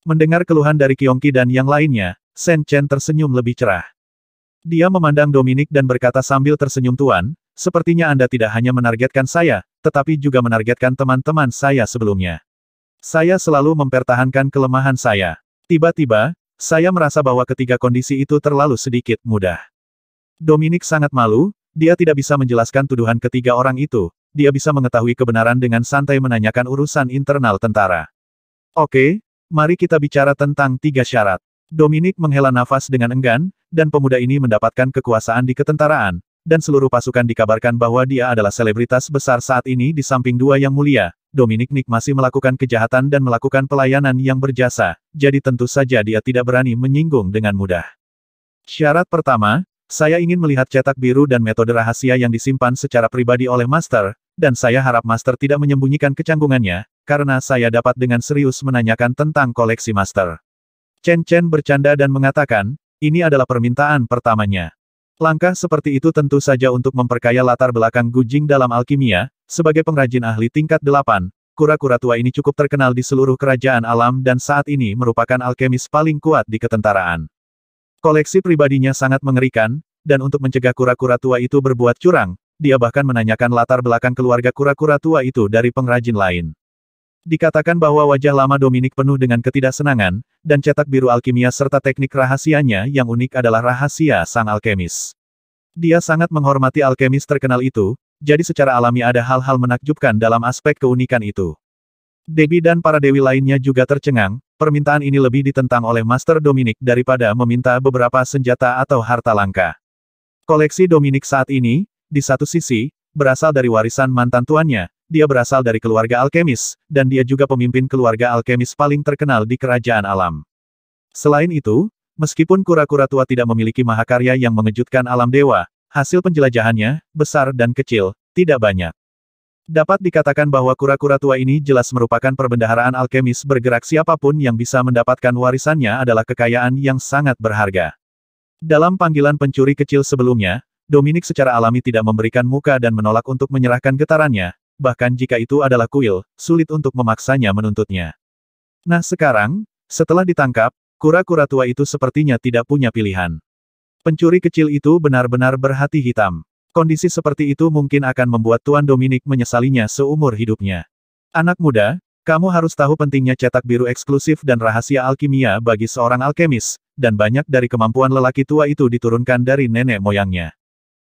Mendengar keluhan dari Kiongki dan yang lainnya, Shen Chen tersenyum lebih cerah. Dia memandang Dominic dan berkata sambil tersenyum Tuan, sepertinya Anda tidak hanya menargetkan saya, tetapi juga menargetkan teman-teman saya sebelumnya. Saya selalu mempertahankan kelemahan saya. Tiba-tiba, saya merasa bahwa ketiga kondisi itu terlalu sedikit mudah. Dominic sangat malu, dia tidak bisa menjelaskan tuduhan ketiga orang itu, dia bisa mengetahui kebenaran dengan santai menanyakan urusan internal tentara. Oke, Mari kita bicara tentang tiga syarat. Dominic menghela nafas dengan enggan, dan pemuda ini mendapatkan kekuasaan di ketentaraan, dan seluruh pasukan dikabarkan bahwa dia adalah selebritas besar saat ini di samping dua yang mulia. Dominic Nick masih melakukan kejahatan dan melakukan pelayanan yang berjasa, jadi tentu saja dia tidak berani menyinggung dengan mudah. Syarat pertama, saya ingin melihat cetak biru dan metode rahasia yang disimpan secara pribadi oleh Master, dan saya harap Master tidak menyembunyikan kecanggungannya, karena saya dapat dengan serius menanyakan tentang koleksi master. Chen Chen bercanda dan mengatakan, ini adalah permintaan pertamanya. Langkah seperti itu tentu saja untuk memperkaya latar belakang Gujing dalam alkimia, sebagai pengrajin ahli tingkat delapan, kura-kura tua ini cukup terkenal di seluruh kerajaan alam dan saat ini merupakan alkemis paling kuat di ketentaraan. Koleksi pribadinya sangat mengerikan, dan untuk mencegah kura-kura tua itu berbuat curang, dia bahkan menanyakan latar belakang keluarga kura-kura tua itu dari pengrajin lain. Dikatakan bahwa wajah lama Dominic penuh dengan ketidaksenangan, dan cetak biru alkimia serta teknik rahasianya yang unik adalah rahasia sang alkemis. Dia sangat menghormati alkemis terkenal itu, jadi secara alami ada hal-hal menakjubkan dalam aspek keunikan itu. Debi dan para dewi lainnya juga tercengang, permintaan ini lebih ditentang oleh Master Dominic daripada meminta beberapa senjata atau harta langka. Koleksi Dominic saat ini, di satu sisi, berasal dari warisan mantan tuannya, dia berasal dari keluarga alkemis, dan dia juga pemimpin keluarga alkemis paling terkenal di kerajaan alam. Selain itu, meskipun kura-kura tua tidak memiliki mahakarya yang mengejutkan alam dewa, hasil penjelajahannya, besar dan kecil, tidak banyak. Dapat dikatakan bahwa kura-kura tua ini jelas merupakan perbendaharaan alkemis bergerak siapapun yang bisa mendapatkan warisannya adalah kekayaan yang sangat berharga. Dalam panggilan pencuri kecil sebelumnya, Dominic secara alami tidak memberikan muka dan menolak untuk menyerahkan getarannya, bahkan jika itu adalah kuil, sulit untuk memaksanya menuntutnya. Nah sekarang, setelah ditangkap, kura-kura tua itu sepertinya tidak punya pilihan. Pencuri kecil itu benar-benar berhati hitam. Kondisi seperti itu mungkin akan membuat Tuan Dominic menyesalinya seumur hidupnya. Anak muda, kamu harus tahu pentingnya cetak biru eksklusif dan rahasia alkimia bagi seorang alkemis, dan banyak dari kemampuan lelaki tua itu diturunkan dari nenek moyangnya.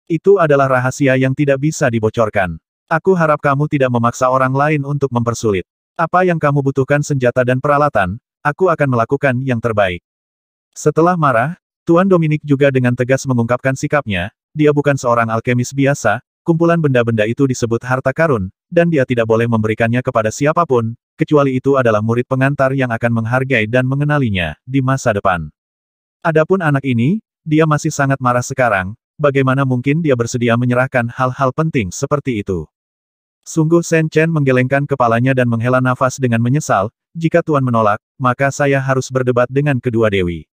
Itu adalah rahasia yang tidak bisa dibocorkan. Aku harap kamu tidak memaksa orang lain untuk mempersulit. Apa yang kamu butuhkan senjata dan peralatan, aku akan melakukan yang terbaik. Setelah marah, Tuan Dominic juga dengan tegas mengungkapkan sikapnya, dia bukan seorang alkemis biasa, kumpulan benda-benda itu disebut harta karun, dan dia tidak boleh memberikannya kepada siapapun, kecuali itu adalah murid pengantar yang akan menghargai dan mengenalinya, di masa depan. Adapun anak ini, dia masih sangat marah sekarang, bagaimana mungkin dia bersedia menyerahkan hal-hal penting seperti itu. Sungguh Shen Chen menggelengkan kepalanya dan menghela nafas dengan menyesal, jika Tuan menolak, maka saya harus berdebat dengan kedua dewi.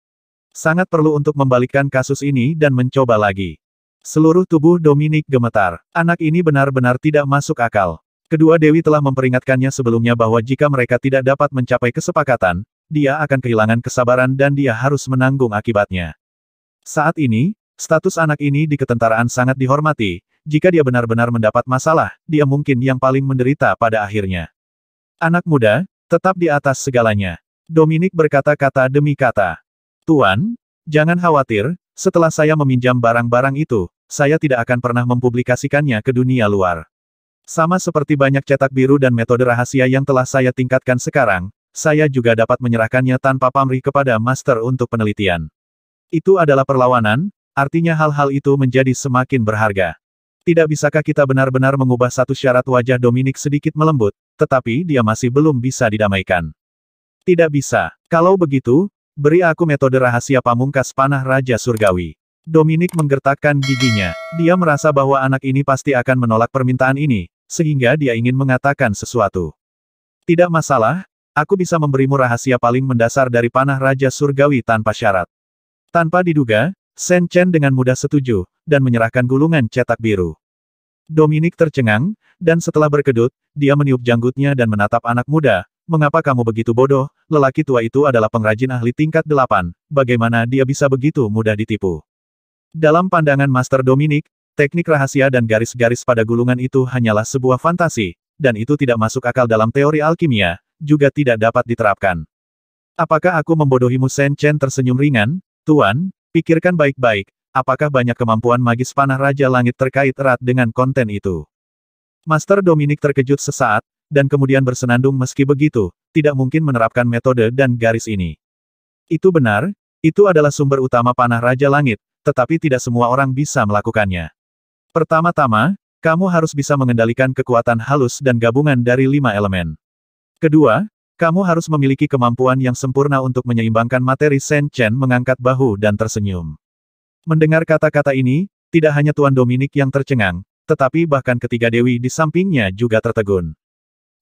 Sangat perlu untuk membalikkan kasus ini dan mencoba lagi. Seluruh tubuh Dominic gemetar. Anak ini benar-benar tidak masuk akal. Kedua dewi telah memperingatkannya sebelumnya bahwa jika mereka tidak dapat mencapai kesepakatan, dia akan kehilangan kesabaran dan dia harus menanggung akibatnya. Saat ini, status anak ini di ketentaraan sangat dihormati, jika dia benar-benar mendapat masalah, dia mungkin yang paling menderita pada akhirnya. Anak muda, tetap di atas segalanya. Dominic berkata-kata demi kata. Tuan, jangan khawatir, setelah saya meminjam barang-barang itu, saya tidak akan pernah mempublikasikannya ke dunia luar. Sama seperti banyak cetak biru dan metode rahasia yang telah saya tingkatkan sekarang, saya juga dapat menyerahkannya tanpa pamrih kepada master untuk penelitian. Itu adalah perlawanan, artinya hal-hal itu menjadi semakin berharga. Tidak bisakah kita benar-benar mengubah satu syarat wajah Dominic sedikit melembut, tetapi dia masih belum bisa didamaikan. Tidak bisa. Kalau begitu, beri aku metode rahasia pamungkas panah Raja Surgawi. Dominic menggertakkan giginya. Dia merasa bahwa anak ini pasti akan menolak permintaan ini, sehingga dia ingin mengatakan sesuatu. Tidak masalah, aku bisa memberimu rahasia paling mendasar dari panah Raja Surgawi tanpa syarat. Tanpa diduga, Shen Chen dengan mudah setuju, dan menyerahkan gulungan cetak biru. Dominic tercengang, dan setelah berkedut, dia meniup janggutnya dan menatap anak muda, mengapa kamu begitu bodoh, lelaki tua itu adalah pengrajin ahli tingkat delapan, bagaimana dia bisa begitu mudah ditipu. Dalam pandangan Master Dominic, teknik rahasia dan garis-garis pada gulungan itu hanyalah sebuah fantasi, dan itu tidak masuk akal dalam teori alkimia, juga tidak dapat diterapkan. Apakah aku membodohimu Shen Chen tersenyum ringan, Tuan, Pikirkan baik-baik, apakah banyak kemampuan magis panah Raja Langit terkait erat dengan konten itu. Master Dominic terkejut sesaat, dan kemudian bersenandung meski begitu, tidak mungkin menerapkan metode dan garis ini. Itu benar, itu adalah sumber utama panah Raja Langit, tetapi tidak semua orang bisa melakukannya. Pertama-tama, kamu harus bisa mengendalikan kekuatan halus dan gabungan dari lima elemen. Kedua, kamu harus memiliki kemampuan yang sempurna untuk menyeimbangkan materi Shen Chen mengangkat bahu dan tersenyum. Mendengar kata-kata ini, tidak hanya Tuan Dominic yang tercengang, tetapi bahkan ketiga dewi di sampingnya juga tertegun.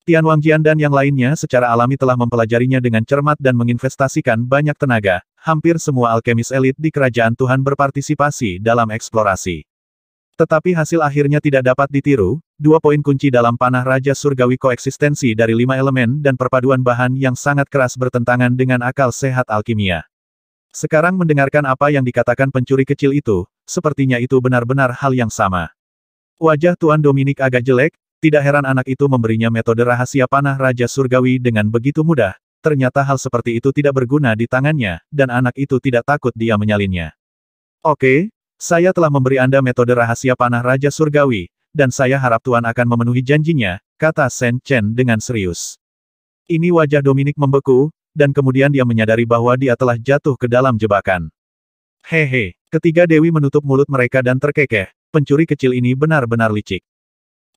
Tian Wangjian dan yang lainnya secara alami telah mempelajarinya dengan cermat dan menginvestasikan banyak tenaga, hampir semua alkemis elit di kerajaan Tuhan berpartisipasi dalam eksplorasi. Tetapi hasil akhirnya tidak dapat ditiru, dua poin kunci dalam panah Raja Surgawi koeksistensi dari lima elemen dan perpaduan bahan yang sangat keras bertentangan dengan akal sehat alkimia. Sekarang mendengarkan apa yang dikatakan pencuri kecil itu, sepertinya itu benar-benar hal yang sama. Wajah Tuan Dominik agak jelek, tidak heran anak itu memberinya metode rahasia panah Raja Surgawi dengan begitu mudah, ternyata hal seperti itu tidak berguna di tangannya, dan anak itu tidak takut dia menyalinnya. Oke, saya telah memberi Anda metode rahasia panah Raja Surgawi, dan saya harap Tuhan akan memenuhi janjinya, kata Shen Chen dengan serius. Ini wajah Dominic membeku, dan kemudian dia menyadari bahwa dia telah jatuh ke dalam jebakan. Hehe, ketiga Dewi menutup mulut mereka dan terkekeh, pencuri kecil ini benar-benar licik.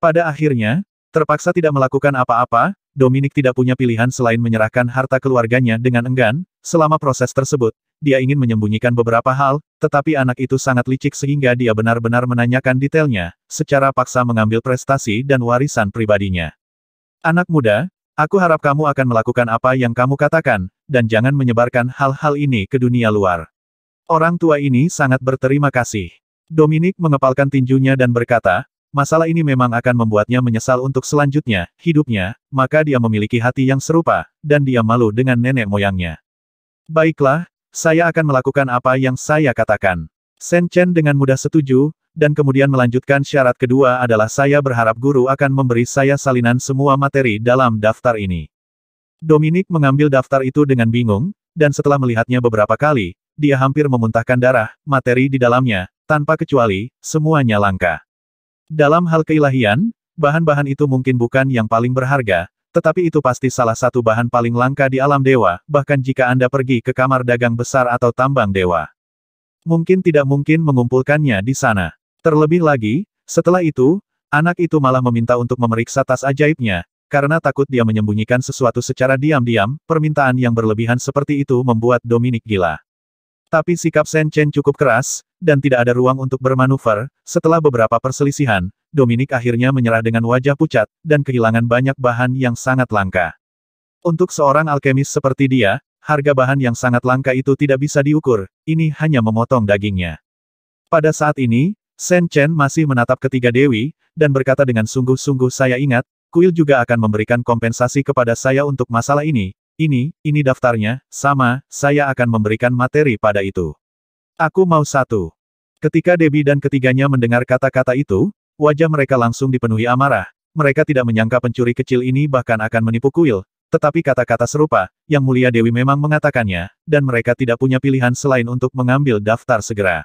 Pada akhirnya, terpaksa tidak melakukan apa-apa, Dominic tidak punya pilihan selain menyerahkan harta keluarganya dengan enggan, selama proses tersebut, dia ingin menyembunyikan beberapa hal, tetapi anak itu sangat licik sehingga dia benar-benar menanyakan detailnya, secara paksa mengambil prestasi dan warisan pribadinya. Anak muda, aku harap kamu akan melakukan apa yang kamu katakan, dan jangan menyebarkan hal-hal ini ke dunia luar. Orang tua ini sangat berterima kasih. Dominic mengepalkan tinjunya dan berkata, masalah ini memang akan membuatnya menyesal untuk selanjutnya, hidupnya, maka dia memiliki hati yang serupa, dan dia malu dengan nenek moyangnya. Baiklah, saya akan melakukan apa yang saya katakan. Sen Chen dengan mudah setuju, dan kemudian melanjutkan syarat kedua adalah saya berharap guru akan memberi saya salinan semua materi dalam daftar ini. Dominic mengambil daftar itu dengan bingung, dan setelah melihatnya beberapa kali, dia hampir memuntahkan darah, materi di dalamnya, tanpa kecuali, semuanya langka. Dalam hal keilahian, bahan-bahan itu mungkin bukan yang paling berharga, tetapi itu pasti salah satu bahan paling langka di alam dewa, bahkan jika Anda pergi ke kamar dagang besar atau tambang dewa. Mungkin tidak mungkin mengumpulkannya di sana. Terlebih lagi, setelah itu, anak itu malah meminta untuk memeriksa tas ajaibnya, karena takut dia menyembunyikan sesuatu secara diam-diam, permintaan yang berlebihan seperti itu membuat Dominic gila. Tapi sikap Sen Chen cukup keras, dan tidak ada ruang untuk bermanuver, setelah beberapa perselisihan, Dominic akhirnya menyerah dengan wajah pucat, dan kehilangan banyak bahan yang sangat langka. Untuk seorang alkemis seperti dia, harga bahan yang sangat langka itu tidak bisa diukur, ini hanya memotong dagingnya. Pada saat ini, Shen Chen masih menatap ketiga dewi, dan berkata dengan sungguh-sungguh saya ingat, Kuil juga akan memberikan kompensasi kepada saya untuk masalah ini, ini, ini daftarnya, sama, saya akan memberikan materi pada itu. Aku mau satu. Ketika Debbie dan ketiganya mendengar kata-kata itu, wajah mereka langsung dipenuhi amarah. Mereka tidak menyangka pencuri kecil ini bahkan akan menipu kuil, tetapi kata-kata serupa, Yang Mulia Dewi memang mengatakannya, dan mereka tidak punya pilihan selain untuk mengambil daftar segera.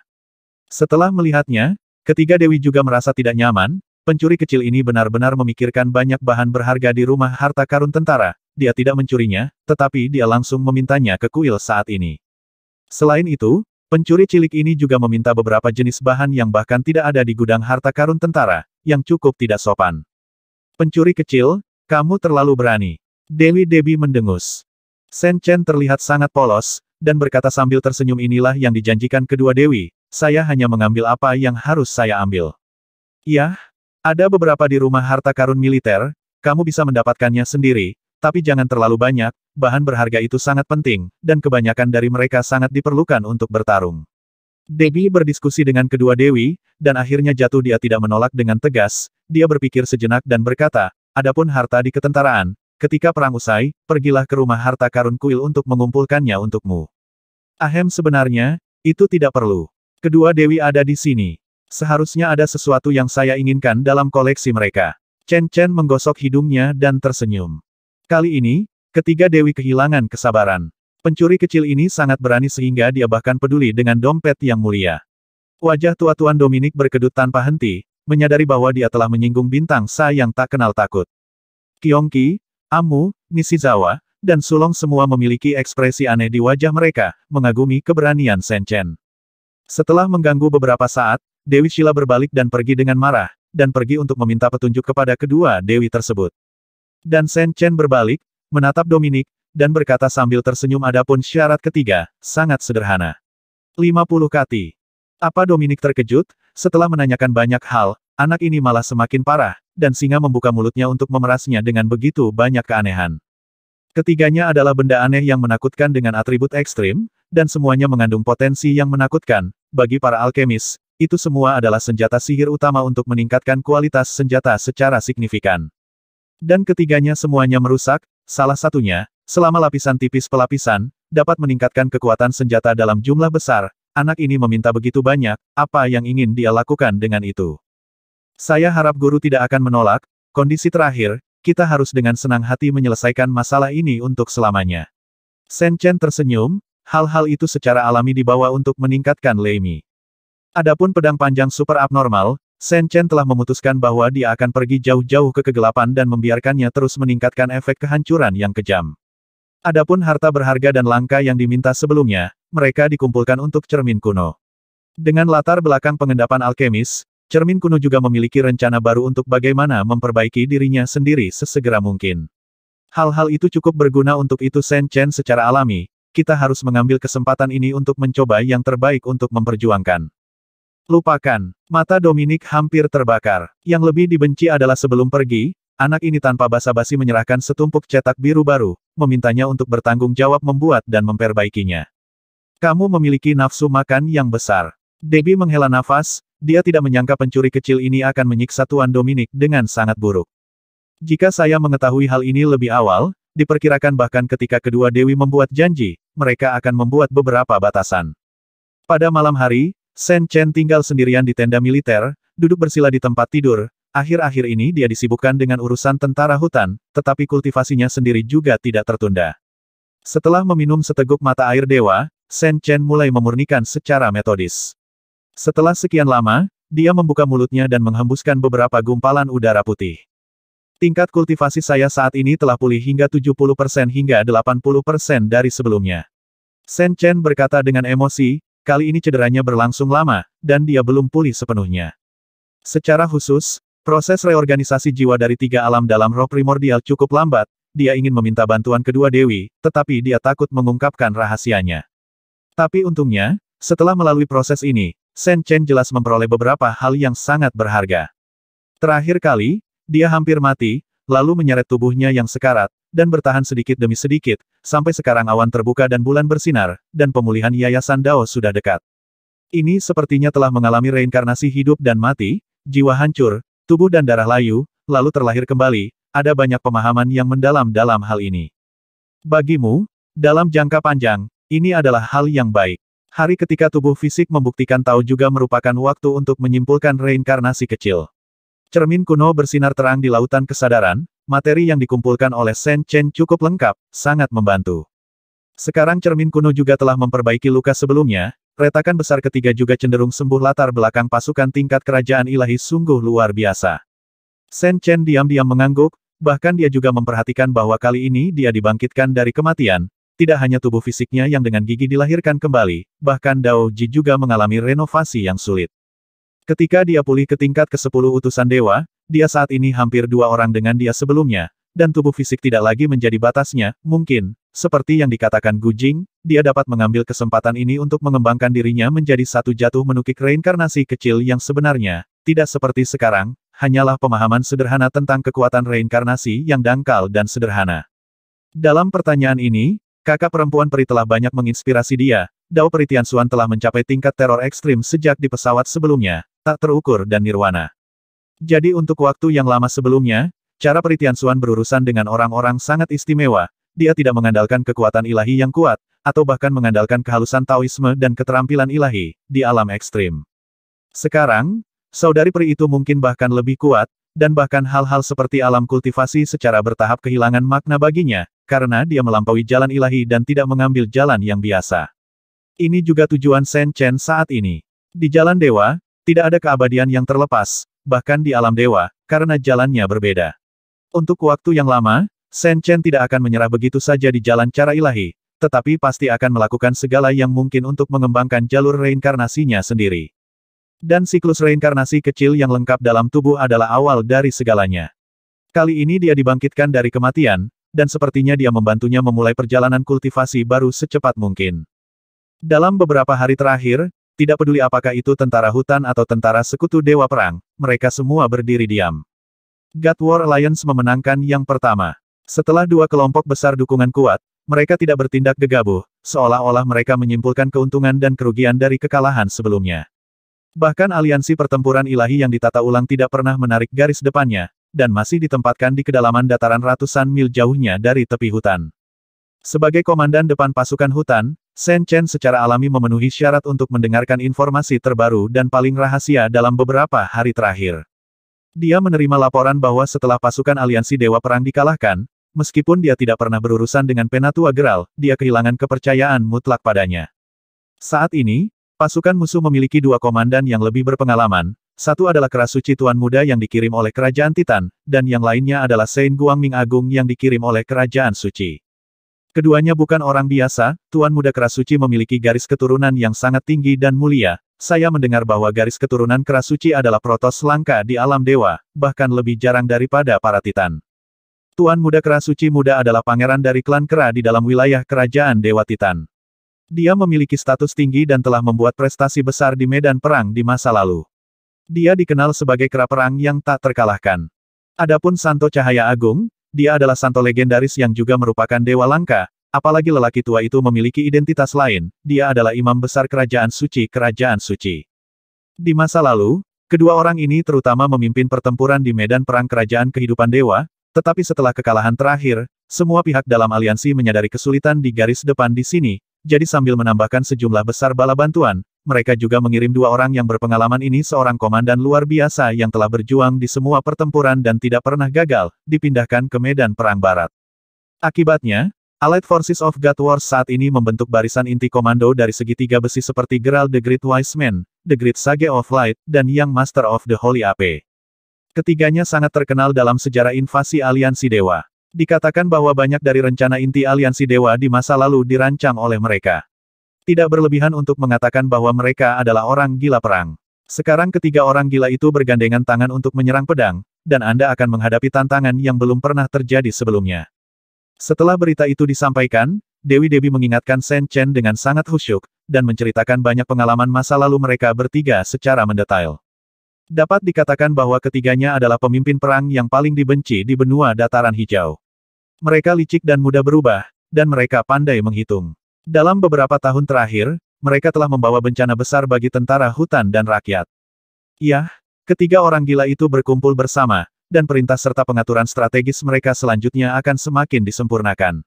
Setelah melihatnya, ketiga Dewi juga merasa tidak nyaman, pencuri kecil ini benar-benar memikirkan banyak bahan berharga di rumah harta karun tentara, dia tidak mencurinya, tetapi dia langsung memintanya ke kuil saat ini. Selain itu, Pencuri cilik ini juga meminta beberapa jenis bahan yang bahkan tidak ada di gudang harta karun tentara, yang cukup tidak sopan. Pencuri kecil, kamu terlalu berani. Dewi Debi mendengus. Sen Chen terlihat sangat polos, dan berkata sambil tersenyum inilah yang dijanjikan kedua Dewi, saya hanya mengambil apa yang harus saya ambil. Yah, ada beberapa di rumah harta karun militer, kamu bisa mendapatkannya sendiri, tapi jangan terlalu banyak, bahan berharga itu sangat penting, dan kebanyakan dari mereka sangat diperlukan untuk bertarung. Debi berdiskusi dengan kedua dewi, dan akhirnya jatuh dia tidak menolak dengan tegas, dia berpikir sejenak dan berkata, adapun harta di ketentaraan, ketika perang usai, pergilah ke rumah harta karun kuil untuk mengumpulkannya untukmu. Ahem sebenarnya, itu tidak perlu. Kedua dewi ada di sini. Seharusnya ada sesuatu yang saya inginkan dalam koleksi mereka. Chen Chen menggosok hidungnya dan tersenyum. Kali ini, ketiga Dewi kehilangan kesabaran. Pencuri kecil ini sangat berani sehingga dia bahkan peduli dengan dompet yang mulia. Wajah tua Tuan Dominic berkedut tanpa henti, menyadari bahwa dia telah menyinggung bintang Sa yang tak kenal takut. Kiongki, Amu, Nishizawa, dan Sulong semua memiliki ekspresi aneh di wajah mereka, mengagumi keberanian Senchen. Setelah mengganggu beberapa saat, Dewi Sheila berbalik dan pergi dengan marah, dan pergi untuk meminta petunjuk kepada kedua Dewi tersebut. Dan Shen Chen berbalik, menatap Dominic, dan berkata sambil tersenyum adapun syarat ketiga, sangat sederhana. 50 kati. Apa Dominic terkejut? Setelah menanyakan banyak hal, anak ini malah semakin parah, dan singa membuka mulutnya untuk memerasnya dengan begitu banyak keanehan. Ketiganya adalah benda aneh yang menakutkan dengan atribut ekstrim, dan semuanya mengandung potensi yang menakutkan. Bagi para alkemis, itu semua adalah senjata sihir utama untuk meningkatkan kualitas senjata secara signifikan. Dan ketiganya semuanya merusak, salah satunya, selama lapisan tipis pelapisan, dapat meningkatkan kekuatan senjata dalam jumlah besar, anak ini meminta begitu banyak, apa yang ingin dia lakukan dengan itu. Saya harap guru tidak akan menolak, kondisi terakhir, kita harus dengan senang hati menyelesaikan masalah ini untuk selamanya. Sen Chen tersenyum, hal-hal itu secara alami dibawa untuk meningkatkan Lei Mi. Adapun pedang panjang super abnormal, Shen Chen telah memutuskan bahwa dia akan pergi jauh-jauh ke kegelapan dan membiarkannya terus meningkatkan efek kehancuran yang kejam. Adapun harta berharga dan langka yang diminta sebelumnya, mereka dikumpulkan untuk cermin kuno. Dengan latar belakang pengendapan alkemis, cermin kuno juga memiliki rencana baru untuk bagaimana memperbaiki dirinya sendiri sesegera mungkin. Hal-hal itu cukup berguna untuk itu Shen Chen secara alami, kita harus mengambil kesempatan ini untuk mencoba yang terbaik untuk memperjuangkan. Lupakan. Mata Dominic hampir terbakar. Yang lebih dibenci adalah sebelum pergi, anak ini tanpa basa-basi menyerahkan setumpuk cetak biru baru, memintanya untuk bertanggung jawab membuat dan memperbaikinya. Kamu memiliki nafsu makan yang besar. Debbie menghela nafas, dia tidak menyangka pencuri kecil ini akan menyiksa Tuan Dominic dengan sangat buruk. Jika saya mengetahui hal ini lebih awal, diperkirakan bahkan ketika kedua dewi membuat janji, mereka akan membuat beberapa batasan. Pada malam hari, Shen Chen tinggal sendirian di tenda militer, duduk bersila di tempat tidur, akhir-akhir ini dia disibukkan dengan urusan tentara hutan, tetapi kultivasinya sendiri juga tidak tertunda. Setelah meminum seteguk mata air dewa, Shen Chen mulai memurnikan secara metodis. Setelah sekian lama, dia membuka mulutnya dan menghembuskan beberapa gumpalan udara putih. Tingkat kultivasi saya saat ini telah pulih hingga 70% hingga 80% dari sebelumnya. Shen Chen berkata dengan emosi, Kali ini cederanya berlangsung lama, dan dia belum pulih sepenuhnya. Secara khusus, proses reorganisasi jiwa dari tiga alam dalam roh primordial cukup lambat, dia ingin meminta bantuan kedua dewi, tetapi dia takut mengungkapkan rahasianya. Tapi untungnya, setelah melalui proses ini, Shen Chen jelas memperoleh beberapa hal yang sangat berharga. Terakhir kali, dia hampir mati, lalu menyeret tubuhnya yang sekarat, dan bertahan sedikit demi sedikit, sampai sekarang awan terbuka dan bulan bersinar, dan pemulihan Yayasan Dao sudah dekat. Ini sepertinya telah mengalami reinkarnasi hidup dan mati, jiwa hancur, tubuh dan darah layu, lalu terlahir kembali, ada banyak pemahaman yang mendalam dalam hal ini. Bagimu, dalam jangka panjang, ini adalah hal yang baik. Hari ketika tubuh fisik membuktikan tahu juga merupakan waktu untuk menyimpulkan reinkarnasi kecil. Cermin kuno bersinar terang di lautan kesadaran, materi yang dikumpulkan oleh Shen Chen cukup lengkap, sangat membantu. Sekarang cermin kuno juga telah memperbaiki luka sebelumnya, retakan besar ketiga juga cenderung sembuh latar belakang pasukan tingkat kerajaan ilahi sungguh luar biasa. Shen Chen diam-diam mengangguk, bahkan dia juga memperhatikan bahwa kali ini dia dibangkitkan dari kematian, tidak hanya tubuh fisiknya yang dengan gigi dilahirkan kembali, bahkan Dao Ji juga mengalami renovasi yang sulit. Ketika dia pulih ke tingkat ke-10 utusan dewa, dia saat ini hampir dua orang dengan dia sebelumnya, dan tubuh fisik tidak lagi menjadi batasnya, mungkin, seperti yang dikatakan Gu Jing, dia dapat mengambil kesempatan ini untuk mengembangkan dirinya menjadi satu jatuh menukik reinkarnasi kecil yang sebenarnya, tidak seperti sekarang, hanyalah pemahaman sederhana tentang kekuatan reinkarnasi yang dangkal dan sederhana. Dalam pertanyaan ini, kakak perempuan Peri telah banyak menginspirasi dia, Dao Suan telah mencapai tingkat teror ekstrim sejak di pesawat sebelumnya, tak terukur dan nirwana. Jadi untuk waktu yang lama sebelumnya, cara Peritian Suan berurusan dengan orang-orang sangat istimewa, dia tidak mengandalkan kekuatan ilahi yang kuat, atau bahkan mengandalkan kehalusan Taoisme dan keterampilan ilahi, di alam ekstrim. Sekarang, saudari peri itu mungkin bahkan lebih kuat, dan bahkan hal-hal seperti alam kultivasi secara bertahap kehilangan makna baginya, karena dia melampaui jalan ilahi dan tidak mengambil jalan yang biasa. Ini juga tujuan Shen Chen saat ini. Di Jalan Dewa, tidak ada keabadian yang terlepas, bahkan di alam dewa, karena jalannya berbeda. Untuk waktu yang lama, Shen Chen tidak akan menyerah begitu saja di jalan cara ilahi, tetapi pasti akan melakukan segala yang mungkin untuk mengembangkan jalur reinkarnasinya sendiri. Dan siklus reinkarnasi kecil yang lengkap dalam tubuh adalah awal dari segalanya. Kali ini dia dibangkitkan dari kematian, dan sepertinya dia membantunya memulai perjalanan kultivasi baru secepat mungkin. Dalam beberapa hari terakhir, tidak peduli apakah itu tentara hutan atau tentara sekutu dewa perang, mereka semua berdiri diam. God War Alliance memenangkan yang pertama. Setelah dua kelompok besar dukungan kuat, mereka tidak bertindak gegabah, seolah-olah mereka menyimpulkan keuntungan dan kerugian dari kekalahan sebelumnya. Bahkan aliansi pertempuran ilahi yang ditata ulang tidak pernah menarik garis depannya, dan masih ditempatkan di kedalaman dataran ratusan mil jauhnya dari tepi hutan. Sebagai komandan depan pasukan hutan, Shen Chen secara alami memenuhi syarat untuk mendengarkan informasi terbaru dan paling rahasia dalam beberapa hari terakhir. Dia menerima laporan bahwa setelah pasukan aliansi Dewa Perang dikalahkan, meskipun dia tidak pernah berurusan dengan Penatua Geral, dia kehilangan kepercayaan mutlak padanya. Saat ini, pasukan musuh memiliki dua komandan yang lebih berpengalaman, satu adalah Kerasuci Tuan Muda yang dikirim oleh Kerajaan Titan, dan yang lainnya adalah Sein Guangming Agung yang dikirim oleh Kerajaan Suci. Keduanya bukan orang biasa, Tuan Muda Kerasuci memiliki garis keturunan yang sangat tinggi dan mulia. Saya mendengar bahwa garis keturunan Kerasuci adalah protos langka di alam dewa, bahkan lebih jarang daripada para titan. Tuan Muda Kerasuci Muda adalah pangeran dari klan Kera di dalam wilayah kerajaan Dewa Titan. Dia memiliki status tinggi dan telah membuat prestasi besar di medan perang di masa lalu. Dia dikenal sebagai Kera Perang yang tak terkalahkan. Adapun Santo Cahaya Agung, dia adalah santo legendaris yang juga merupakan dewa langka, apalagi lelaki tua itu memiliki identitas lain, dia adalah imam besar kerajaan suci kerajaan suci. Di masa lalu, kedua orang ini terutama memimpin pertempuran di medan perang kerajaan kehidupan dewa, tetapi setelah kekalahan terakhir, semua pihak dalam aliansi menyadari kesulitan di garis depan di sini, jadi sambil menambahkan sejumlah besar bala bantuan, mereka juga mengirim dua orang yang berpengalaman ini seorang komandan luar biasa yang telah berjuang di semua pertempuran dan tidak pernah gagal, dipindahkan ke medan perang barat. Akibatnya, Allied Forces of God Wars saat ini membentuk barisan inti komando dari segitiga besi seperti Geralt the Great Wise Man, The Great Sage of Light, dan Young Master of the Holy Ape. Ketiganya sangat terkenal dalam sejarah invasi aliansi dewa. Dikatakan bahwa banyak dari rencana inti aliansi dewa di masa lalu dirancang oleh mereka. Tidak berlebihan untuk mengatakan bahwa mereka adalah orang gila perang. Sekarang ketiga orang gila itu bergandengan tangan untuk menyerang pedang, dan Anda akan menghadapi tantangan yang belum pernah terjadi sebelumnya. Setelah berita itu disampaikan, Dewi Dewi mengingatkan Shen Chen dengan sangat khusyuk, dan menceritakan banyak pengalaman masa lalu mereka bertiga secara mendetail. Dapat dikatakan bahwa ketiganya adalah pemimpin perang yang paling dibenci di benua dataran hijau. Mereka licik dan mudah berubah, dan mereka pandai menghitung. Dalam beberapa tahun terakhir, mereka telah membawa bencana besar bagi tentara hutan dan rakyat. Yah, ketiga orang gila itu berkumpul bersama, dan perintah serta pengaturan strategis mereka selanjutnya akan semakin disempurnakan.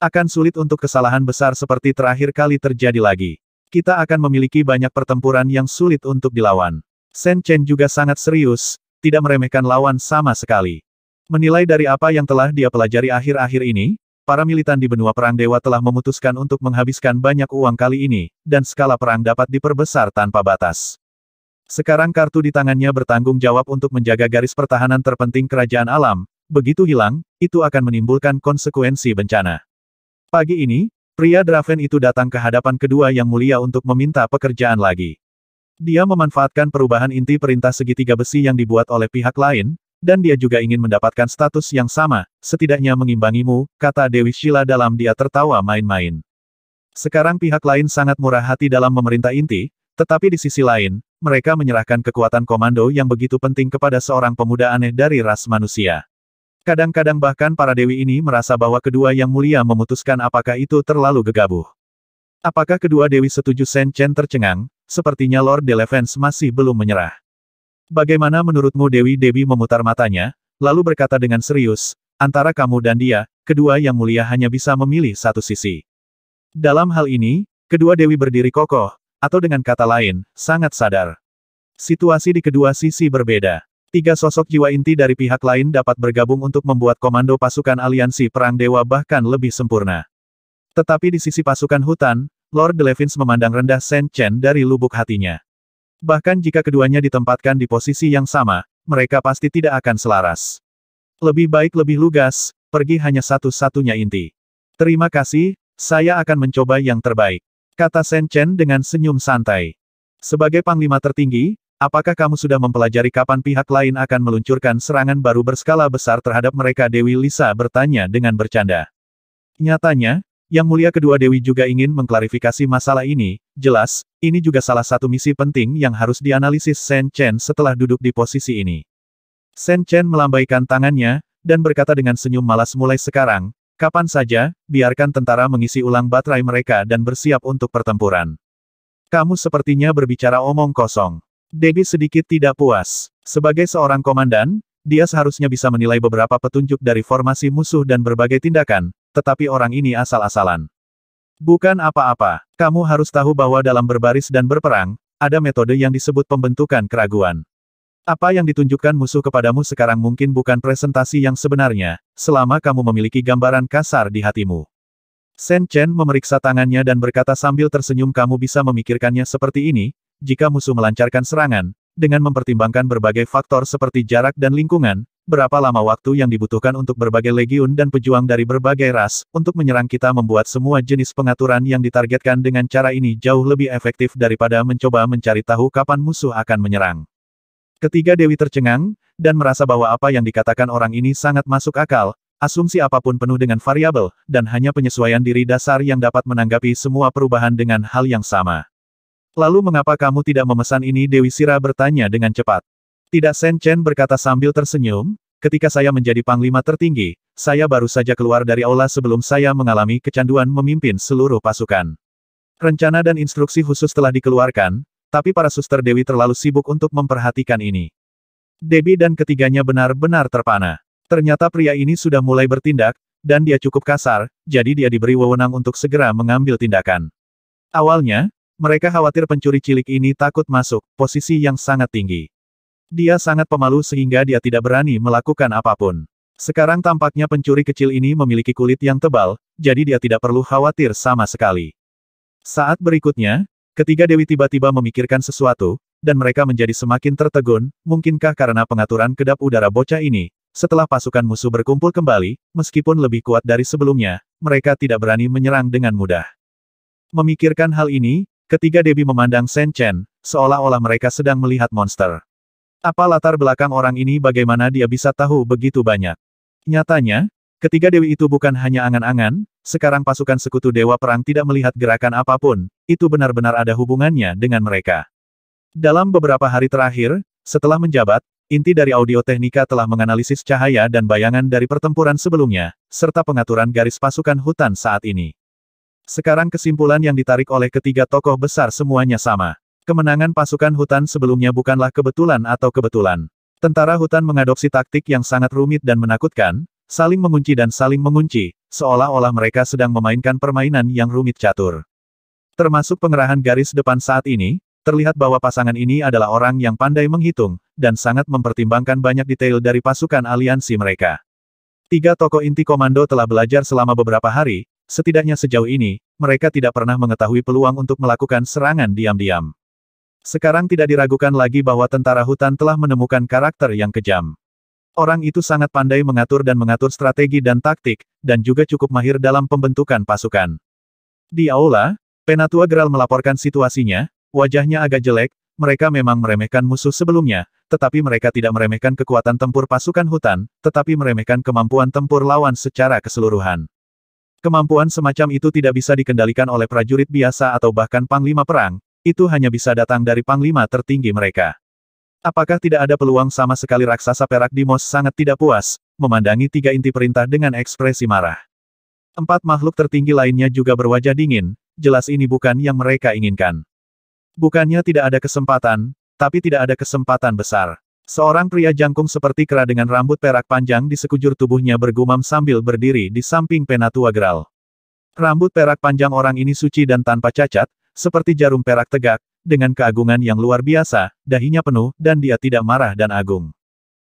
Akan sulit untuk kesalahan besar seperti terakhir kali terjadi lagi. Kita akan memiliki banyak pertempuran yang sulit untuk dilawan. Sen Chen juga sangat serius, tidak meremehkan lawan sama sekali. Menilai dari apa yang telah dia pelajari akhir-akhir ini, para militan di benua perang dewa telah memutuskan untuk menghabiskan banyak uang kali ini, dan skala perang dapat diperbesar tanpa batas. Sekarang kartu di tangannya bertanggung jawab untuk menjaga garis pertahanan terpenting kerajaan alam, begitu hilang, itu akan menimbulkan konsekuensi bencana. Pagi ini, pria Draven itu datang ke hadapan kedua yang mulia untuk meminta pekerjaan lagi. Dia memanfaatkan perubahan inti perintah segitiga besi yang dibuat oleh pihak lain, dan dia juga ingin mendapatkan status yang sama, setidaknya mengimbangimu, kata Dewi Shila dalam dia tertawa main-main. Sekarang pihak lain sangat murah hati dalam memerintah inti, tetapi di sisi lain, mereka menyerahkan kekuatan komando yang begitu penting kepada seorang pemuda aneh dari ras manusia. Kadang-kadang bahkan para dewi ini merasa bahwa kedua yang mulia memutuskan apakah itu terlalu gegabah. Apakah kedua dewi setuju Sen Chen tercengang, sepertinya Lord Delevens masih belum menyerah. Bagaimana menurutmu Dewi Dewi memutar matanya, lalu berkata dengan serius, antara kamu dan dia, kedua yang mulia hanya bisa memilih satu sisi. Dalam hal ini, kedua Dewi berdiri kokoh, atau dengan kata lain, sangat sadar. Situasi di kedua sisi berbeda. Tiga sosok jiwa inti dari pihak lain dapat bergabung untuk membuat komando pasukan aliansi Perang Dewa bahkan lebih sempurna. Tetapi di sisi pasukan hutan, Lord Levins memandang rendah Sen Chen dari lubuk hatinya. Bahkan jika keduanya ditempatkan di posisi yang sama, mereka pasti tidak akan selaras. Lebih baik lebih lugas, pergi hanya satu-satunya inti. Terima kasih, saya akan mencoba yang terbaik. Kata Shen Chen dengan senyum santai. Sebagai panglima tertinggi, apakah kamu sudah mempelajari kapan pihak lain akan meluncurkan serangan baru berskala besar terhadap mereka? Dewi Lisa bertanya dengan bercanda. Nyatanya, yang mulia kedua Dewi juga ingin mengklarifikasi masalah ini, jelas, ini juga salah satu misi penting yang harus dianalisis Shen Chen setelah duduk di posisi ini. Shen Chen melambaikan tangannya, dan berkata dengan senyum malas mulai sekarang, kapan saja, biarkan tentara mengisi ulang baterai mereka dan bersiap untuk pertempuran. Kamu sepertinya berbicara omong kosong. Debbie sedikit tidak puas. Sebagai seorang komandan, dia seharusnya bisa menilai beberapa petunjuk dari formasi musuh dan berbagai tindakan, tetapi orang ini asal-asalan. Bukan apa-apa, kamu harus tahu bahwa dalam berbaris dan berperang, ada metode yang disebut pembentukan keraguan. Apa yang ditunjukkan musuh kepadamu sekarang mungkin bukan presentasi yang sebenarnya, selama kamu memiliki gambaran kasar di hatimu. Sen Chen memeriksa tangannya dan berkata sambil tersenyum kamu bisa memikirkannya seperti ini, jika musuh melancarkan serangan, dengan mempertimbangkan berbagai faktor seperti jarak dan lingkungan, berapa lama waktu yang dibutuhkan untuk berbagai legiun dan pejuang dari berbagai ras, untuk menyerang kita membuat semua jenis pengaturan yang ditargetkan dengan cara ini jauh lebih efektif daripada mencoba mencari tahu kapan musuh akan menyerang. Ketiga Dewi tercengang, dan merasa bahwa apa yang dikatakan orang ini sangat masuk akal, asumsi apapun penuh dengan variabel, dan hanya penyesuaian diri dasar yang dapat menanggapi semua perubahan dengan hal yang sama. Lalu mengapa kamu tidak memesan ini Dewi Sira bertanya dengan cepat. Tidak Sen Chen berkata sambil tersenyum, ketika saya menjadi panglima tertinggi, saya baru saja keluar dari aula sebelum saya mengalami kecanduan memimpin seluruh pasukan. Rencana dan instruksi khusus telah dikeluarkan, tapi para suster Dewi terlalu sibuk untuk memperhatikan ini. Debbie dan ketiganya benar-benar terpana. Ternyata pria ini sudah mulai bertindak, dan dia cukup kasar, jadi dia diberi wewenang untuk segera mengambil tindakan. Awalnya, mereka khawatir pencuri cilik ini takut masuk, posisi yang sangat tinggi. Dia sangat pemalu sehingga dia tidak berani melakukan apapun. Sekarang tampaknya pencuri kecil ini memiliki kulit yang tebal, jadi dia tidak perlu khawatir sama sekali. Saat berikutnya, ketiga Dewi tiba-tiba memikirkan sesuatu, dan mereka menjadi semakin tertegun, mungkinkah karena pengaturan kedap udara bocah ini, setelah pasukan musuh berkumpul kembali, meskipun lebih kuat dari sebelumnya, mereka tidak berani menyerang dengan mudah. Memikirkan hal ini, Ketiga Debbie memandang Shen Chen, seolah-olah mereka sedang melihat monster. Apa latar belakang orang ini bagaimana dia bisa tahu begitu banyak? Nyatanya, ketiga dewi itu bukan hanya angan-angan, sekarang pasukan sekutu Dewa Perang tidak melihat gerakan apapun, itu benar-benar ada hubungannya dengan mereka. Dalam beberapa hari terakhir, setelah menjabat, inti dari audio teknika telah menganalisis cahaya dan bayangan dari pertempuran sebelumnya, serta pengaturan garis pasukan hutan saat ini. Sekarang kesimpulan yang ditarik oleh ketiga tokoh besar semuanya sama. Kemenangan pasukan hutan sebelumnya bukanlah kebetulan atau kebetulan. Tentara hutan mengadopsi taktik yang sangat rumit dan menakutkan, saling mengunci dan saling mengunci, seolah-olah mereka sedang memainkan permainan yang rumit catur. Termasuk pengerahan garis depan saat ini, terlihat bahwa pasangan ini adalah orang yang pandai menghitung, dan sangat mempertimbangkan banyak detail dari pasukan aliansi mereka. Tiga tokoh inti komando telah belajar selama beberapa hari, Setidaknya sejauh ini, mereka tidak pernah mengetahui peluang untuk melakukan serangan diam-diam. Sekarang tidak diragukan lagi bahwa tentara hutan telah menemukan karakter yang kejam. Orang itu sangat pandai mengatur dan mengatur strategi dan taktik, dan juga cukup mahir dalam pembentukan pasukan. Di aula, Penatua Geral melaporkan situasinya, wajahnya agak jelek, mereka memang meremehkan musuh sebelumnya, tetapi mereka tidak meremehkan kekuatan tempur pasukan hutan, tetapi meremehkan kemampuan tempur lawan secara keseluruhan. Kemampuan semacam itu tidak bisa dikendalikan oleh prajurit biasa atau bahkan panglima perang, itu hanya bisa datang dari panglima tertinggi mereka. Apakah tidak ada peluang sama sekali raksasa perak Dimos sangat tidak puas, memandangi tiga inti perintah dengan ekspresi marah. Empat makhluk tertinggi lainnya juga berwajah dingin, jelas ini bukan yang mereka inginkan. Bukannya tidak ada kesempatan, tapi tidak ada kesempatan besar. Seorang pria jangkung seperti kera dengan rambut perak panjang di sekujur tubuhnya bergumam sambil berdiri di samping Penatua Geral. Rambut perak panjang orang ini suci dan tanpa cacat, seperti jarum perak tegak, dengan keagungan yang luar biasa, dahinya penuh, dan dia tidak marah dan agung.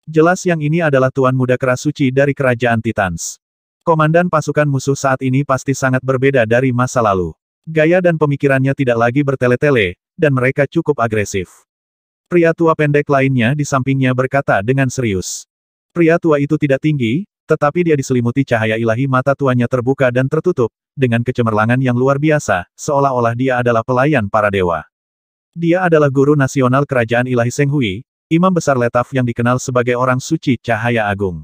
Jelas yang ini adalah Tuan Muda Kera Suci dari Kerajaan Titans. Komandan pasukan musuh saat ini pasti sangat berbeda dari masa lalu. Gaya dan pemikirannya tidak lagi bertele-tele, dan mereka cukup agresif. Pria tua pendek lainnya di sampingnya berkata dengan serius. Pria tua itu tidak tinggi, tetapi dia diselimuti cahaya ilahi mata tuanya terbuka dan tertutup, dengan kecemerlangan yang luar biasa, seolah-olah dia adalah pelayan para dewa. Dia adalah guru nasional kerajaan ilahi Senghui, imam besar Letaf yang dikenal sebagai orang suci cahaya agung.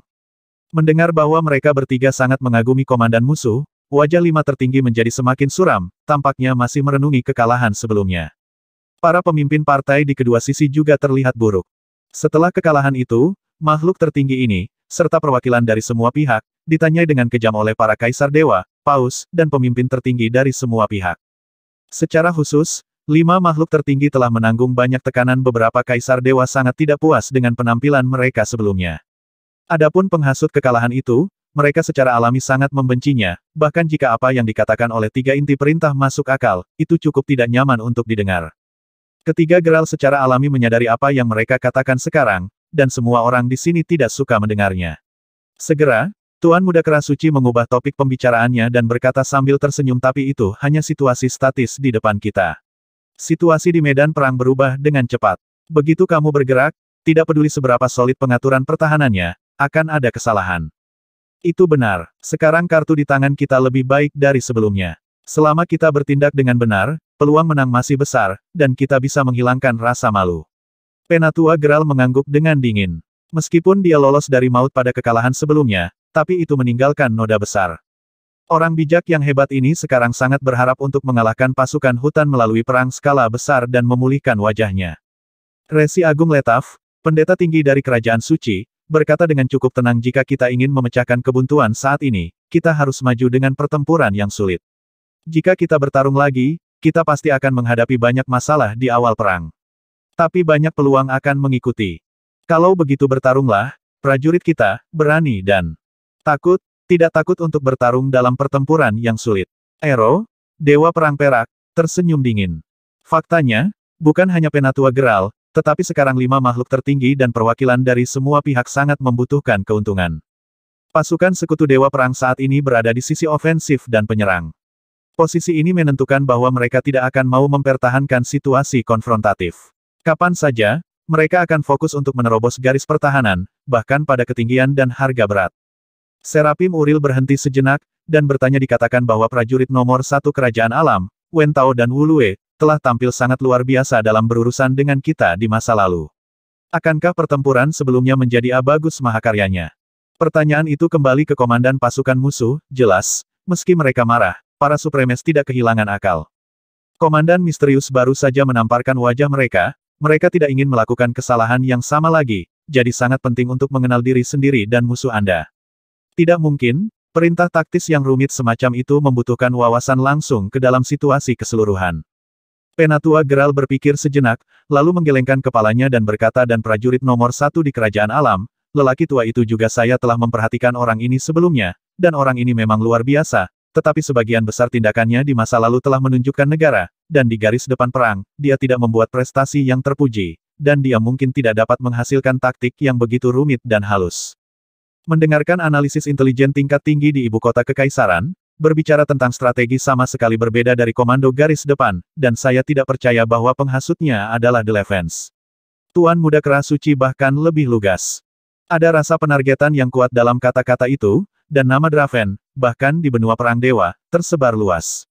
Mendengar bahwa mereka bertiga sangat mengagumi komandan musuh, wajah lima tertinggi menjadi semakin suram, tampaknya masih merenungi kekalahan sebelumnya. Para pemimpin partai di kedua sisi juga terlihat buruk. Setelah kekalahan itu, makhluk tertinggi ini, serta perwakilan dari semua pihak, ditanyai dengan kejam oleh para kaisar dewa, paus, dan pemimpin tertinggi dari semua pihak. Secara khusus, lima makhluk tertinggi telah menanggung banyak tekanan beberapa kaisar dewa sangat tidak puas dengan penampilan mereka sebelumnya. Adapun penghasut kekalahan itu, mereka secara alami sangat membencinya, bahkan jika apa yang dikatakan oleh tiga inti perintah masuk akal, itu cukup tidak nyaman untuk didengar. Ketiga geral secara alami menyadari apa yang mereka katakan sekarang, dan semua orang di sini tidak suka mendengarnya. Segera, Tuan Muda Kerasuci mengubah topik pembicaraannya dan berkata sambil tersenyum tapi itu hanya situasi statis di depan kita. Situasi di medan perang berubah dengan cepat. Begitu kamu bergerak, tidak peduli seberapa solid pengaturan pertahanannya, akan ada kesalahan. Itu benar. Sekarang kartu di tangan kita lebih baik dari sebelumnya. Selama kita bertindak dengan benar, peluang menang masih besar, dan kita bisa menghilangkan rasa malu. Penatua Geral mengangguk dengan dingin. Meskipun dia lolos dari maut pada kekalahan sebelumnya, tapi itu meninggalkan noda besar. Orang bijak yang hebat ini sekarang sangat berharap untuk mengalahkan pasukan hutan melalui perang skala besar dan memulihkan wajahnya. Resi Agung Letaf, pendeta tinggi dari Kerajaan Suci, berkata dengan cukup tenang jika kita ingin memecahkan kebuntuan saat ini, kita harus maju dengan pertempuran yang sulit. Jika kita bertarung lagi, kita pasti akan menghadapi banyak masalah di awal perang. Tapi banyak peluang akan mengikuti. Kalau begitu bertarunglah, prajurit kita, berani dan takut, tidak takut untuk bertarung dalam pertempuran yang sulit. Ero, Dewa Perang Perak, tersenyum dingin. Faktanya, bukan hanya Penatua Geral, tetapi sekarang lima makhluk tertinggi dan perwakilan dari semua pihak sangat membutuhkan keuntungan. Pasukan sekutu Dewa Perang saat ini berada di sisi ofensif dan penyerang. Posisi ini menentukan bahwa mereka tidak akan mau mempertahankan situasi konfrontatif. Kapan saja, mereka akan fokus untuk menerobos garis pertahanan, bahkan pada ketinggian dan harga berat. Serapim Uril berhenti sejenak, dan bertanya dikatakan bahwa prajurit nomor satu kerajaan alam, Wen Tao dan Wu telah tampil sangat luar biasa dalam berurusan dengan kita di masa lalu. Akankah pertempuran sebelumnya menjadi abagus mahakaryanya? Pertanyaan itu kembali ke komandan pasukan musuh, jelas, meski mereka marah, para supremes tidak kehilangan akal. Komandan misterius baru saja menamparkan wajah mereka, mereka tidak ingin melakukan kesalahan yang sama lagi, jadi sangat penting untuk mengenal diri sendiri dan musuh Anda. Tidak mungkin, perintah taktis yang rumit semacam itu membutuhkan wawasan langsung ke dalam situasi keseluruhan. Penatua Geral berpikir sejenak, lalu menggelengkan kepalanya dan berkata dan prajurit nomor satu di kerajaan alam, lelaki tua itu juga saya telah memperhatikan orang ini sebelumnya, dan orang ini memang luar biasa, tetapi sebagian besar tindakannya di masa lalu telah menunjukkan negara, dan di garis depan perang, dia tidak membuat prestasi yang terpuji, dan dia mungkin tidak dapat menghasilkan taktik yang begitu rumit dan halus. Mendengarkan analisis intelijen tingkat tinggi di ibu kota kekaisaran, berbicara tentang strategi sama sekali berbeda dari komando garis depan, dan saya tidak percaya bahwa penghasutnya adalah The Levens. Tuan muda kerasuci bahkan lebih lugas. Ada rasa penargetan yang kuat dalam kata-kata itu, dan nama Draven, bahkan di benua perang dewa, tersebar luas.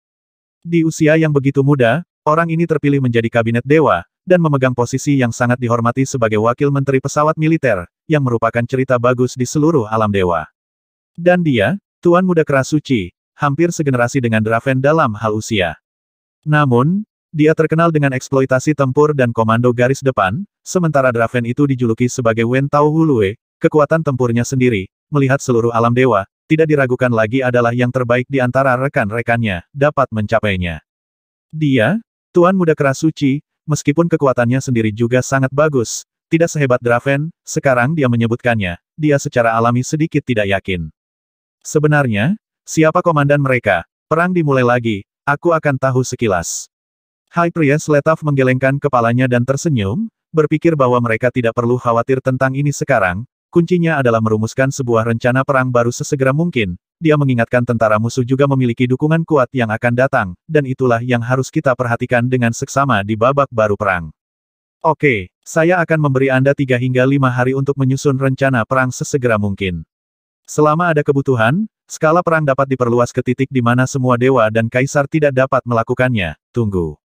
Di usia yang begitu muda, orang ini terpilih menjadi kabinet dewa, dan memegang posisi yang sangat dihormati sebagai wakil menteri pesawat militer, yang merupakan cerita bagus di seluruh alam dewa. Dan dia, Tuan Muda keras suci, hampir segenerasi dengan Draven dalam hal usia. Namun, dia terkenal dengan eksploitasi tempur dan komando garis depan, sementara Draven itu dijuluki sebagai Wen Tao Hulue, Kekuatan tempurnya sendiri, melihat seluruh alam dewa, tidak diragukan lagi adalah yang terbaik di antara rekan-rekannya, dapat mencapainya. Dia, Tuan Muda Keras Suci, meskipun kekuatannya sendiri juga sangat bagus, tidak sehebat Draven, sekarang dia menyebutkannya, dia secara alami sedikit tidak yakin. Sebenarnya, siapa komandan mereka? Perang dimulai lagi, aku akan tahu sekilas. High Priest Letaf menggelengkan kepalanya dan tersenyum, berpikir bahwa mereka tidak perlu khawatir tentang ini sekarang, Kuncinya adalah merumuskan sebuah rencana perang baru sesegera mungkin, dia mengingatkan tentara musuh juga memiliki dukungan kuat yang akan datang, dan itulah yang harus kita perhatikan dengan seksama di babak baru perang. Oke, saya akan memberi Anda tiga hingga lima hari untuk menyusun rencana perang sesegera mungkin. Selama ada kebutuhan, skala perang dapat diperluas ke titik di mana semua dewa dan kaisar tidak dapat melakukannya. Tunggu.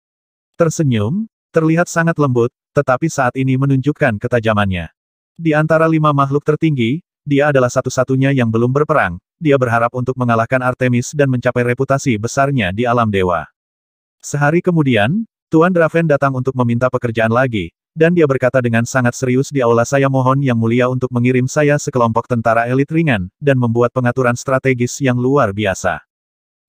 Tersenyum, terlihat sangat lembut, tetapi saat ini menunjukkan ketajamannya. Di antara lima makhluk tertinggi, dia adalah satu-satunya yang belum berperang, dia berharap untuk mengalahkan Artemis dan mencapai reputasi besarnya di alam dewa. Sehari kemudian, Tuan Draven datang untuk meminta pekerjaan lagi, dan dia berkata dengan sangat serius di aula saya mohon yang mulia untuk mengirim saya sekelompok tentara elit ringan, dan membuat pengaturan strategis yang luar biasa.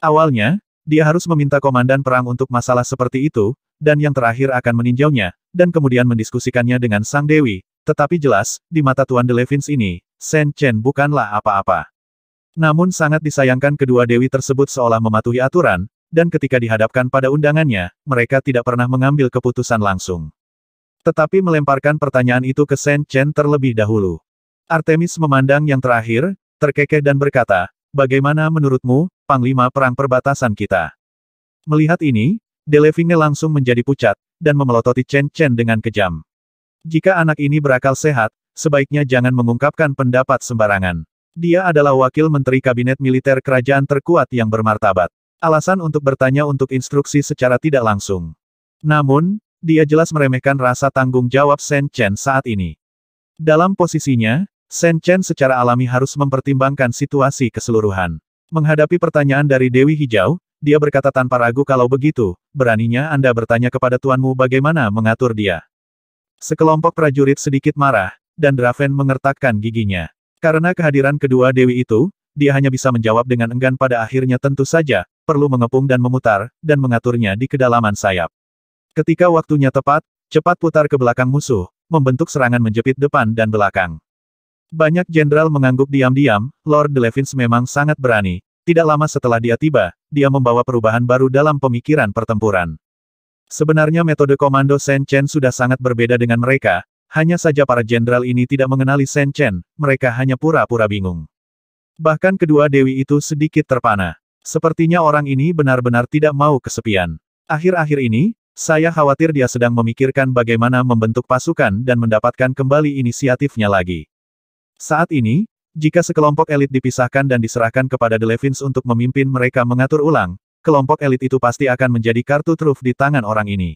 Awalnya, dia harus meminta komandan perang untuk masalah seperti itu, dan yang terakhir akan meninjaunya, dan kemudian mendiskusikannya dengan Sang Dewi, tetapi jelas, di mata Tuan De Levins ini, Shen Chen bukanlah apa-apa. Namun sangat disayangkan kedua dewi tersebut seolah mematuhi aturan, dan ketika dihadapkan pada undangannya, mereka tidak pernah mengambil keputusan langsung. Tetapi melemparkan pertanyaan itu ke Shen Chen terlebih dahulu. Artemis memandang yang terakhir, terkekeh dan berkata, Bagaimana menurutmu, Panglima Perang Perbatasan kita? Melihat ini, Delevingne langsung menjadi pucat, dan memelototi Chen Chen dengan kejam. Jika anak ini berakal sehat, sebaiknya jangan mengungkapkan pendapat sembarangan. Dia adalah wakil menteri kabinet militer kerajaan terkuat yang bermartabat. Alasan untuk bertanya untuk instruksi secara tidak langsung. Namun, dia jelas meremehkan rasa tanggung jawab Shen Chen saat ini. Dalam posisinya, Shen Chen secara alami harus mempertimbangkan situasi keseluruhan. Menghadapi pertanyaan dari Dewi Hijau, dia berkata tanpa ragu kalau begitu, beraninya Anda bertanya kepada tuanmu bagaimana mengatur dia. Sekelompok prajurit sedikit marah, dan Draven mengertakkan giginya. Karena kehadiran kedua dewi itu, dia hanya bisa menjawab dengan enggan pada akhirnya tentu saja, perlu mengepung dan memutar, dan mengaturnya di kedalaman sayap. Ketika waktunya tepat, cepat putar ke belakang musuh, membentuk serangan menjepit depan dan belakang. Banyak jenderal mengangguk diam-diam, Lord Delevins memang sangat berani. Tidak lama setelah dia tiba, dia membawa perubahan baru dalam pemikiran pertempuran. Sebenarnya metode komando Shen Chen sudah sangat berbeda dengan mereka, hanya saja para jenderal ini tidak mengenali Shen Chen, mereka hanya pura-pura bingung. Bahkan kedua dewi itu sedikit terpana. Sepertinya orang ini benar-benar tidak mau kesepian. Akhir-akhir ini, saya khawatir dia sedang memikirkan bagaimana membentuk pasukan dan mendapatkan kembali inisiatifnya lagi. Saat ini, jika sekelompok elit dipisahkan dan diserahkan kepada The Levins untuk memimpin mereka mengatur ulang, kelompok elit itu pasti akan menjadi kartu truf di tangan orang ini.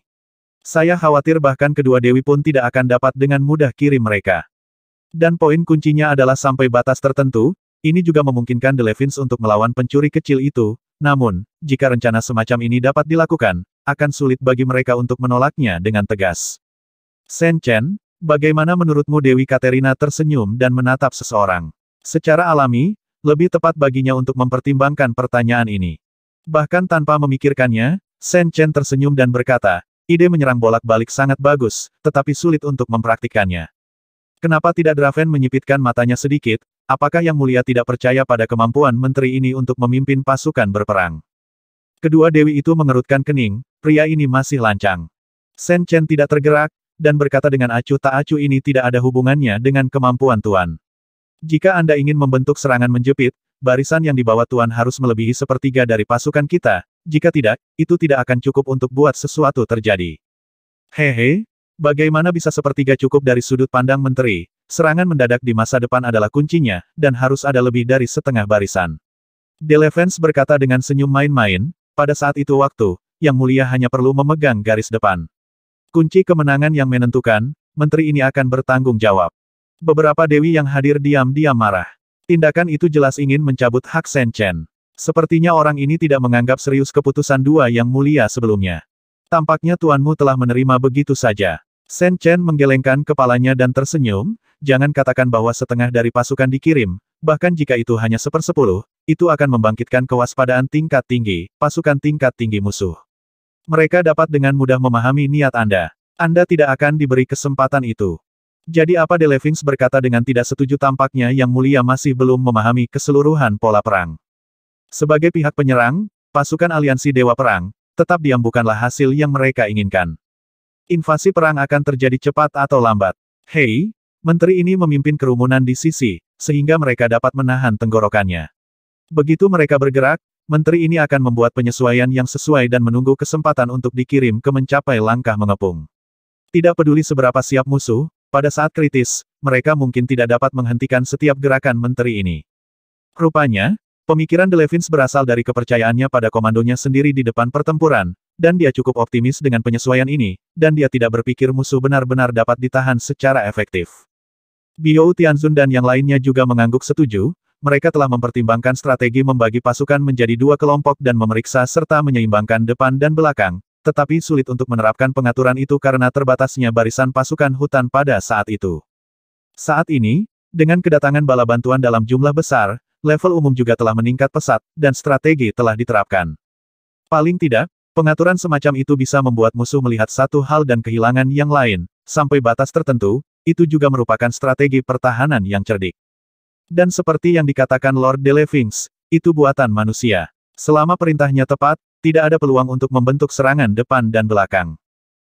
Saya khawatir bahkan kedua dewi pun tidak akan dapat dengan mudah kirim mereka. Dan poin kuncinya adalah sampai batas tertentu, ini juga memungkinkan The Levins untuk melawan pencuri kecil itu, namun, jika rencana semacam ini dapat dilakukan, akan sulit bagi mereka untuk menolaknya dengan tegas. Sen Chen, bagaimana menurutmu Dewi Katerina tersenyum dan menatap seseorang? Secara alami, lebih tepat baginya untuk mempertimbangkan pertanyaan ini. Bahkan tanpa memikirkannya, Shen Chen tersenyum dan berkata, ide menyerang bolak-balik sangat bagus, tetapi sulit untuk mempraktikkannya. Kenapa tidak Draven menyipitkan matanya sedikit, apakah Yang Mulia tidak percaya pada kemampuan menteri ini untuk memimpin pasukan berperang? Kedua dewi itu mengerutkan kening, pria ini masih lancang. Shen Chen tidak tergerak, dan berkata dengan acuh tak acuh ini tidak ada hubungannya dengan kemampuan Tuan. Jika Anda ingin membentuk serangan menjepit, barisan yang dibawa Tuan harus melebihi sepertiga dari pasukan kita, jika tidak, itu tidak akan cukup untuk buat sesuatu terjadi. Hehe, bagaimana bisa sepertiga cukup dari sudut pandang menteri, serangan mendadak di masa depan adalah kuncinya, dan harus ada lebih dari setengah barisan. Delevens berkata dengan senyum main-main, pada saat itu waktu, yang mulia hanya perlu memegang garis depan. Kunci kemenangan yang menentukan, menteri ini akan bertanggung jawab. Beberapa dewi yang hadir diam-diam marah. Tindakan itu jelas ingin mencabut hak Shen Chen. Sepertinya orang ini tidak menganggap serius keputusan dua yang mulia sebelumnya. Tampaknya tuanmu telah menerima begitu saja. Shen Chen menggelengkan kepalanya dan tersenyum, jangan katakan bahwa setengah dari pasukan dikirim, bahkan jika itu hanya sepersepuluh, itu akan membangkitkan kewaspadaan tingkat tinggi, pasukan tingkat tinggi musuh. Mereka dapat dengan mudah memahami niat Anda. Anda tidak akan diberi kesempatan itu. Jadi apa Delevings berkata dengan tidak setuju tampaknya Yang Mulia masih belum memahami keseluruhan pola perang. Sebagai pihak penyerang, pasukan aliansi Dewa Perang, tetap diam bukanlah hasil yang mereka inginkan. Invasi perang akan terjadi cepat atau lambat. Hei, menteri ini memimpin kerumunan di sisi, sehingga mereka dapat menahan tenggorokannya. Begitu mereka bergerak, menteri ini akan membuat penyesuaian yang sesuai dan menunggu kesempatan untuk dikirim ke mencapai langkah mengepung. Tidak peduli seberapa siap musuh, pada saat kritis, mereka mungkin tidak dapat menghentikan setiap gerakan menteri ini. Rupanya, pemikiran Levins berasal dari kepercayaannya pada komandonya sendiri di depan pertempuran, dan dia cukup optimis dengan penyesuaian ini, dan dia tidak berpikir musuh benar-benar dapat ditahan secara efektif. Bio Tianzun dan yang lainnya juga mengangguk setuju, mereka telah mempertimbangkan strategi membagi pasukan menjadi dua kelompok dan memeriksa serta menyeimbangkan depan dan belakang, tetapi sulit untuk menerapkan pengaturan itu karena terbatasnya barisan pasukan hutan pada saat itu. Saat ini, dengan kedatangan bala bantuan dalam jumlah besar, level umum juga telah meningkat pesat, dan strategi telah diterapkan. Paling tidak, pengaturan semacam itu bisa membuat musuh melihat satu hal dan kehilangan yang lain, sampai batas tertentu, itu juga merupakan strategi pertahanan yang cerdik. Dan seperti yang dikatakan Lord Delevings, itu buatan manusia. Selama perintahnya tepat, tidak ada peluang untuk membentuk serangan depan dan belakang.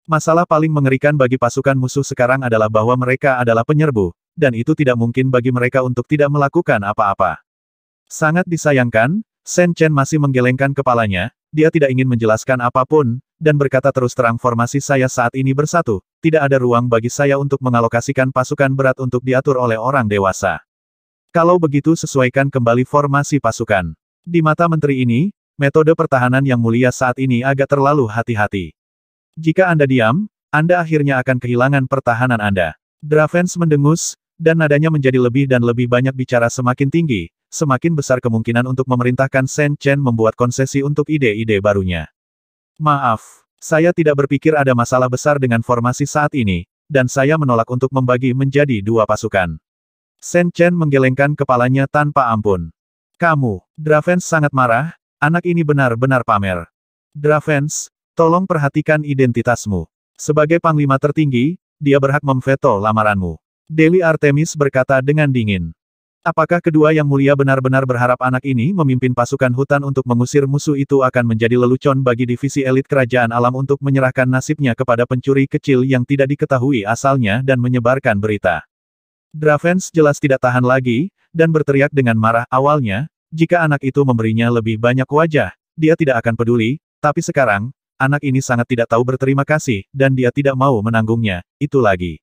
Masalah paling mengerikan bagi pasukan musuh sekarang adalah bahwa mereka adalah penyerbu, dan itu tidak mungkin bagi mereka untuk tidak melakukan apa-apa. Sangat disayangkan, Shen Chen masih menggelengkan kepalanya, dia tidak ingin menjelaskan apapun, dan berkata terus terang formasi saya saat ini bersatu, tidak ada ruang bagi saya untuk mengalokasikan pasukan berat untuk diatur oleh orang dewasa. Kalau begitu sesuaikan kembali formasi pasukan. Di mata menteri ini, metode pertahanan yang mulia saat ini agak terlalu hati-hati. Jika Anda diam, Anda akhirnya akan kehilangan pertahanan Anda. Dravens mendengus, dan nadanya menjadi lebih dan lebih banyak bicara semakin tinggi, semakin besar kemungkinan untuk memerintahkan Shen Chen membuat konsesi untuk ide-ide barunya. Maaf, saya tidak berpikir ada masalah besar dengan formasi saat ini, dan saya menolak untuk membagi menjadi dua pasukan. Shen Chen menggelengkan kepalanya tanpa ampun. Kamu, Dravens sangat marah, Anak ini benar-benar pamer. Dravens, tolong perhatikan identitasmu. Sebagai panglima tertinggi, dia berhak memveto lamaranmu. Deli Artemis berkata dengan dingin. Apakah kedua yang mulia benar-benar berharap anak ini memimpin pasukan hutan untuk mengusir musuh itu akan menjadi lelucon bagi divisi elit kerajaan alam untuk menyerahkan nasibnya kepada pencuri kecil yang tidak diketahui asalnya dan menyebarkan berita. Dravens jelas tidak tahan lagi, dan berteriak dengan marah, awalnya, jika anak itu memberinya lebih banyak wajah, dia tidak akan peduli, tapi sekarang, anak ini sangat tidak tahu berterima kasih, dan dia tidak mau menanggungnya, itu lagi.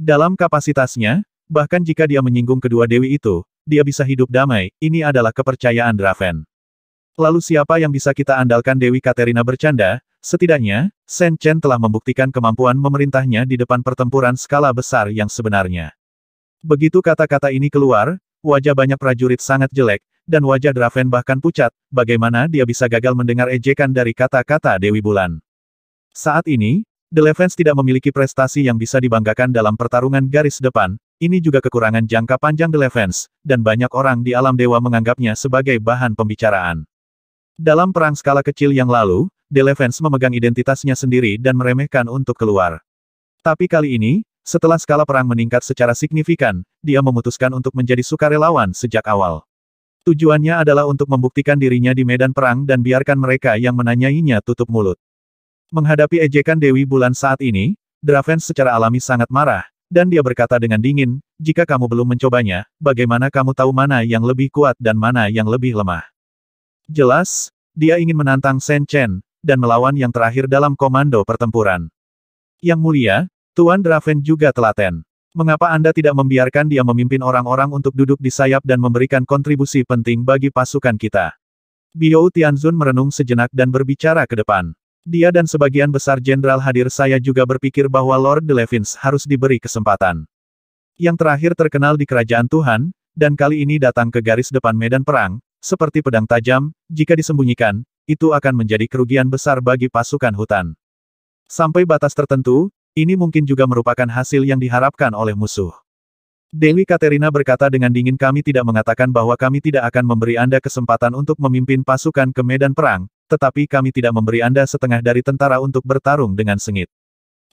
Dalam kapasitasnya, bahkan jika dia menyinggung kedua dewi itu, dia bisa hidup damai, ini adalah kepercayaan Draven. Lalu siapa yang bisa kita andalkan Dewi Katerina bercanda? Setidaknya, Sen Chen telah membuktikan kemampuan memerintahnya di depan pertempuran skala besar yang sebenarnya. Begitu kata-kata ini keluar, wajah banyak prajurit sangat jelek, dan wajah Draven bahkan pucat, bagaimana dia bisa gagal mendengar ejekan dari kata-kata Dewi Bulan. Saat ini, The Levens tidak memiliki prestasi yang bisa dibanggakan dalam pertarungan garis depan, ini juga kekurangan jangka panjang The Levens, dan banyak orang di alam dewa menganggapnya sebagai bahan pembicaraan. Dalam perang skala kecil yang lalu, The Levens memegang identitasnya sendiri dan meremehkan untuk keluar. Tapi kali ini, setelah skala perang meningkat secara signifikan, dia memutuskan untuk menjadi sukarelawan sejak awal. Tujuannya adalah untuk membuktikan dirinya di medan perang dan biarkan mereka yang menanyainya tutup mulut. Menghadapi ejekan Dewi Bulan saat ini, Draven secara alami sangat marah, dan dia berkata dengan dingin, jika kamu belum mencobanya, bagaimana kamu tahu mana yang lebih kuat dan mana yang lebih lemah? Jelas, dia ingin menantang Shen Chen, dan melawan yang terakhir dalam komando pertempuran. Yang mulia, Tuan Draven juga telaten. Mengapa Anda tidak membiarkan dia memimpin orang-orang untuk duduk di sayap dan memberikan kontribusi penting bagi pasukan kita? Biou Tianzun merenung sejenak dan berbicara ke depan. Dia dan sebagian besar jenderal hadir saya juga berpikir bahwa Lord de Levins harus diberi kesempatan. Yang terakhir terkenal di kerajaan Tuhan, dan kali ini datang ke garis depan medan perang, seperti pedang tajam, jika disembunyikan, itu akan menjadi kerugian besar bagi pasukan hutan. Sampai batas tertentu, ini mungkin juga merupakan hasil yang diharapkan oleh musuh. Dewi Katerina berkata dengan dingin kami tidak mengatakan bahwa kami tidak akan memberi Anda kesempatan untuk memimpin pasukan ke medan perang, tetapi kami tidak memberi Anda setengah dari tentara untuk bertarung dengan sengit.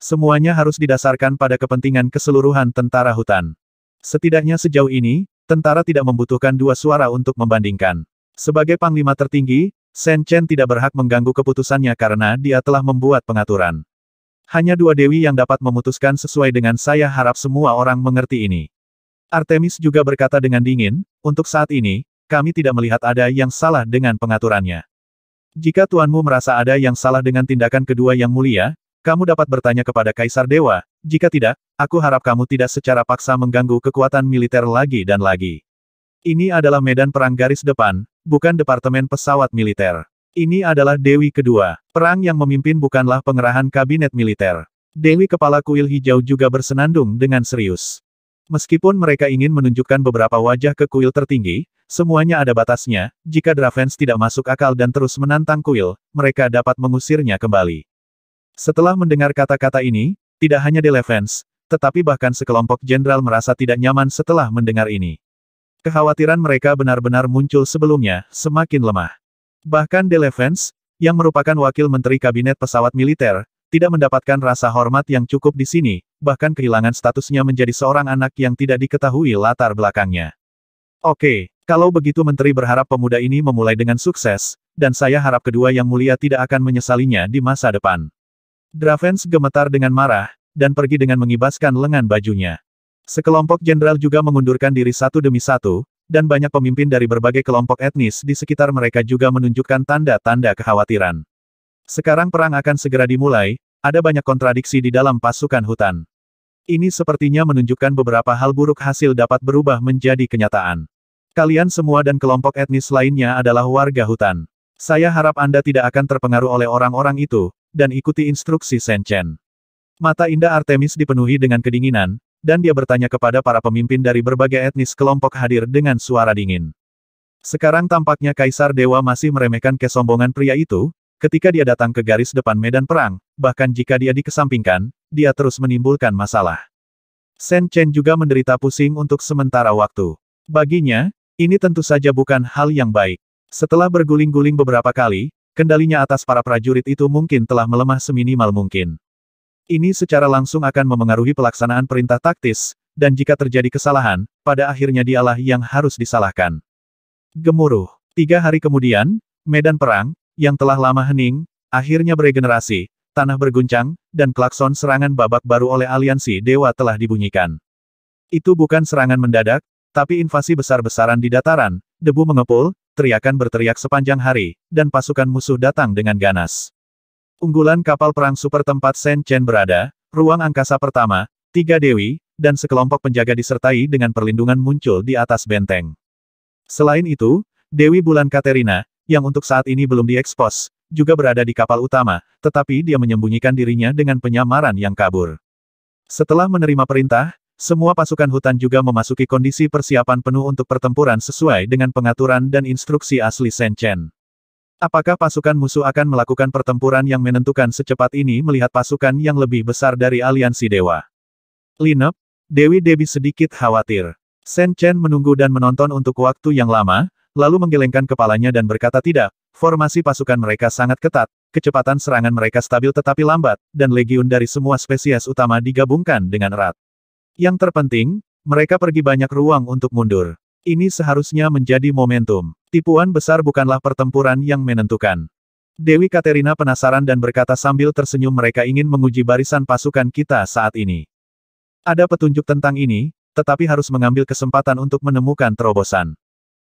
Semuanya harus didasarkan pada kepentingan keseluruhan tentara hutan. Setidaknya sejauh ini, tentara tidak membutuhkan dua suara untuk membandingkan. Sebagai panglima tertinggi, Sen Chen tidak berhak mengganggu keputusannya karena dia telah membuat pengaturan. Hanya dua dewi yang dapat memutuskan sesuai dengan saya harap semua orang mengerti ini. Artemis juga berkata dengan dingin, untuk saat ini, kami tidak melihat ada yang salah dengan pengaturannya. Jika tuanmu merasa ada yang salah dengan tindakan kedua yang mulia, kamu dapat bertanya kepada Kaisar Dewa, jika tidak, aku harap kamu tidak secara paksa mengganggu kekuatan militer lagi dan lagi. Ini adalah medan perang garis depan, bukan departemen pesawat militer. Ini adalah Dewi kedua. Perang yang memimpin bukanlah pengerahan kabinet militer. Dewi Kepala Kuil Hijau juga bersenandung dengan serius. Meskipun mereka ingin menunjukkan beberapa wajah ke kuil tertinggi, semuanya ada batasnya, jika Dravens tidak masuk akal dan terus menantang kuil, mereka dapat mengusirnya kembali. Setelah mendengar kata-kata ini, tidak hanya Delevens, tetapi bahkan sekelompok jenderal merasa tidak nyaman setelah mendengar ini. Kekhawatiran mereka benar-benar muncul sebelumnya, semakin lemah. Bahkan Delevens, yang merupakan wakil menteri kabinet pesawat militer, tidak mendapatkan rasa hormat yang cukup di sini, bahkan kehilangan statusnya menjadi seorang anak yang tidak diketahui latar belakangnya. Oke, kalau begitu menteri berharap pemuda ini memulai dengan sukses, dan saya harap kedua yang mulia tidak akan menyesalinya di masa depan. Dravens gemetar dengan marah, dan pergi dengan mengibaskan lengan bajunya. Sekelompok jenderal juga mengundurkan diri satu demi satu, dan banyak pemimpin dari berbagai kelompok etnis di sekitar mereka juga menunjukkan tanda-tanda kekhawatiran. Sekarang perang akan segera dimulai, ada banyak kontradiksi di dalam pasukan hutan. Ini sepertinya menunjukkan beberapa hal buruk hasil dapat berubah menjadi kenyataan. Kalian semua dan kelompok etnis lainnya adalah warga hutan. Saya harap Anda tidak akan terpengaruh oleh orang-orang itu, dan ikuti instruksi Senchen. Mata indah Artemis dipenuhi dengan kedinginan, dan dia bertanya kepada para pemimpin dari berbagai etnis kelompok hadir dengan suara dingin. Sekarang tampaknya Kaisar Dewa masih meremehkan kesombongan pria itu, ketika dia datang ke garis depan medan perang, bahkan jika dia dikesampingkan, dia terus menimbulkan masalah. Shen Chen juga menderita pusing untuk sementara waktu. Baginya, ini tentu saja bukan hal yang baik. Setelah berguling-guling beberapa kali, kendalinya atas para prajurit itu mungkin telah melemah seminimal mungkin. Ini secara langsung akan memengaruhi pelaksanaan perintah taktis, dan jika terjadi kesalahan, pada akhirnya dialah yang harus disalahkan. Gemuruh. Tiga hari kemudian, medan perang, yang telah lama hening, akhirnya beregenerasi, tanah berguncang, dan klakson serangan babak baru oleh aliansi dewa telah dibunyikan. Itu bukan serangan mendadak, tapi invasi besar-besaran di dataran, debu mengepul, teriakan berteriak sepanjang hari, dan pasukan musuh datang dengan ganas. Unggulan kapal perang super tempat Shen Chen berada, ruang angkasa pertama, tiga dewi, dan sekelompok penjaga disertai dengan perlindungan muncul di atas benteng. Selain itu, Dewi Bulan Katerina, yang untuk saat ini belum diekspos, juga berada di kapal utama, tetapi dia menyembunyikan dirinya dengan penyamaran yang kabur. Setelah menerima perintah, semua pasukan hutan juga memasuki kondisi persiapan penuh untuk pertempuran sesuai dengan pengaturan dan instruksi asli Shen Chen. Apakah pasukan musuh akan melakukan pertempuran yang menentukan secepat ini melihat pasukan yang lebih besar dari aliansi dewa? Linep, Dewi Debi sedikit khawatir. Sen Chen menunggu dan menonton untuk waktu yang lama, lalu menggelengkan kepalanya dan berkata tidak, formasi pasukan mereka sangat ketat, kecepatan serangan mereka stabil tetapi lambat, dan legiun dari semua spesies utama digabungkan dengan erat. Yang terpenting, mereka pergi banyak ruang untuk mundur. Ini seharusnya menjadi momentum. Tipuan besar bukanlah pertempuran yang menentukan. Dewi Katerina penasaran dan berkata sambil tersenyum mereka ingin menguji barisan pasukan kita saat ini. Ada petunjuk tentang ini, tetapi harus mengambil kesempatan untuk menemukan terobosan.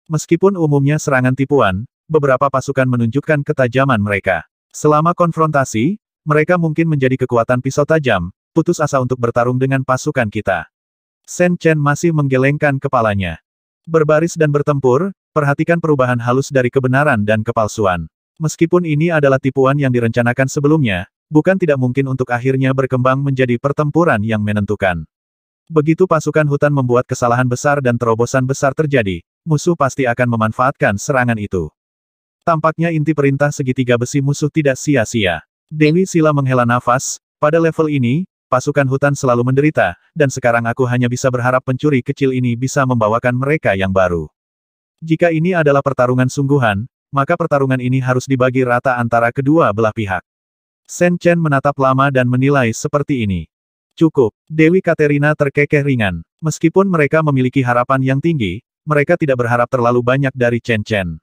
Meskipun umumnya serangan tipuan, beberapa pasukan menunjukkan ketajaman mereka. Selama konfrontasi, mereka mungkin menjadi kekuatan pisau tajam, putus asa untuk bertarung dengan pasukan kita. Sen Chen masih menggelengkan kepalanya. Berbaris dan bertempur, Perhatikan perubahan halus dari kebenaran dan kepalsuan. Meskipun ini adalah tipuan yang direncanakan sebelumnya, bukan tidak mungkin untuk akhirnya berkembang menjadi pertempuran yang menentukan. Begitu pasukan hutan membuat kesalahan besar dan terobosan besar terjadi, musuh pasti akan memanfaatkan serangan itu. Tampaknya inti perintah segitiga besi musuh tidak sia-sia. Dewi Sila menghela nafas, pada level ini, pasukan hutan selalu menderita, dan sekarang aku hanya bisa berharap pencuri kecil ini bisa membawakan mereka yang baru. Jika ini adalah pertarungan sungguhan, maka pertarungan ini harus dibagi rata antara kedua belah pihak. Sen Chen menatap lama dan menilai seperti ini. Cukup, Dewi Katerina terkekeh ringan. Meskipun mereka memiliki harapan yang tinggi, mereka tidak berharap terlalu banyak dari Chen Chen.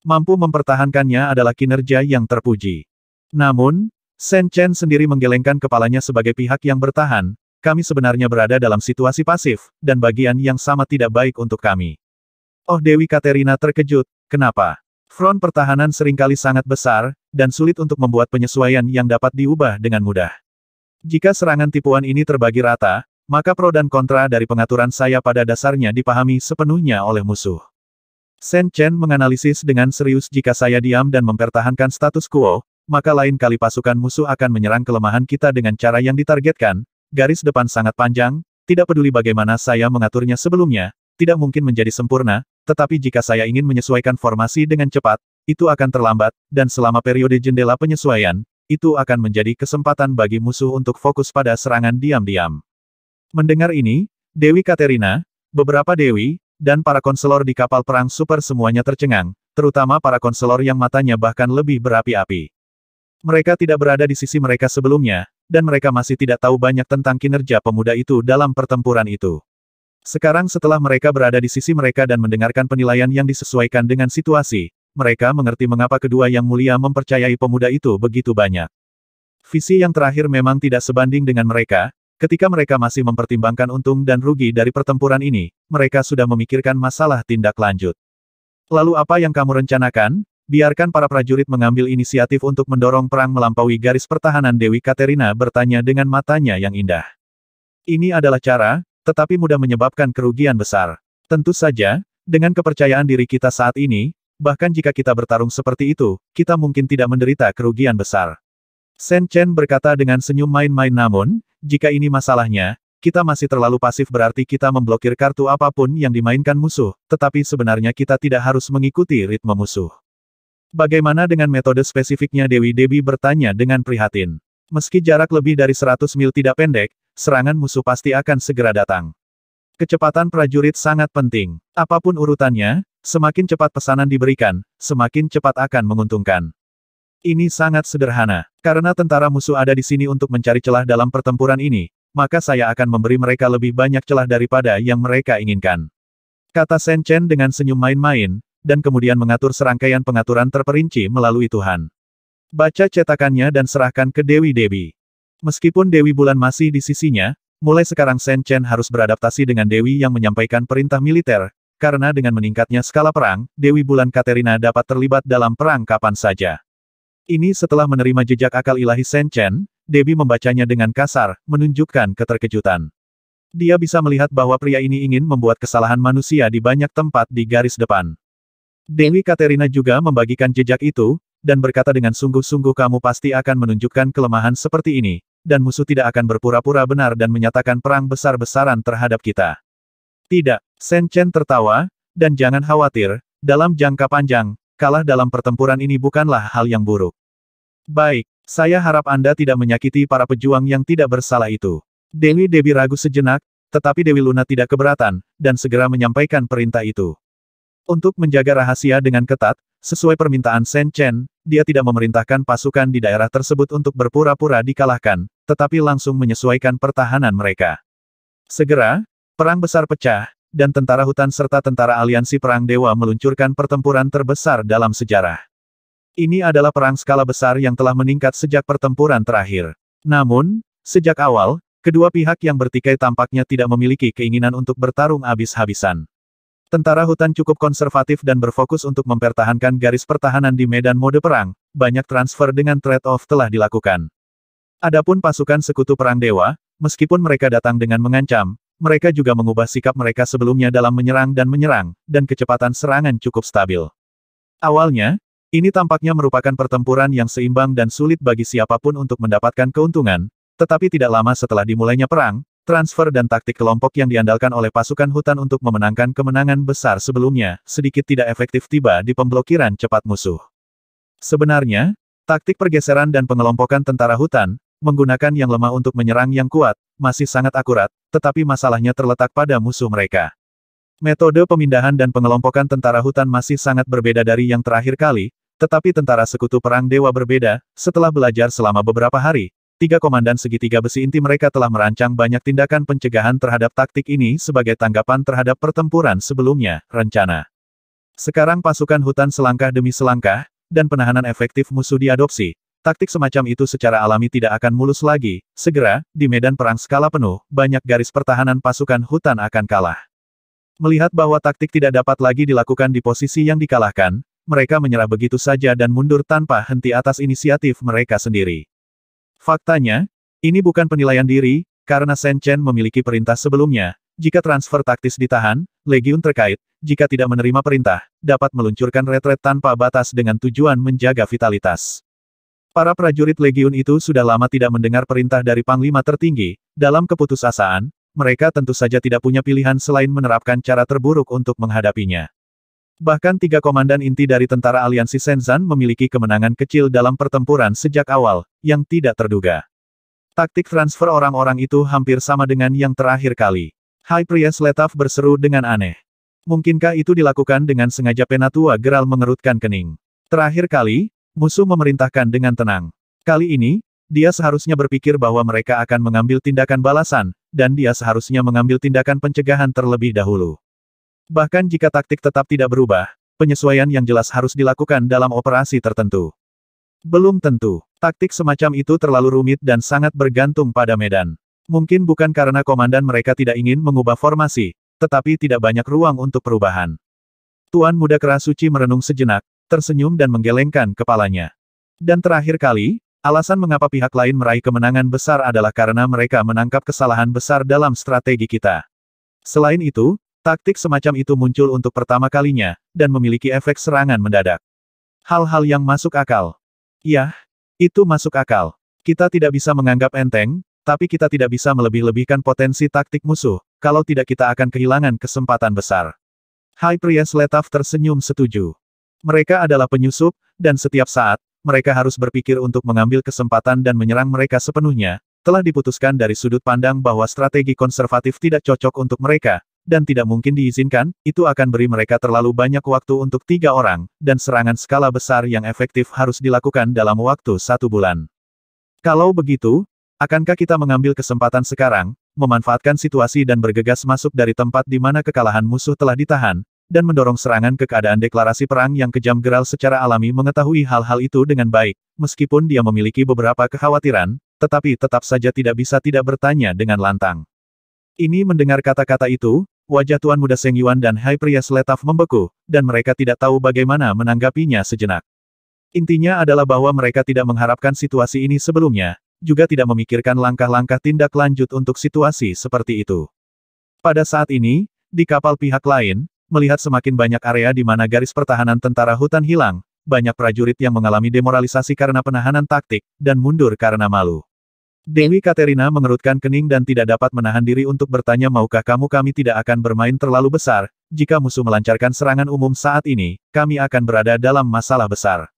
Mampu mempertahankannya adalah kinerja yang terpuji. Namun, Sen Chen sendiri menggelengkan kepalanya sebagai pihak yang bertahan, kami sebenarnya berada dalam situasi pasif, dan bagian yang sama tidak baik untuk kami. Oh Dewi Katerina terkejut, kenapa? Front pertahanan seringkali sangat besar, dan sulit untuk membuat penyesuaian yang dapat diubah dengan mudah. Jika serangan tipuan ini terbagi rata, maka pro dan kontra dari pengaturan saya pada dasarnya dipahami sepenuhnya oleh musuh. Shen Chen menganalisis dengan serius jika saya diam dan mempertahankan status quo, maka lain kali pasukan musuh akan menyerang kelemahan kita dengan cara yang ditargetkan, garis depan sangat panjang, tidak peduli bagaimana saya mengaturnya sebelumnya, tidak mungkin menjadi sempurna, tetapi jika saya ingin menyesuaikan formasi dengan cepat, itu akan terlambat, dan selama periode jendela penyesuaian, itu akan menjadi kesempatan bagi musuh untuk fokus pada serangan diam-diam. Mendengar ini, Dewi Katerina, beberapa Dewi, dan para konselor di kapal perang super semuanya tercengang, terutama para konselor yang matanya bahkan lebih berapi-api. Mereka tidak berada di sisi mereka sebelumnya, dan mereka masih tidak tahu banyak tentang kinerja pemuda itu dalam pertempuran itu. Sekarang setelah mereka berada di sisi mereka dan mendengarkan penilaian yang disesuaikan dengan situasi, mereka mengerti mengapa kedua yang mulia mempercayai pemuda itu begitu banyak. Visi yang terakhir memang tidak sebanding dengan mereka, ketika mereka masih mempertimbangkan untung dan rugi dari pertempuran ini, mereka sudah memikirkan masalah tindak lanjut. Lalu apa yang kamu rencanakan? Biarkan para prajurit mengambil inisiatif untuk mendorong perang melampaui garis pertahanan Dewi Katerina bertanya dengan matanya yang indah. Ini adalah cara, tetapi mudah menyebabkan kerugian besar. Tentu saja, dengan kepercayaan diri kita saat ini, bahkan jika kita bertarung seperti itu, kita mungkin tidak menderita kerugian besar. Sen Chen berkata dengan senyum main-main namun, jika ini masalahnya, kita masih terlalu pasif berarti kita memblokir kartu apapun yang dimainkan musuh, tetapi sebenarnya kita tidak harus mengikuti ritme musuh. Bagaimana dengan metode spesifiknya Dewi Debi bertanya dengan prihatin. Meski jarak lebih dari 100 mil tidak pendek, serangan musuh pasti akan segera datang. Kecepatan prajurit sangat penting. Apapun urutannya, semakin cepat pesanan diberikan, semakin cepat akan menguntungkan. Ini sangat sederhana. Karena tentara musuh ada di sini untuk mencari celah dalam pertempuran ini, maka saya akan memberi mereka lebih banyak celah daripada yang mereka inginkan. Kata Sen Chen dengan senyum main-main, dan kemudian mengatur serangkaian pengaturan terperinci melalui Tuhan. Baca cetakannya dan serahkan ke Dewi Debi. Meskipun Dewi Bulan masih di sisinya, mulai sekarang Shen Chen harus beradaptasi dengan Dewi yang menyampaikan perintah militer, karena dengan meningkatnya skala perang, Dewi Bulan Katerina dapat terlibat dalam perang kapan saja. Ini setelah menerima jejak akal ilahi Shen Chen, Dewi membacanya dengan kasar, menunjukkan keterkejutan. Dia bisa melihat bahwa pria ini ingin membuat kesalahan manusia di banyak tempat di garis depan. Dewi Katerina juga membagikan jejak itu, dan berkata dengan sungguh-sungguh kamu pasti akan menunjukkan kelemahan seperti ini, dan musuh tidak akan berpura-pura benar dan menyatakan perang besar-besaran terhadap kita. Tidak, Shen Chen tertawa, dan jangan khawatir, dalam jangka panjang, kalah dalam pertempuran ini bukanlah hal yang buruk. Baik, saya harap Anda tidak menyakiti para pejuang yang tidak bersalah itu. Dewi Dewi ragu sejenak, tetapi Dewi Luna tidak keberatan, dan segera menyampaikan perintah itu. Untuk menjaga rahasia dengan ketat, sesuai permintaan Shen Chen, dia tidak memerintahkan pasukan di daerah tersebut untuk berpura-pura dikalahkan, tetapi langsung menyesuaikan pertahanan mereka. Segera, perang besar pecah, dan tentara hutan serta tentara aliansi perang dewa meluncurkan pertempuran terbesar dalam sejarah. Ini adalah perang skala besar yang telah meningkat sejak pertempuran terakhir. Namun, sejak awal, kedua pihak yang bertikai tampaknya tidak memiliki keinginan untuk bertarung habis-habisan. Tentara hutan cukup konservatif dan berfokus untuk mempertahankan garis pertahanan di medan mode perang, banyak transfer dengan trade-off telah dilakukan. Adapun pasukan sekutu perang dewa, meskipun mereka datang dengan mengancam, mereka juga mengubah sikap mereka sebelumnya dalam menyerang dan menyerang, dan kecepatan serangan cukup stabil. Awalnya, ini tampaknya merupakan pertempuran yang seimbang dan sulit bagi siapapun untuk mendapatkan keuntungan, tetapi tidak lama setelah dimulainya perang, Transfer dan taktik kelompok yang diandalkan oleh pasukan hutan untuk memenangkan kemenangan besar sebelumnya, sedikit tidak efektif tiba di pemblokiran cepat musuh. Sebenarnya, taktik pergeseran dan pengelompokan tentara hutan, menggunakan yang lemah untuk menyerang yang kuat, masih sangat akurat, tetapi masalahnya terletak pada musuh mereka. Metode pemindahan dan pengelompokan tentara hutan masih sangat berbeda dari yang terakhir kali, tetapi tentara sekutu perang dewa berbeda, setelah belajar selama beberapa hari, tiga komandan segitiga besi inti mereka telah merancang banyak tindakan pencegahan terhadap taktik ini sebagai tanggapan terhadap pertempuran sebelumnya, rencana. Sekarang pasukan hutan selangkah demi selangkah, dan penahanan efektif musuh diadopsi, taktik semacam itu secara alami tidak akan mulus lagi, segera, di medan perang skala penuh, banyak garis pertahanan pasukan hutan akan kalah. Melihat bahwa taktik tidak dapat lagi dilakukan di posisi yang dikalahkan, mereka menyerah begitu saja dan mundur tanpa henti atas inisiatif mereka sendiri. Faktanya, ini bukan penilaian diri, karena Shen Chen memiliki perintah sebelumnya. Jika transfer taktis ditahan, legiun terkait, jika tidak menerima perintah, dapat meluncurkan retret tanpa batas dengan tujuan menjaga vitalitas. Para prajurit legiun itu sudah lama tidak mendengar perintah dari panglima tertinggi. Dalam keputusasaan, mereka tentu saja tidak punya pilihan selain menerapkan cara terburuk untuk menghadapinya. Bahkan tiga komandan inti dari tentara aliansi Senzan memiliki kemenangan kecil dalam pertempuran sejak awal, yang tidak terduga. Taktik transfer orang-orang itu hampir sama dengan yang terakhir kali. High Priest Letaf berseru dengan aneh. Mungkinkah itu dilakukan dengan sengaja Penatua Geral mengerutkan kening? Terakhir kali, musuh memerintahkan dengan tenang. Kali ini, dia seharusnya berpikir bahwa mereka akan mengambil tindakan balasan, dan dia seharusnya mengambil tindakan pencegahan terlebih dahulu. Bahkan jika taktik tetap tidak berubah, penyesuaian yang jelas harus dilakukan dalam operasi tertentu. Belum tentu, taktik semacam itu terlalu rumit dan sangat bergantung pada medan. Mungkin bukan karena komandan mereka tidak ingin mengubah formasi, tetapi tidak banyak ruang untuk perubahan. Tuan muda Kerasuci merenung sejenak, tersenyum dan menggelengkan kepalanya. Dan terakhir kali, Alasan mengapa pihak lain meraih kemenangan besar adalah karena mereka menangkap kesalahan besar dalam strategi kita. Selain itu, Taktik semacam itu muncul untuk pertama kalinya, dan memiliki efek serangan mendadak. Hal-hal yang masuk akal. Ya, itu masuk akal. Kita tidak bisa menganggap enteng, tapi kita tidak bisa melebih-lebihkan potensi taktik musuh, kalau tidak kita akan kehilangan kesempatan besar. High Priest Letaf tersenyum setuju. Mereka adalah penyusup, dan setiap saat, mereka harus berpikir untuk mengambil kesempatan dan menyerang mereka sepenuhnya, telah diputuskan dari sudut pandang bahwa strategi konservatif tidak cocok untuk mereka, dan tidak mungkin diizinkan, itu akan beri mereka terlalu banyak waktu untuk tiga orang, dan serangan skala besar yang efektif harus dilakukan dalam waktu satu bulan. Kalau begitu, akankah kita mengambil kesempatan sekarang, memanfaatkan situasi dan bergegas masuk dari tempat di mana kekalahan musuh telah ditahan, dan mendorong serangan ke keadaan deklarasi perang yang kejam Geral secara alami mengetahui hal-hal itu dengan baik, meskipun dia memiliki beberapa kekhawatiran, tetapi tetap saja tidak bisa tidak bertanya dengan lantang. Ini mendengar kata-kata itu, wajah Tuan Muda Seng Yuan dan Hai Pria Seletaf membeku, dan mereka tidak tahu bagaimana menanggapinya sejenak. Intinya adalah bahwa mereka tidak mengharapkan situasi ini sebelumnya, juga tidak memikirkan langkah-langkah tindak lanjut untuk situasi seperti itu. Pada saat ini, di kapal pihak lain, melihat semakin banyak area di mana garis pertahanan tentara hutan hilang, banyak prajurit yang mengalami demoralisasi karena penahanan taktik, dan mundur karena malu. Dewi Katerina mengerutkan kening dan tidak dapat menahan diri untuk bertanya maukah kamu kami tidak akan bermain terlalu besar, jika musuh melancarkan serangan umum saat ini, kami akan berada dalam masalah besar.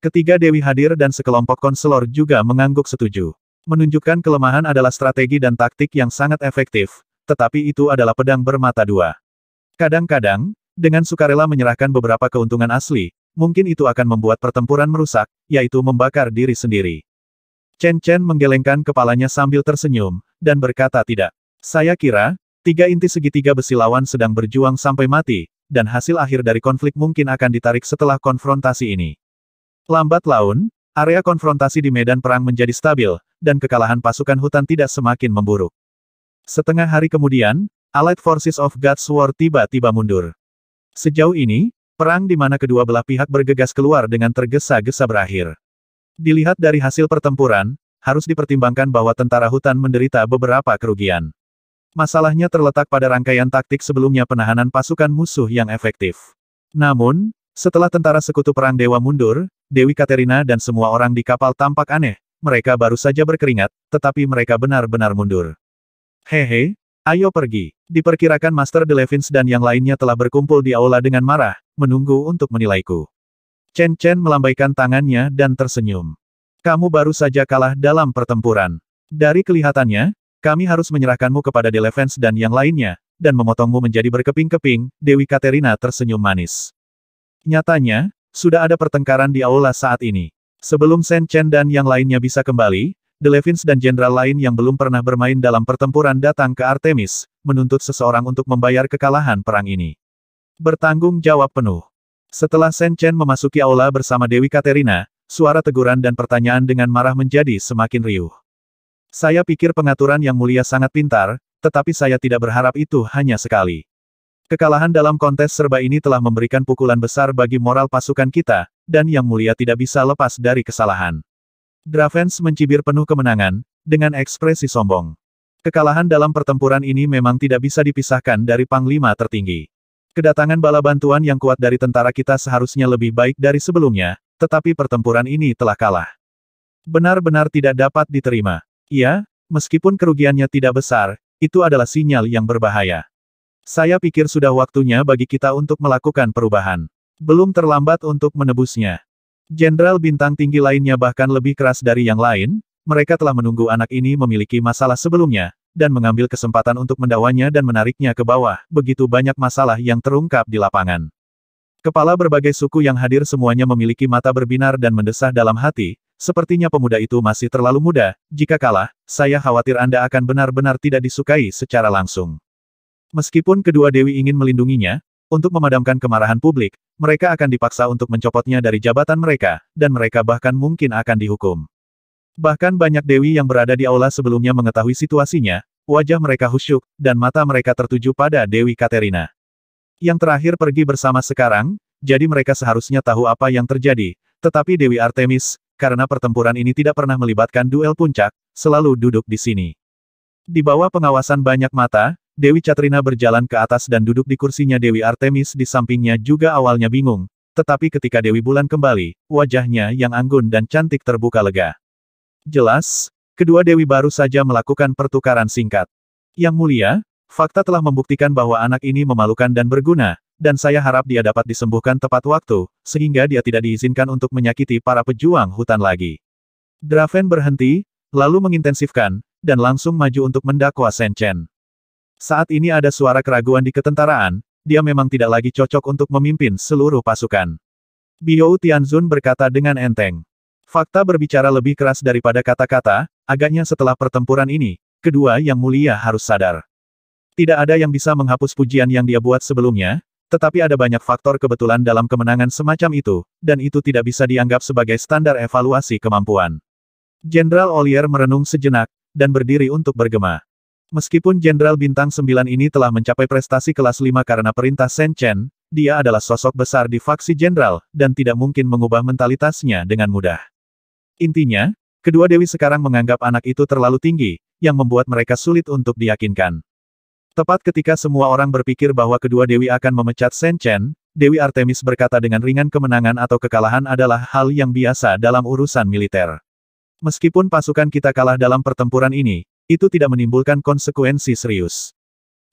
Ketiga Dewi hadir dan sekelompok konselor juga mengangguk setuju. Menunjukkan kelemahan adalah strategi dan taktik yang sangat efektif, tetapi itu adalah pedang bermata dua. Kadang-kadang, dengan sukarela menyerahkan beberapa keuntungan asli, mungkin itu akan membuat pertempuran merusak, yaitu membakar diri sendiri. Chen Chen menggelengkan kepalanya sambil tersenyum, dan berkata tidak. Saya kira, tiga inti segitiga besi lawan sedang berjuang sampai mati, dan hasil akhir dari konflik mungkin akan ditarik setelah konfrontasi ini. Lambat laun, area konfrontasi di medan perang menjadi stabil, dan kekalahan pasukan hutan tidak semakin memburuk. Setengah hari kemudian, Allied Forces of God's War tiba-tiba mundur. Sejauh ini, perang di mana kedua belah pihak bergegas keluar dengan tergesa-gesa berakhir. Dilihat dari hasil pertempuran, harus dipertimbangkan bahwa tentara hutan menderita beberapa kerugian. Masalahnya terletak pada rangkaian taktik sebelumnya penahanan pasukan musuh yang efektif. Namun, setelah tentara sekutu perang dewa mundur, Dewi Katerina dan semua orang di kapal tampak aneh, mereka baru saja berkeringat, tetapi mereka benar-benar mundur. Hehe, ayo pergi. Diperkirakan Master Delevins dan yang lainnya telah berkumpul di aula dengan marah, menunggu untuk menilaiku. Chen Chen melambaikan tangannya dan tersenyum. Kamu baru saja kalah dalam pertempuran. Dari kelihatannya, kami harus menyerahkanmu kepada Delevens dan yang lainnya, dan memotongmu menjadi berkeping-keping, Dewi Katerina tersenyum manis. Nyatanya, sudah ada pertengkaran di aula saat ini. Sebelum Shen Chen dan yang lainnya bisa kembali, Delevins dan jenderal lain yang belum pernah bermain dalam pertempuran datang ke Artemis, menuntut seseorang untuk membayar kekalahan perang ini. Bertanggung jawab penuh. Setelah Shen Chen memasuki aula bersama Dewi Katerina, suara teguran dan pertanyaan dengan marah menjadi semakin riuh. Saya pikir pengaturan yang mulia sangat pintar, tetapi saya tidak berharap itu hanya sekali. Kekalahan dalam kontes serba ini telah memberikan pukulan besar bagi moral pasukan kita, dan yang mulia tidak bisa lepas dari kesalahan. Dravens mencibir penuh kemenangan, dengan ekspresi sombong. Kekalahan dalam pertempuran ini memang tidak bisa dipisahkan dari Panglima tertinggi. Kedatangan bala bantuan yang kuat dari tentara kita seharusnya lebih baik dari sebelumnya, tetapi pertempuran ini telah kalah. Benar-benar tidak dapat diterima. Ya, meskipun kerugiannya tidak besar, itu adalah sinyal yang berbahaya. Saya pikir sudah waktunya bagi kita untuk melakukan perubahan. Belum terlambat untuk menebusnya. Jenderal bintang tinggi lainnya bahkan lebih keras dari yang lain, mereka telah menunggu anak ini memiliki masalah sebelumnya, dan mengambil kesempatan untuk mendawanya dan menariknya ke bawah, begitu banyak masalah yang terungkap di lapangan. Kepala berbagai suku yang hadir semuanya memiliki mata berbinar dan mendesah dalam hati, sepertinya pemuda itu masih terlalu muda, jika kalah, saya khawatir Anda akan benar-benar tidak disukai secara langsung. Meskipun kedua dewi ingin melindunginya, untuk memadamkan kemarahan publik, mereka akan dipaksa untuk mencopotnya dari jabatan mereka, dan mereka bahkan mungkin akan dihukum. Bahkan banyak dewi yang berada di aula sebelumnya mengetahui situasinya, wajah mereka husyuk, dan mata mereka tertuju pada Dewi Katerina. Yang terakhir pergi bersama sekarang, jadi mereka seharusnya tahu apa yang terjadi, tetapi Dewi Artemis, karena pertempuran ini tidak pernah melibatkan duel puncak, selalu duduk di sini. Di bawah pengawasan banyak mata, Dewi Catrina berjalan ke atas dan duduk di kursinya Dewi Artemis di sampingnya juga awalnya bingung, tetapi ketika Dewi Bulan kembali, wajahnya yang anggun dan cantik terbuka lega. Jelas, Kedua dewi baru saja melakukan pertukaran singkat. Yang mulia, fakta telah membuktikan bahwa anak ini memalukan dan berguna, dan saya harap dia dapat disembuhkan tepat waktu, sehingga dia tidak diizinkan untuk menyakiti para pejuang hutan lagi. Draven berhenti, lalu mengintensifkan, dan langsung maju untuk mendakwa Shen Chen. Saat ini ada suara keraguan di ketentaraan, dia memang tidak lagi cocok untuk memimpin seluruh pasukan. Biou Tianzun berkata dengan enteng. Fakta berbicara lebih keras daripada kata-kata, Agaknya setelah pertempuran ini, kedua yang mulia harus sadar. Tidak ada yang bisa menghapus pujian yang dia buat sebelumnya, tetapi ada banyak faktor kebetulan dalam kemenangan semacam itu, dan itu tidak bisa dianggap sebagai standar evaluasi kemampuan. Jenderal Olier merenung sejenak, dan berdiri untuk bergema. Meskipun Jenderal Bintang 9 ini telah mencapai prestasi kelas 5 karena perintah Shen Chen, dia adalah sosok besar di faksi Jenderal, dan tidak mungkin mengubah mentalitasnya dengan mudah. Intinya, Kedua dewi sekarang menganggap anak itu terlalu tinggi, yang membuat mereka sulit untuk diyakinkan. Tepat ketika semua orang berpikir bahwa kedua dewi akan memecat Shen Chen, Dewi Artemis berkata dengan ringan kemenangan atau kekalahan adalah hal yang biasa dalam urusan militer. Meskipun pasukan kita kalah dalam pertempuran ini, itu tidak menimbulkan konsekuensi serius.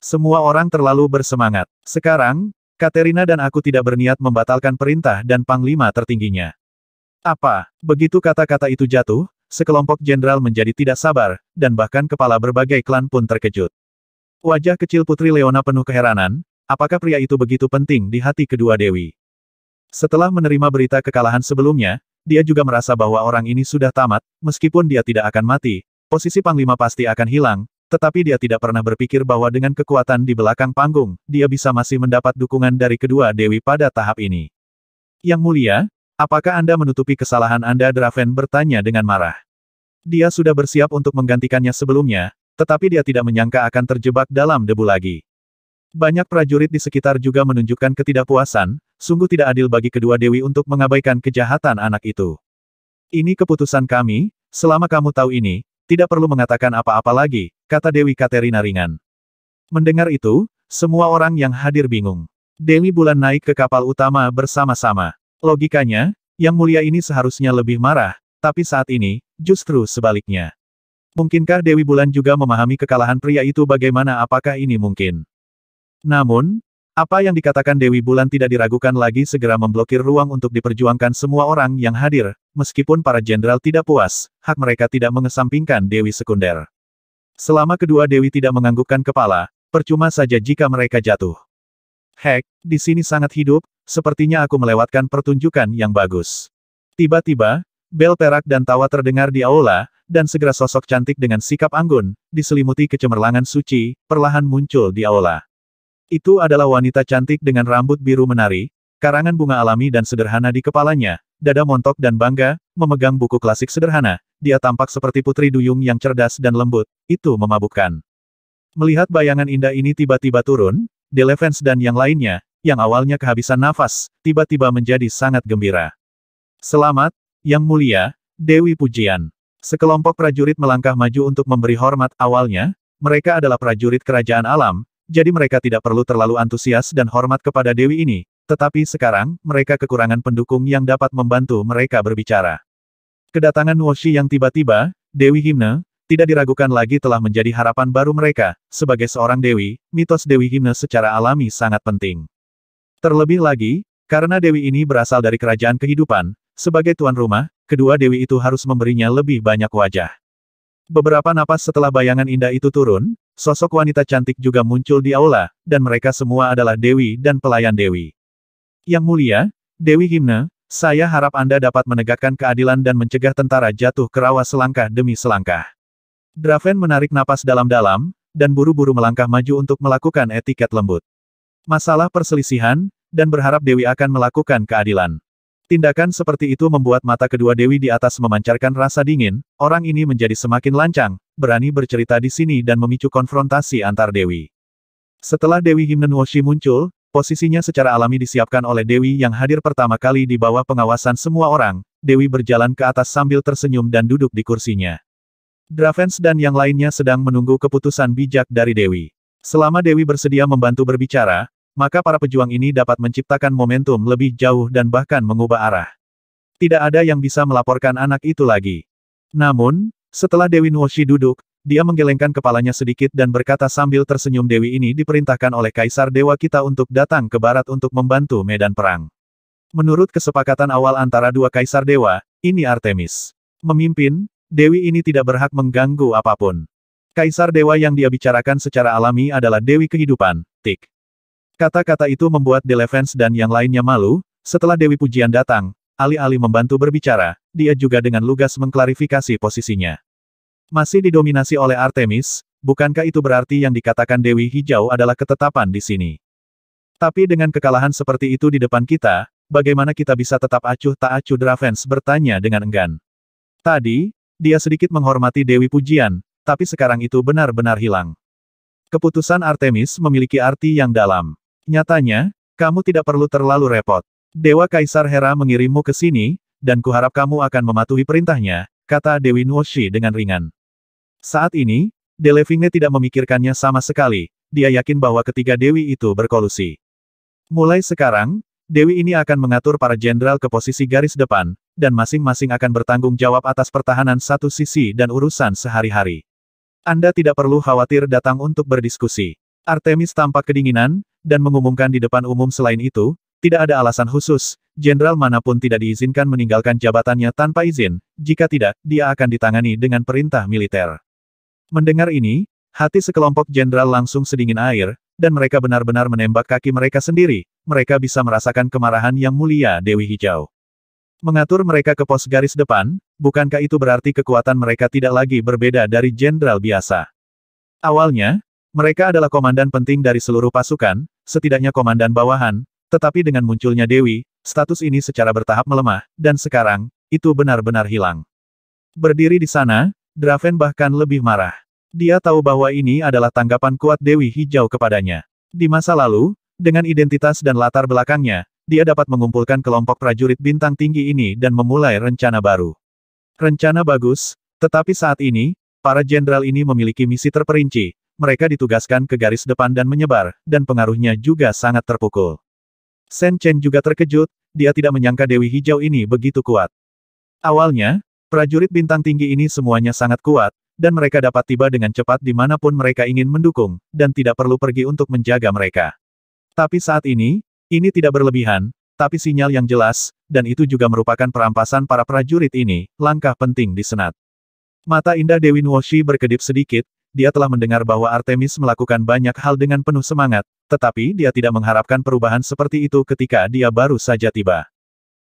Semua orang terlalu bersemangat. Sekarang, Katerina dan aku tidak berniat membatalkan perintah dan panglima tertingginya. Apa? Begitu kata-kata itu jatuh, sekelompok jenderal menjadi tidak sabar, dan bahkan kepala berbagai klan pun terkejut. Wajah kecil Putri Leona penuh keheranan, apakah pria itu begitu penting di hati kedua dewi? Setelah menerima berita kekalahan sebelumnya, dia juga merasa bahwa orang ini sudah tamat, meskipun dia tidak akan mati, posisi Panglima pasti akan hilang, tetapi dia tidak pernah berpikir bahwa dengan kekuatan di belakang panggung, dia bisa masih mendapat dukungan dari kedua dewi pada tahap ini. Yang mulia, Apakah Anda menutupi kesalahan Anda? Draven bertanya dengan marah. Dia sudah bersiap untuk menggantikannya sebelumnya, tetapi dia tidak menyangka akan terjebak dalam debu lagi. Banyak prajurit di sekitar juga menunjukkan ketidakpuasan, sungguh tidak adil bagi kedua dewi untuk mengabaikan kejahatan anak itu. Ini keputusan kami, selama kamu tahu ini, tidak perlu mengatakan apa-apa lagi, kata Dewi Katerina ringan. Mendengar itu, semua orang yang hadir bingung. Dewi Bulan naik ke kapal utama bersama-sama. Logikanya, yang mulia ini seharusnya lebih marah, tapi saat ini, justru sebaliknya. Mungkinkah Dewi Bulan juga memahami kekalahan pria itu bagaimana apakah ini mungkin? Namun, apa yang dikatakan Dewi Bulan tidak diragukan lagi segera memblokir ruang untuk diperjuangkan semua orang yang hadir, meskipun para jenderal tidak puas, hak mereka tidak mengesampingkan Dewi Sekunder. Selama kedua Dewi tidak menganggukkan kepala, percuma saja jika mereka jatuh. Hek, di sini sangat hidup, sepertinya aku melewatkan pertunjukan yang bagus. Tiba-tiba, bel perak dan tawa terdengar di aula, dan segera sosok cantik dengan sikap anggun, diselimuti kecemerlangan suci, perlahan muncul di aula. Itu adalah wanita cantik dengan rambut biru menari, karangan bunga alami dan sederhana di kepalanya, dada montok dan bangga, memegang buku klasik sederhana, dia tampak seperti putri duyung yang cerdas dan lembut, itu memabukkan. Melihat bayangan indah ini tiba-tiba turun, Delevens dan yang lainnya, yang awalnya kehabisan nafas, tiba-tiba menjadi sangat gembira. Selamat, Yang Mulia, Dewi Pujian. Sekelompok prajurit melangkah maju untuk memberi hormat awalnya, mereka adalah prajurit kerajaan alam, jadi mereka tidak perlu terlalu antusias dan hormat kepada Dewi ini, tetapi sekarang, mereka kekurangan pendukung yang dapat membantu mereka berbicara. Kedatangan Woshi yang tiba-tiba, Dewi Himne, tidak diragukan lagi telah menjadi harapan baru mereka, sebagai seorang dewi, mitos Dewi Himne secara alami sangat penting. Terlebih lagi, karena dewi ini berasal dari kerajaan kehidupan, sebagai tuan rumah, kedua dewi itu harus memberinya lebih banyak wajah. Beberapa napas setelah bayangan indah itu turun, sosok wanita cantik juga muncul di aula, dan mereka semua adalah dewi dan pelayan dewi. Yang mulia, Dewi Himne, saya harap Anda dapat menegakkan keadilan dan mencegah tentara jatuh ke rawa selangkah demi selangkah. Draven menarik napas dalam-dalam, dan buru-buru melangkah maju untuk melakukan etiket lembut. Masalah perselisihan, dan berharap Dewi akan melakukan keadilan. Tindakan seperti itu membuat mata kedua Dewi di atas memancarkan rasa dingin, orang ini menjadi semakin lancang, berani bercerita di sini dan memicu konfrontasi antar Dewi. Setelah Dewi Himnen Woshi muncul, posisinya secara alami disiapkan oleh Dewi yang hadir pertama kali di bawah pengawasan semua orang, Dewi berjalan ke atas sambil tersenyum dan duduk di kursinya. Dravens dan yang lainnya sedang menunggu keputusan bijak dari Dewi. Selama Dewi bersedia membantu berbicara, maka para pejuang ini dapat menciptakan momentum lebih jauh dan bahkan mengubah arah. Tidak ada yang bisa melaporkan anak itu lagi. Namun, setelah Dewi Nuoshi duduk, dia menggelengkan kepalanya sedikit dan berkata sambil tersenyum Dewi ini diperintahkan oleh Kaisar Dewa kita untuk datang ke barat untuk membantu medan perang. Menurut kesepakatan awal antara dua Kaisar Dewa, ini Artemis. Memimpin, Dewi ini tidak berhak mengganggu apapun. Kaisar dewa yang dia bicarakan secara alami adalah Dewi Kehidupan, Tik. Kata-kata itu membuat Delevens dan yang lainnya malu, setelah Dewi Pujian datang, alih-alih membantu berbicara, dia juga dengan lugas mengklarifikasi posisinya. Masih didominasi oleh Artemis, bukankah itu berarti yang dikatakan Dewi Hijau adalah ketetapan di sini? Tapi dengan kekalahan seperti itu di depan kita, bagaimana kita bisa tetap acuh tak acuh Dravens bertanya dengan enggan. Tadi, dia sedikit menghormati Dewi Pujian, tapi sekarang itu benar-benar hilang. Keputusan Artemis memiliki arti yang dalam. Nyatanya, kamu tidak perlu terlalu repot. Dewa Kaisar Hera mengirimmu ke sini, dan kuharap kamu akan mematuhi perintahnya, kata Dewi Nuoshi dengan ringan. Saat ini, Delevingne tidak memikirkannya sama sekali, dia yakin bahwa ketiga Dewi itu berkolusi. Mulai sekarang, Dewi ini akan mengatur para jenderal ke posisi garis depan, dan masing-masing akan bertanggung jawab atas pertahanan satu sisi dan urusan sehari-hari. Anda tidak perlu khawatir datang untuk berdiskusi. Artemis tampak kedinginan, dan mengumumkan di depan umum selain itu, tidak ada alasan khusus, jenderal manapun tidak diizinkan meninggalkan jabatannya tanpa izin, jika tidak, dia akan ditangani dengan perintah militer. Mendengar ini, Hati sekelompok jenderal langsung sedingin air, dan mereka benar-benar menembak kaki mereka sendiri, mereka bisa merasakan kemarahan yang mulia Dewi Hijau. Mengatur mereka ke pos garis depan, bukankah itu berarti kekuatan mereka tidak lagi berbeda dari jenderal biasa? Awalnya, mereka adalah komandan penting dari seluruh pasukan, setidaknya komandan bawahan, tetapi dengan munculnya Dewi, status ini secara bertahap melemah, dan sekarang, itu benar-benar hilang. Berdiri di sana, Draven bahkan lebih marah. Dia tahu bahwa ini adalah tanggapan kuat Dewi Hijau kepadanya. Di masa lalu, dengan identitas dan latar belakangnya, dia dapat mengumpulkan kelompok prajurit bintang tinggi ini dan memulai rencana baru. Rencana bagus, tetapi saat ini, para jenderal ini memiliki misi terperinci, mereka ditugaskan ke garis depan dan menyebar, dan pengaruhnya juga sangat terpukul. Sen Chen juga terkejut, dia tidak menyangka Dewi Hijau ini begitu kuat. Awalnya, prajurit bintang tinggi ini semuanya sangat kuat, dan mereka dapat tiba dengan cepat di dimanapun mereka ingin mendukung, dan tidak perlu pergi untuk menjaga mereka. Tapi saat ini, ini tidak berlebihan, tapi sinyal yang jelas, dan itu juga merupakan perampasan para prajurit ini, langkah penting di Senat. Mata indah Dewi Nuoshi berkedip sedikit, dia telah mendengar bahwa Artemis melakukan banyak hal dengan penuh semangat, tetapi dia tidak mengharapkan perubahan seperti itu ketika dia baru saja tiba.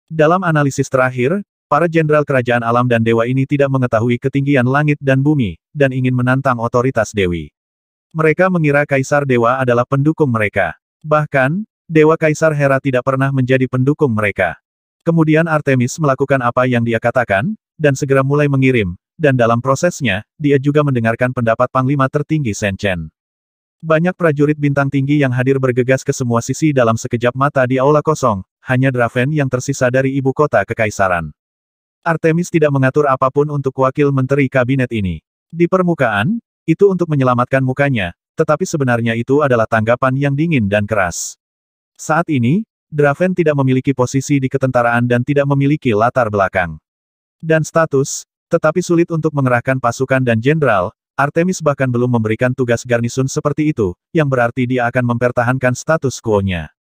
Dalam analisis terakhir, Para jenderal kerajaan alam dan dewa ini tidak mengetahui ketinggian langit dan bumi, dan ingin menantang otoritas dewi. Mereka mengira kaisar dewa adalah pendukung mereka. Bahkan, dewa kaisar Hera tidak pernah menjadi pendukung mereka. Kemudian Artemis melakukan apa yang dia katakan, dan segera mulai mengirim, dan dalam prosesnya, dia juga mendengarkan pendapat panglima tertinggi Senchen. Banyak prajurit bintang tinggi yang hadir bergegas ke semua sisi dalam sekejap mata di aula kosong, hanya Draven yang tersisa dari ibu kota kekaisaran. Artemis tidak mengatur apapun untuk wakil menteri kabinet ini. Di permukaan, itu untuk menyelamatkan mukanya, tetapi sebenarnya itu adalah tanggapan yang dingin dan keras. Saat ini, Draven tidak memiliki posisi di ketentaraan dan tidak memiliki latar belakang. Dan status, tetapi sulit untuk mengerahkan pasukan dan jenderal, Artemis bahkan belum memberikan tugas garnisun seperti itu, yang berarti dia akan mempertahankan status quo-nya.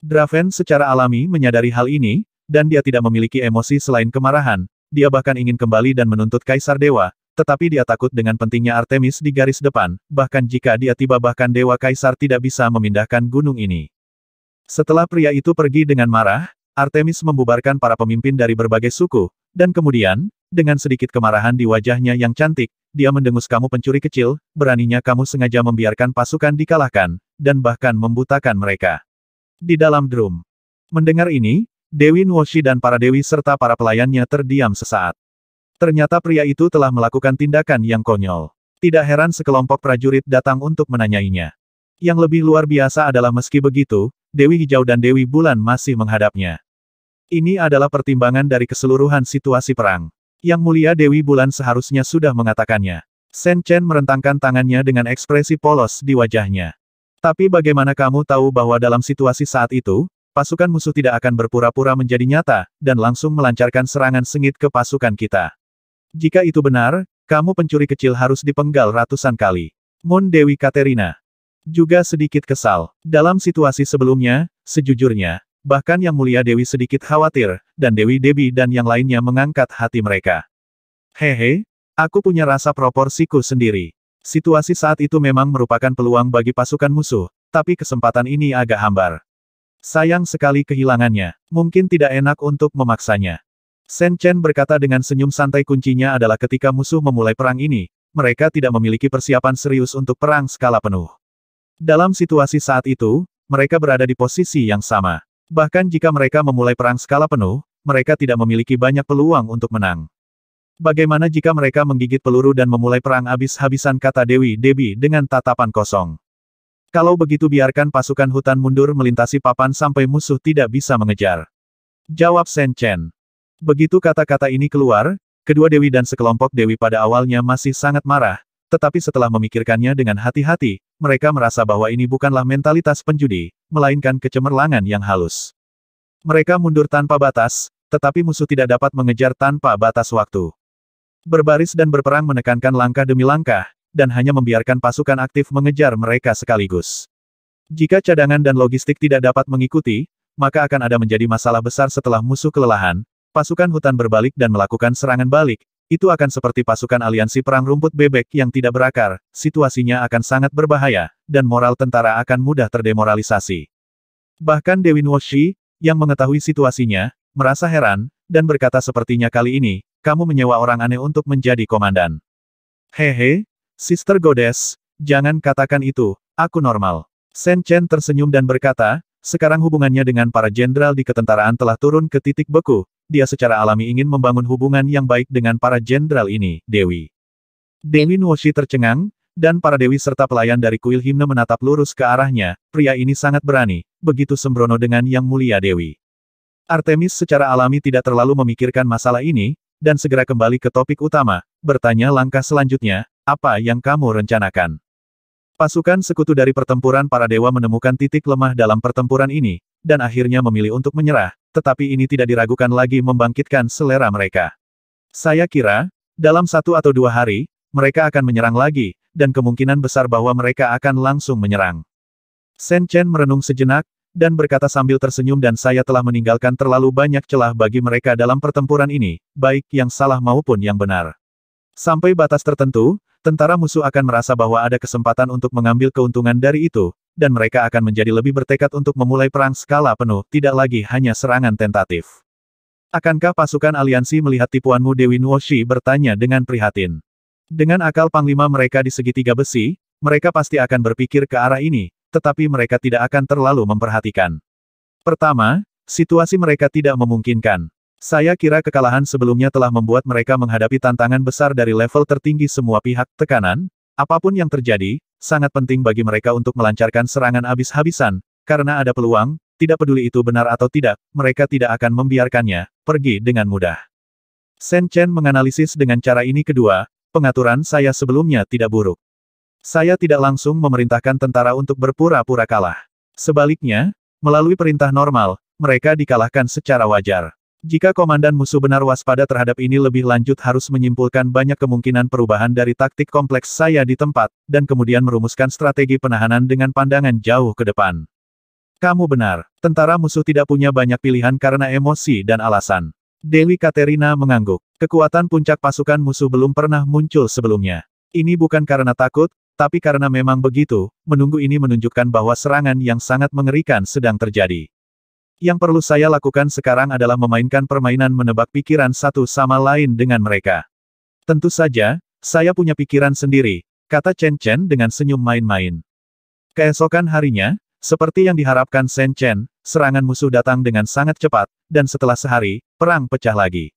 Draven secara alami menyadari hal ini, dan dia tidak memiliki emosi selain kemarahan, dia bahkan ingin kembali dan menuntut Kaisar Dewa, tetapi dia takut dengan pentingnya Artemis di garis depan, bahkan jika dia tiba bahkan Dewa Kaisar tidak bisa memindahkan gunung ini. Setelah pria itu pergi dengan marah, Artemis membubarkan para pemimpin dari berbagai suku, dan kemudian, dengan sedikit kemarahan di wajahnya yang cantik, dia mendengus kamu pencuri kecil, beraninya kamu sengaja membiarkan pasukan dikalahkan, dan bahkan membutakan mereka. Di dalam drum. Mendengar ini, Dewi Nuoshi dan para dewi serta para pelayannya terdiam sesaat. Ternyata pria itu telah melakukan tindakan yang konyol. Tidak heran sekelompok prajurit datang untuk menanyainya. Yang lebih luar biasa adalah meski begitu, Dewi Hijau dan Dewi Bulan masih menghadapnya. Ini adalah pertimbangan dari keseluruhan situasi perang. Yang mulia Dewi Bulan seharusnya sudah mengatakannya. Sen Chen merentangkan tangannya dengan ekspresi polos di wajahnya. Tapi bagaimana kamu tahu bahwa dalam situasi saat itu, Pasukan musuh tidak akan berpura-pura menjadi nyata, dan langsung melancarkan serangan sengit ke pasukan kita. Jika itu benar, kamu pencuri kecil harus dipenggal ratusan kali. Mon Dewi Katerina juga sedikit kesal. Dalam situasi sebelumnya, sejujurnya, bahkan Yang Mulia Dewi sedikit khawatir, dan Dewi Debi dan yang lainnya mengangkat hati mereka. Hehe, aku punya rasa proporsiku sendiri. Situasi saat itu memang merupakan peluang bagi pasukan musuh, tapi kesempatan ini agak hambar. Sayang sekali kehilangannya, mungkin tidak enak untuk memaksanya. Sen Chen berkata dengan senyum santai kuncinya adalah ketika musuh memulai perang ini, mereka tidak memiliki persiapan serius untuk perang skala penuh. Dalam situasi saat itu, mereka berada di posisi yang sama. Bahkan jika mereka memulai perang skala penuh, mereka tidak memiliki banyak peluang untuk menang. Bagaimana jika mereka menggigit peluru dan memulai perang Abis habisan kata Dewi Debi dengan tatapan kosong? Kalau begitu biarkan pasukan hutan mundur melintasi papan sampai musuh tidak bisa mengejar. Jawab Shen Chen. Begitu kata-kata ini keluar, kedua dewi dan sekelompok dewi pada awalnya masih sangat marah, tetapi setelah memikirkannya dengan hati-hati, mereka merasa bahwa ini bukanlah mentalitas penjudi, melainkan kecemerlangan yang halus. Mereka mundur tanpa batas, tetapi musuh tidak dapat mengejar tanpa batas waktu. Berbaris dan berperang menekankan langkah demi langkah, dan hanya membiarkan pasukan aktif mengejar mereka sekaligus. Jika cadangan dan logistik tidak dapat mengikuti, maka akan ada menjadi masalah besar setelah musuh kelelahan, pasukan hutan berbalik dan melakukan serangan balik, itu akan seperti pasukan aliansi perang rumput bebek yang tidak berakar, situasinya akan sangat berbahaya, dan moral tentara akan mudah terdemoralisasi. Bahkan Dewi Nuoshi, yang mengetahui situasinya, merasa heran, dan berkata sepertinya kali ini, kamu menyewa orang aneh untuk menjadi komandan. Hehe, Sister Goddess, jangan katakan itu, aku normal. Sen Chen tersenyum dan berkata, sekarang hubungannya dengan para jenderal di ketentaraan telah turun ke titik beku, dia secara alami ingin membangun hubungan yang baik dengan para jenderal ini, Dewi. Dewi Nuoshi tercengang, dan para dewi serta pelayan dari kuil himne menatap lurus ke arahnya, pria ini sangat berani, begitu sembrono dengan yang mulia Dewi. Artemis secara alami tidak terlalu memikirkan masalah ini, dan segera kembali ke topik utama, bertanya langkah selanjutnya, apa yang kamu rencanakan? Pasukan sekutu dari pertempuran para dewa menemukan titik lemah dalam pertempuran ini, dan akhirnya memilih untuk menyerah, tetapi ini tidak diragukan lagi membangkitkan selera mereka. Saya kira, dalam satu atau dua hari, mereka akan menyerang lagi, dan kemungkinan besar bahwa mereka akan langsung menyerang. Sen Chen merenung sejenak, dan berkata sambil tersenyum dan saya telah meninggalkan terlalu banyak celah bagi mereka dalam pertempuran ini, baik yang salah maupun yang benar. Sampai batas tertentu, tentara musuh akan merasa bahwa ada kesempatan untuk mengambil keuntungan dari itu, dan mereka akan menjadi lebih bertekad untuk memulai perang skala penuh, tidak lagi hanya serangan tentatif. Akankah pasukan aliansi melihat tipuanmu Dewi Nuoshi bertanya dengan prihatin. Dengan akal panglima mereka di segitiga besi, mereka pasti akan berpikir ke arah ini, tetapi mereka tidak akan terlalu memperhatikan. Pertama, situasi mereka tidak memungkinkan. Saya kira kekalahan sebelumnya telah membuat mereka menghadapi tantangan besar dari level tertinggi semua pihak, tekanan, apapun yang terjadi, sangat penting bagi mereka untuk melancarkan serangan habis-habisan, karena ada peluang, tidak peduli itu benar atau tidak, mereka tidak akan membiarkannya, pergi dengan mudah. Sen Chen menganalisis dengan cara ini kedua, pengaturan saya sebelumnya tidak buruk. Saya tidak langsung memerintahkan tentara untuk berpura-pura kalah. Sebaliknya, melalui perintah normal, mereka dikalahkan secara wajar. Jika komandan musuh benar waspada terhadap ini lebih lanjut harus menyimpulkan banyak kemungkinan perubahan dari taktik kompleks saya di tempat, dan kemudian merumuskan strategi penahanan dengan pandangan jauh ke depan. Kamu benar, tentara musuh tidak punya banyak pilihan karena emosi dan alasan. Dewi Katerina mengangguk. Kekuatan puncak pasukan musuh belum pernah muncul sebelumnya. Ini bukan karena takut, tapi karena memang begitu, menunggu ini menunjukkan bahwa serangan yang sangat mengerikan sedang terjadi. Yang perlu saya lakukan sekarang adalah memainkan permainan menebak pikiran satu sama lain dengan mereka. Tentu saja, saya punya pikiran sendiri, kata Chen Chen dengan senyum main-main. Keesokan harinya, seperti yang diharapkan Shen Chen, serangan musuh datang dengan sangat cepat, dan setelah sehari, perang pecah lagi.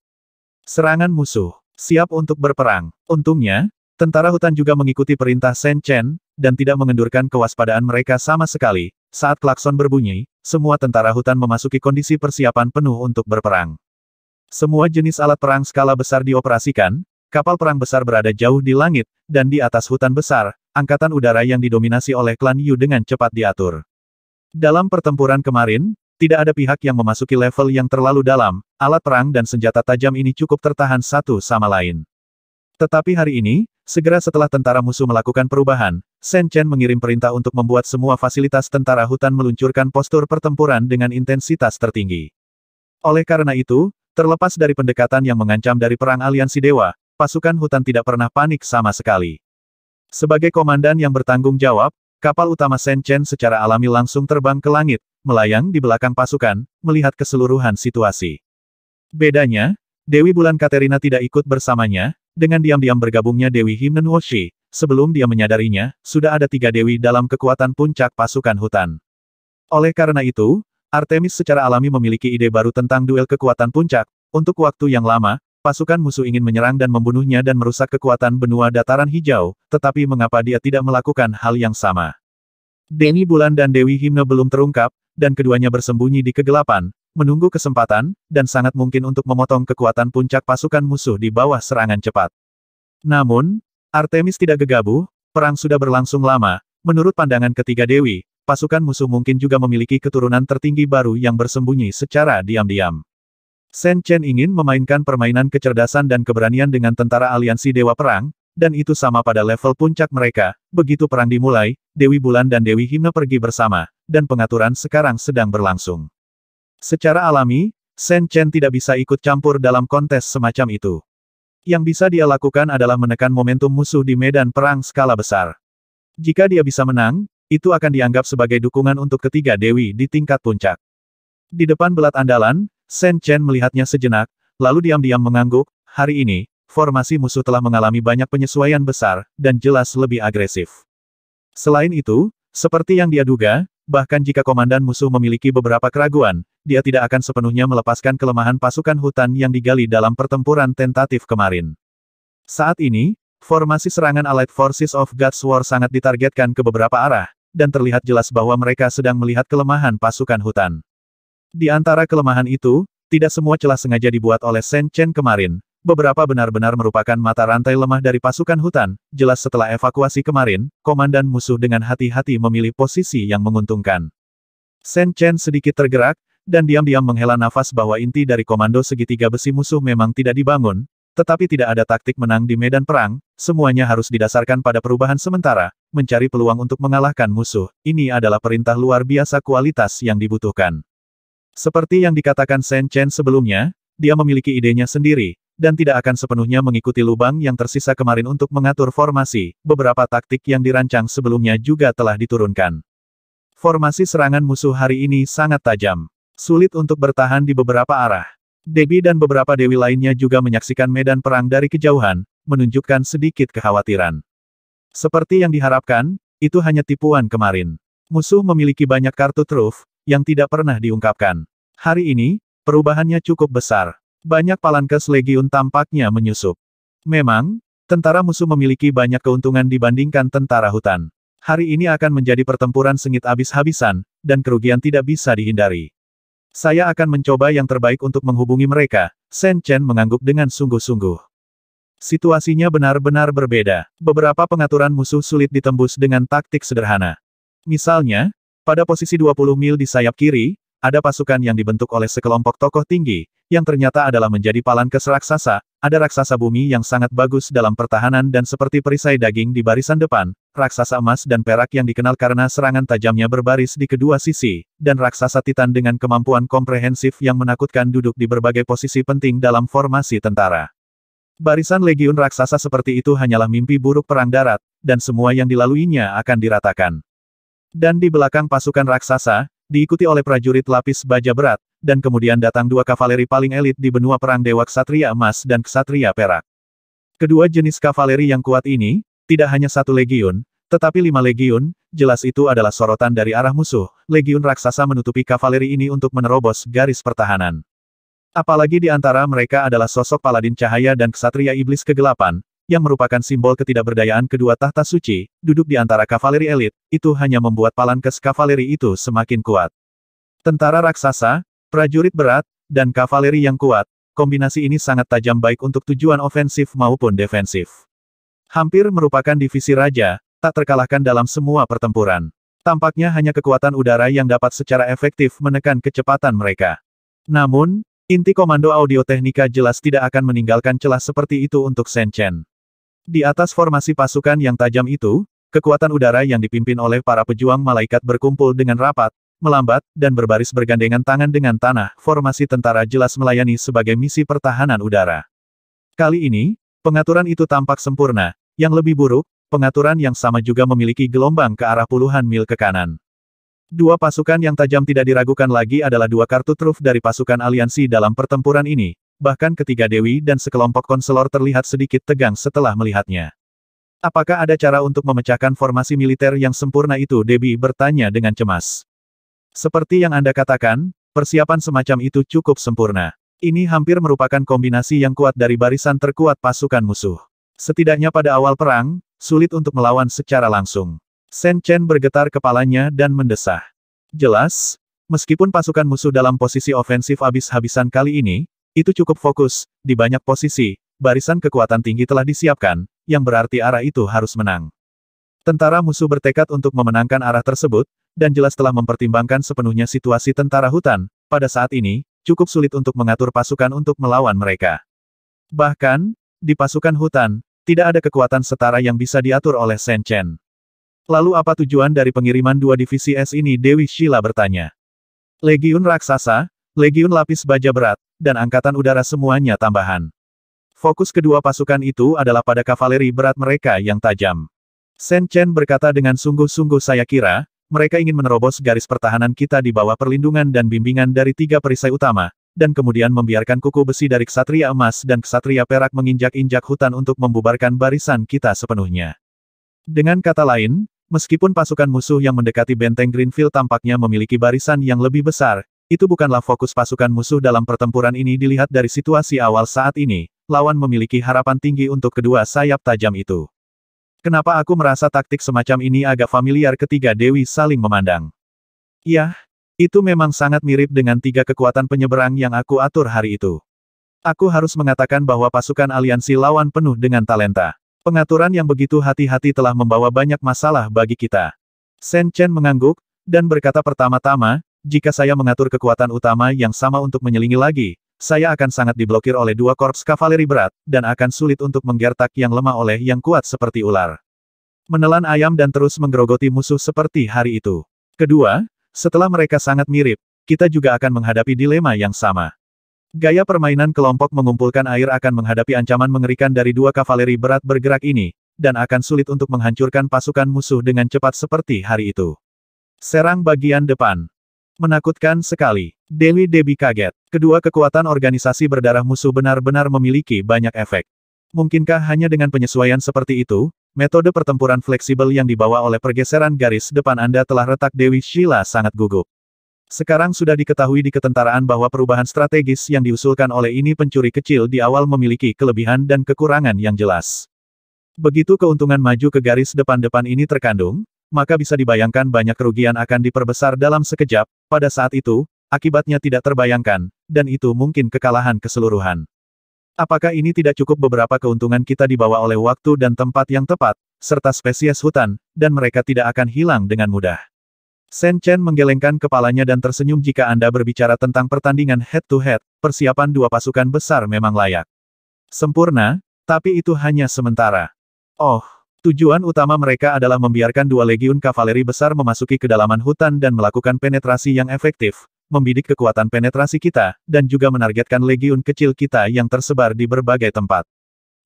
Serangan musuh, siap untuk berperang. Untungnya, tentara hutan juga mengikuti perintah Shen Chen, dan tidak mengendurkan kewaspadaan mereka sama sekali, saat klakson berbunyi, semua tentara hutan memasuki kondisi persiapan penuh untuk berperang. Semua jenis alat perang skala besar dioperasikan, kapal perang besar berada jauh di langit, dan di atas hutan besar, angkatan udara yang didominasi oleh klan Yu dengan cepat diatur. Dalam pertempuran kemarin, tidak ada pihak yang memasuki level yang terlalu dalam, alat perang dan senjata tajam ini cukup tertahan satu sama lain. Tetapi hari ini, segera setelah tentara musuh melakukan perubahan, Shen Chen mengirim perintah untuk membuat semua fasilitas tentara hutan meluncurkan postur pertempuran dengan intensitas tertinggi. Oleh karena itu, terlepas dari pendekatan yang mengancam dari perang aliansi dewa, pasukan hutan tidak pernah panik sama sekali. Sebagai komandan yang bertanggung jawab, kapal utama Shen Chen secara alami langsung terbang ke langit, melayang di belakang pasukan, melihat keseluruhan situasi. Bedanya, Dewi Bulan Katerina tidak ikut bersamanya, dengan diam-diam bergabungnya Dewi Himnen Woshi, sebelum dia menyadarinya, sudah ada tiga dewi dalam kekuatan puncak pasukan hutan. Oleh karena itu, Artemis secara alami memiliki ide baru tentang duel kekuatan puncak, untuk waktu yang lama, pasukan musuh ingin menyerang dan membunuhnya dan merusak kekuatan benua dataran hijau, tetapi mengapa dia tidak melakukan hal yang sama? Deni Bulan dan Dewi Himne belum terungkap, dan keduanya bersembunyi di kegelapan, menunggu kesempatan, dan sangat mungkin untuk memotong kekuatan puncak pasukan musuh di bawah serangan cepat. Namun, Artemis tidak gegabah, perang sudah berlangsung lama, menurut pandangan ketiga Dewi, pasukan musuh mungkin juga memiliki keturunan tertinggi baru yang bersembunyi secara diam-diam. Sen Chen ingin memainkan permainan kecerdasan dan keberanian dengan tentara aliansi Dewa Perang, dan itu sama pada level puncak mereka. Begitu perang dimulai, Dewi Bulan dan Dewi Himna pergi bersama, dan pengaturan sekarang sedang berlangsung. Secara alami, Shen Chen tidak bisa ikut campur dalam kontes semacam itu. Yang bisa dia lakukan adalah menekan momentum musuh di medan perang skala besar. Jika dia bisa menang, itu akan dianggap sebagai dukungan untuk ketiga dewi di tingkat puncak. Di depan belat andalan, Shen Chen melihatnya sejenak, lalu diam-diam mengangguk, hari ini, formasi musuh telah mengalami banyak penyesuaian besar, dan jelas lebih agresif. Selain itu, seperti yang dia duga, Bahkan jika komandan musuh memiliki beberapa keraguan, dia tidak akan sepenuhnya melepaskan kelemahan pasukan hutan yang digali dalam pertempuran tentatif kemarin. Saat ini, formasi serangan Allied Forces of God's War sangat ditargetkan ke beberapa arah, dan terlihat jelas bahwa mereka sedang melihat kelemahan pasukan hutan. Di antara kelemahan itu, tidak semua celah sengaja dibuat oleh Sen Chen kemarin, beberapa benar-benar merupakan mata rantai lemah dari pasukan hutan, jelas setelah evakuasi kemarin, komandan musuh dengan hati-hati memilih posisi yang menguntungkan. Shen Chen sedikit tergerak, dan diam-diam menghela nafas bahwa inti dari komando segitiga besi musuh memang tidak dibangun, tetapi tidak ada taktik menang di medan perang, semuanya harus didasarkan pada perubahan sementara, mencari peluang untuk mengalahkan musuh, ini adalah perintah luar biasa kualitas yang dibutuhkan. Seperti yang dikatakan Shen Chen sebelumnya, dia memiliki idenya sendiri, dan tidak akan sepenuhnya mengikuti lubang yang tersisa kemarin untuk mengatur formasi, beberapa taktik yang dirancang sebelumnya juga telah diturunkan. Formasi serangan musuh hari ini sangat tajam. Sulit untuk bertahan di beberapa arah. Debbie dan beberapa dewi lainnya juga menyaksikan medan perang dari kejauhan, menunjukkan sedikit kekhawatiran. Seperti yang diharapkan, itu hanya tipuan kemarin. Musuh memiliki banyak kartu truf, yang tidak pernah diungkapkan. Hari ini, perubahannya cukup besar. Banyak palankes legiun tampaknya menyusup. Memang, tentara musuh memiliki banyak keuntungan dibandingkan tentara hutan. Hari ini akan menjadi pertempuran sengit habis-habisan, dan kerugian tidak bisa dihindari. Saya akan mencoba yang terbaik untuk menghubungi mereka, Shen Chen mengangguk dengan sungguh-sungguh. Situasinya benar-benar berbeda. Beberapa pengaturan musuh sulit ditembus dengan taktik sederhana. Misalnya, pada posisi 20 mil di sayap kiri, ada pasukan yang dibentuk oleh sekelompok tokoh tinggi, yang ternyata adalah menjadi palan raksasa, ada raksasa bumi yang sangat bagus dalam pertahanan dan seperti perisai daging di barisan depan, raksasa emas dan perak yang dikenal karena serangan tajamnya berbaris di kedua sisi, dan raksasa titan dengan kemampuan komprehensif yang menakutkan duduk di berbagai posisi penting dalam formasi tentara. Barisan legiun raksasa seperti itu hanyalah mimpi buruk perang darat, dan semua yang dilaluinya akan diratakan. Dan di belakang pasukan raksasa, diikuti oleh prajurit lapis baja berat, dan kemudian datang dua kavaleri paling elit di benua perang Dewa Ksatria Emas dan Ksatria Perak. Kedua jenis kavaleri yang kuat ini, tidak hanya satu legiun, tetapi lima legiun, jelas itu adalah sorotan dari arah musuh, legiun raksasa menutupi kavaleri ini untuk menerobos garis pertahanan. Apalagi di antara mereka adalah sosok paladin cahaya dan ksatria iblis kegelapan, yang merupakan simbol ketidakberdayaan kedua tahta suci, duduk di antara kavaleri elit, itu hanya membuat palankes kavaleri itu semakin kuat. Tentara raksasa, prajurit berat, dan kavaleri yang kuat, kombinasi ini sangat tajam baik untuk tujuan ofensif maupun defensif. Hampir merupakan divisi raja, tak terkalahkan dalam semua pertempuran. Tampaknya hanya kekuatan udara yang dapat secara efektif menekan kecepatan mereka. Namun, Inti komando audio teknika jelas tidak akan meninggalkan celah seperti itu untuk Sen Chen. Di atas formasi pasukan yang tajam itu, kekuatan udara yang dipimpin oleh para pejuang malaikat berkumpul dengan rapat, melambat, dan berbaris bergandengan tangan dengan tanah. Formasi tentara jelas melayani sebagai misi pertahanan udara. Kali ini, pengaturan itu tampak sempurna. Yang lebih buruk, pengaturan yang sama juga memiliki gelombang ke arah puluhan mil ke kanan. Dua pasukan yang tajam tidak diragukan lagi adalah dua kartu truf dari pasukan aliansi dalam pertempuran ini, bahkan ketiga dewi dan sekelompok konselor terlihat sedikit tegang setelah melihatnya. Apakah ada cara untuk memecahkan formasi militer yang sempurna itu? Debbie bertanya dengan cemas. Seperti yang Anda katakan, persiapan semacam itu cukup sempurna. Ini hampir merupakan kombinasi yang kuat dari barisan terkuat pasukan musuh. Setidaknya pada awal perang, sulit untuk melawan secara langsung. Sen Chen bergetar kepalanya dan mendesah. Jelas, Meskipun pasukan musuh dalam posisi ofensif habis-habisan kali ini, itu cukup fokus, di banyak posisi, barisan kekuatan tinggi telah disiapkan, yang berarti arah itu harus menang. Tentara musuh bertekad untuk memenangkan arah tersebut, dan jelas telah mempertimbangkan sepenuhnya situasi tentara hutan, pada saat ini, cukup sulit untuk mengatur pasukan untuk melawan mereka. Bahkan, di pasukan hutan, tidak ada kekuatan setara yang bisa diatur oleh Shen Chen. Lalu apa tujuan dari pengiriman dua divisi S ini Dewi Shila bertanya. Legiun Raksasa, legiun lapis baja berat, dan angkatan udara semuanya tambahan. Fokus kedua pasukan itu adalah pada kavaleri berat mereka yang tajam. Sen Chen berkata dengan sungguh-sungguh saya kira, mereka ingin menerobos garis pertahanan kita di bawah perlindungan dan bimbingan dari tiga perisai utama, dan kemudian membiarkan kuku besi dari ksatria emas dan ksatria perak menginjak-injak hutan untuk membubarkan barisan kita sepenuhnya. Dengan kata lain, meskipun pasukan musuh yang mendekati benteng Greenfield tampaknya memiliki barisan yang lebih besar, itu bukanlah fokus pasukan musuh dalam pertempuran ini dilihat dari situasi awal saat ini, lawan memiliki harapan tinggi untuk kedua sayap tajam itu. Kenapa aku merasa taktik semacam ini agak familiar Ketiga Dewi saling memandang? Yah, itu memang sangat mirip dengan tiga kekuatan penyeberang yang aku atur hari itu. Aku harus mengatakan bahwa pasukan aliansi lawan penuh dengan talenta. Pengaturan yang begitu hati-hati telah membawa banyak masalah bagi kita. Sen Chen mengangguk, dan berkata pertama-tama, jika saya mengatur kekuatan utama yang sama untuk menyelingi lagi, saya akan sangat diblokir oleh dua korps kavaleri berat, dan akan sulit untuk menggertak yang lemah oleh yang kuat seperti ular. Menelan ayam dan terus menggerogoti musuh seperti hari itu. Kedua, setelah mereka sangat mirip, kita juga akan menghadapi dilema yang sama. Gaya permainan kelompok mengumpulkan air akan menghadapi ancaman mengerikan dari dua kavaleri berat bergerak ini, dan akan sulit untuk menghancurkan pasukan musuh dengan cepat seperti hari itu. Serang bagian depan. Menakutkan sekali. Dewi Debi kaget. Kedua kekuatan organisasi berdarah musuh benar-benar memiliki banyak efek. Mungkinkah hanya dengan penyesuaian seperti itu, metode pertempuran fleksibel yang dibawa oleh pergeseran garis depan Anda telah retak Dewi Sheila sangat gugup. Sekarang sudah diketahui di ketentaraan bahwa perubahan strategis yang diusulkan oleh ini pencuri kecil di awal memiliki kelebihan dan kekurangan yang jelas. Begitu keuntungan maju ke garis depan-depan ini terkandung, maka bisa dibayangkan banyak kerugian akan diperbesar dalam sekejap, pada saat itu, akibatnya tidak terbayangkan, dan itu mungkin kekalahan keseluruhan. Apakah ini tidak cukup beberapa keuntungan kita dibawa oleh waktu dan tempat yang tepat, serta spesies hutan, dan mereka tidak akan hilang dengan mudah. Sen Chen menggelengkan kepalanya dan tersenyum jika Anda berbicara tentang pertandingan head-to-head, -head, persiapan dua pasukan besar memang layak. Sempurna, tapi itu hanya sementara. Oh, Tujuan utama mereka adalah membiarkan dua legiun kavaleri besar memasuki kedalaman hutan dan melakukan penetrasi yang efektif, membidik kekuatan penetrasi kita, dan juga menargetkan legiun kecil kita yang tersebar di berbagai tempat.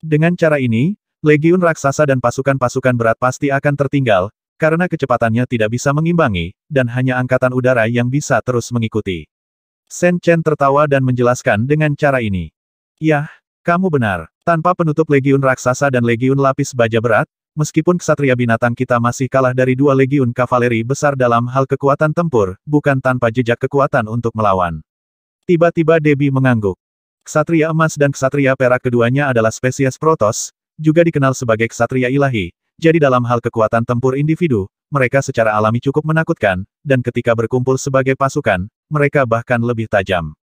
Dengan cara ini, legiun raksasa dan pasukan-pasukan berat pasti akan tertinggal, karena kecepatannya tidak bisa mengimbangi, dan hanya angkatan udara yang bisa terus mengikuti. Sen Chen tertawa dan menjelaskan dengan cara ini. Yah, kamu benar. Tanpa penutup legiun raksasa dan legiun lapis baja berat, Meskipun kesatria binatang kita masih kalah dari dua legiun kavaleri besar dalam hal kekuatan tempur, bukan tanpa jejak kekuatan untuk melawan. Tiba-tiba Debbie mengangguk. Kesatria emas dan kesatria perak keduanya adalah spesies Protos, juga dikenal sebagai kesatria ilahi, jadi dalam hal kekuatan tempur individu, mereka secara alami cukup menakutkan, dan ketika berkumpul sebagai pasukan, mereka bahkan lebih tajam.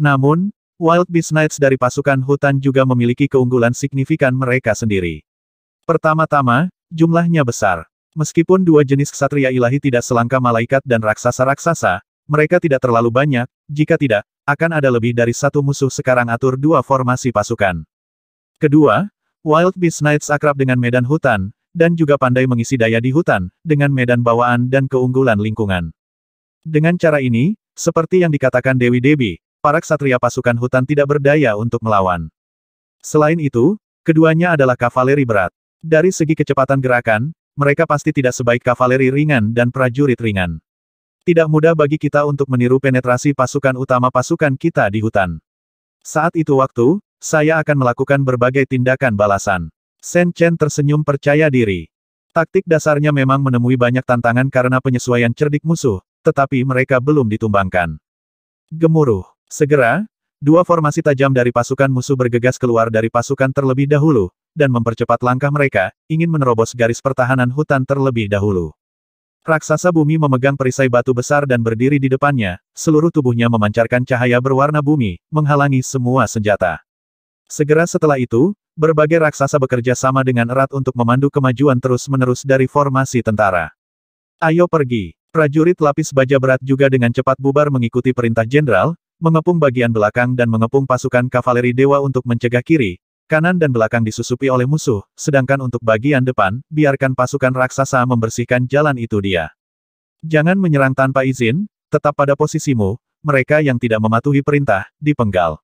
Namun, Wild Beast Knights dari pasukan hutan juga memiliki keunggulan signifikan mereka sendiri. Pertama-tama, jumlahnya besar. Meskipun dua jenis ksatria ilahi tidak selangka malaikat dan raksasa-raksasa, mereka tidak terlalu banyak, jika tidak, akan ada lebih dari satu musuh sekarang atur dua formasi pasukan. Kedua, Wild Beast Knights akrab dengan medan hutan, dan juga pandai mengisi daya di hutan, dengan medan bawaan dan keunggulan lingkungan. Dengan cara ini, seperti yang dikatakan Dewi dewi para ksatria pasukan hutan tidak berdaya untuk melawan. Selain itu, keduanya adalah kavaleri berat. Dari segi kecepatan gerakan, mereka pasti tidak sebaik kavaleri ringan dan prajurit ringan. Tidak mudah bagi kita untuk meniru penetrasi pasukan utama pasukan kita di hutan. Saat itu waktu, saya akan melakukan berbagai tindakan balasan. Shen Chen tersenyum percaya diri. Taktik dasarnya memang menemui banyak tantangan karena penyesuaian cerdik musuh, tetapi mereka belum ditumbangkan. Gemuruh. Segera, dua formasi tajam dari pasukan musuh bergegas keluar dari pasukan terlebih dahulu, dan mempercepat langkah mereka, ingin menerobos garis pertahanan hutan terlebih dahulu. Raksasa bumi memegang perisai batu besar dan berdiri di depannya, seluruh tubuhnya memancarkan cahaya berwarna bumi, menghalangi semua senjata. Segera setelah itu, berbagai raksasa bekerja sama dengan erat untuk memandu kemajuan terus-menerus dari formasi tentara. Ayo pergi! Prajurit lapis baja berat juga dengan cepat bubar mengikuti perintah jenderal, mengepung bagian belakang dan mengepung pasukan kavaleri dewa untuk mencegah kiri, Kanan dan belakang disusupi oleh musuh, sedangkan untuk bagian depan, biarkan pasukan raksasa membersihkan jalan itu dia. Jangan menyerang tanpa izin, tetap pada posisimu, mereka yang tidak mematuhi perintah, dipenggal.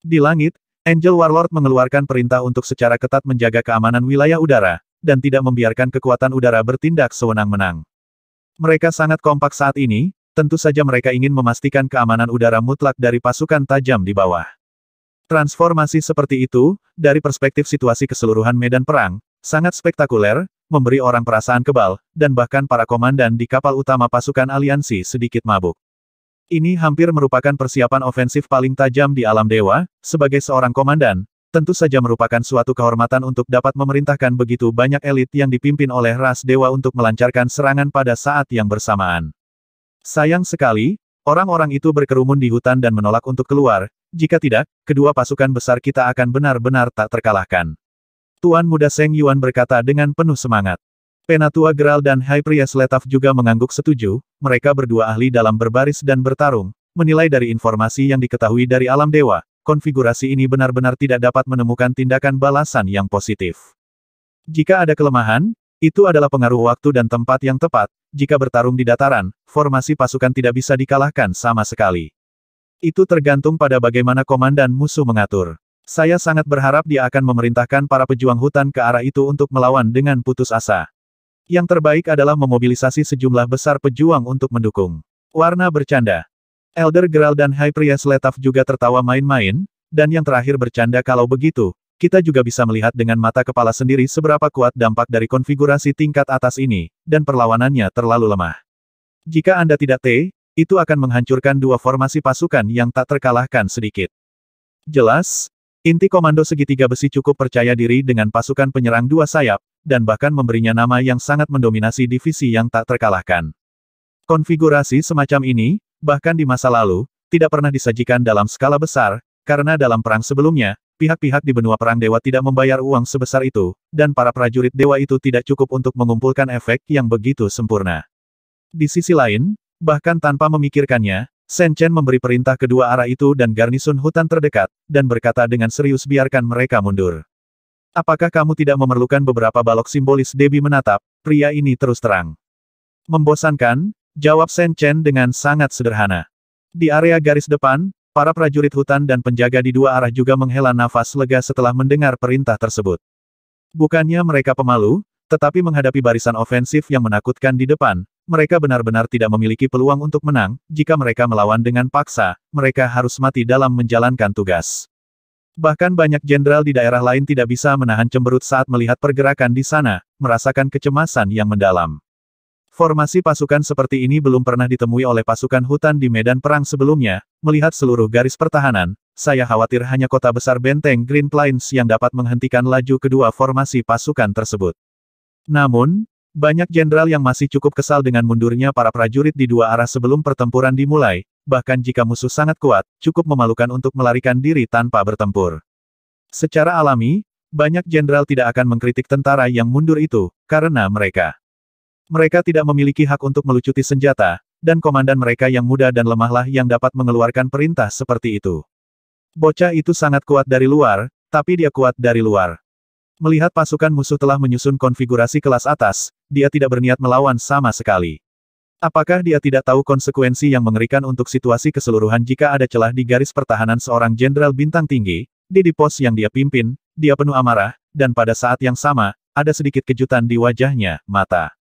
Di langit, Angel Warlord mengeluarkan perintah untuk secara ketat menjaga keamanan wilayah udara, dan tidak membiarkan kekuatan udara bertindak sewenang wenang Mereka sangat kompak saat ini, tentu saja mereka ingin memastikan keamanan udara mutlak dari pasukan tajam di bawah. Transformasi seperti itu, dari perspektif situasi keseluruhan medan perang, sangat spektakuler, memberi orang perasaan kebal, dan bahkan para komandan di kapal utama pasukan aliansi sedikit mabuk. Ini hampir merupakan persiapan ofensif paling tajam di alam dewa, sebagai seorang komandan, tentu saja merupakan suatu kehormatan untuk dapat memerintahkan begitu banyak elit yang dipimpin oleh ras dewa untuk melancarkan serangan pada saat yang bersamaan. Sayang sekali, orang-orang itu berkerumun di hutan dan menolak untuk keluar, jika tidak, kedua pasukan besar kita akan benar-benar tak terkalahkan. Tuan muda Seng Yuan berkata dengan penuh semangat. Penatua Geral dan High Priest Letaf juga mengangguk setuju, mereka berdua ahli dalam berbaris dan bertarung, menilai dari informasi yang diketahui dari alam dewa, konfigurasi ini benar-benar tidak dapat menemukan tindakan balasan yang positif. Jika ada kelemahan, itu adalah pengaruh waktu dan tempat yang tepat, jika bertarung di dataran, formasi pasukan tidak bisa dikalahkan sama sekali. Itu tergantung pada bagaimana komandan musuh mengatur. Saya sangat berharap dia akan memerintahkan para pejuang hutan ke arah itu untuk melawan dengan putus asa. Yang terbaik adalah memobilisasi sejumlah besar pejuang untuk mendukung. Warna bercanda. Elder Geral dan High Priest Letaf juga tertawa main-main, dan yang terakhir bercanda kalau begitu, kita juga bisa melihat dengan mata kepala sendiri seberapa kuat dampak dari konfigurasi tingkat atas ini, dan perlawanannya terlalu lemah. Jika Anda tidak T, itu akan menghancurkan dua formasi pasukan yang tak terkalahkan sedikit. Jelas, inti komando segitiga besi cukup percaya diri dengan pasukan penyerang dua sayap, dan bahkan memberinya nama yang sangat mendominasi divisi yang tak terkalahkan. Konfigurasi semacam ini, bahkan di masa lalu, tidak pernah disajikan dalam skala besar, karena dalam perang sebelumnya, pihak-pihak di benua perang dewa tidak membayar uang sebesar itu, dan para prajurit dewa itu tidak cukup untuk mengumpulkan efek yang begitu sempurna. Di sisi lain, Bahkan tanpa memikirkannya, Shen Chen memberi perintah kedua arah itu dan garnisun hutan terdekat, dan berkata dengan serius biarkan mereka mundur. Apakah kamu tidak memerlukan beberapa balok simbolis Debi menatap, pria ini terus terang. Membosankan, jawab Shen Chen dengan sangat sederhana. Di area garis depan, para prajurit hutan dan penjaga di dua arah juga menghela nafas lega setelah mendengar perintah tersebut. Bukannya mereka pemalu, tetapi menghadapi barisan ofensif yang menakutkan di depan, mereka benar-benar tidak memiliki peluang untuk menang, jika mereka melawan dengan paksa, mereka harus mati dalam menjalankan tugas. Bahkan banyak jenderal di daerah lain tidak bisa menahan cemberut saat melihat pergerakan di sana, merasakan kecemasan yang mendalam. Formasi pasukan seperti ini belum pernah ditemui oleh pasukan hutan di medan perang sebelumnya, melihat seluruh garis pertahanan, saya khawatir hanya kota besar benteng Green Plains yang dapat menghentikan laju kedua formasi pasukan tersebut. Namun, banyak jenderal yang masih cukup kesal dengan mundurnya para prajurit di dua arah sebelum pertempuran dimulai, bahkan jika musuh sangat kuat, cukup memalukan untuk melarikan diri tanpa bertempur. Secara alami, banyak jenderal tidak akan mengkritik tentara yang mundur itu, karena mereka. Mereka tidak memiliki hak untuk melucuti senjata, dan komandan mereka yang muda dan lemahlah yang dapat mengeluarkan perintah seperti itu. Bocah itu sangat kuat dari luar, tapi dia kuat dari luar. Melihat pasukan musuh telah menyusun konfigurasi kelas atas, dia tidak berniat melawan sama sekali. Apakah dia tidak tahu konsekuensi yang mengerikan untuk situasi keseluruhan jika ada celah di garis pertahanan seorang jenderal bintang tinggi, di di pos yang dia pimpin, dia penuh amarah, dan pada saat yang sama, ada sedikit kejutan di wajahnya, mata.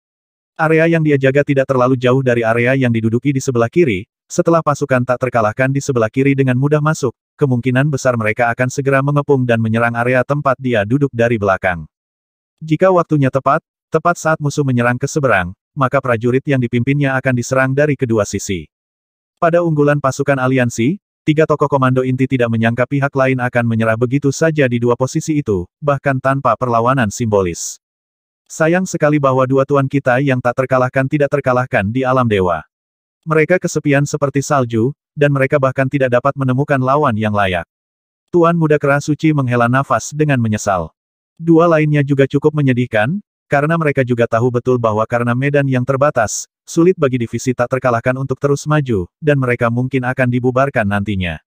Area yang dia jaga tidak terlalu jauh dari area yang diduduki di sebelah kiri, setelah pasukan tak terkalahkan di sebelah kiri dengan mudah masuk, kemungkinan besar mereka akan segera mengepung dan menyerang area tempat dia duduk dari belakang. Jika waktunya tepat, tepat saat musuh menyerang ke seberang, maka prajurit yang dipimpinnya akan diserang dari kedua sisi. Pada unggulan pasukan aliansi, tiga tokoh komando inti tidak menyangka pihak lain akan menyerah begitu saja di dua posisi itu, bahkan tanpa perlawanan simbolis. Sayang sekali bahwa dua tuan kita yang tak terkalahkan tidak terkalahkan di alam dewa. Mereka kesepian seperti salju, dan mereka bahkan tidak dapat menemukan lawan yang layak. Tuan muda kera suci menghela nafas dengan menyesal. Dua lainnya juga cukup menyedihkan, karena mereka juga tahu betul bahwa karena medan yang terbatas, sulit bagi divisi tak terkalahkan untuk terus maju, dan mereka mungkin akan dibubarkan nantinya.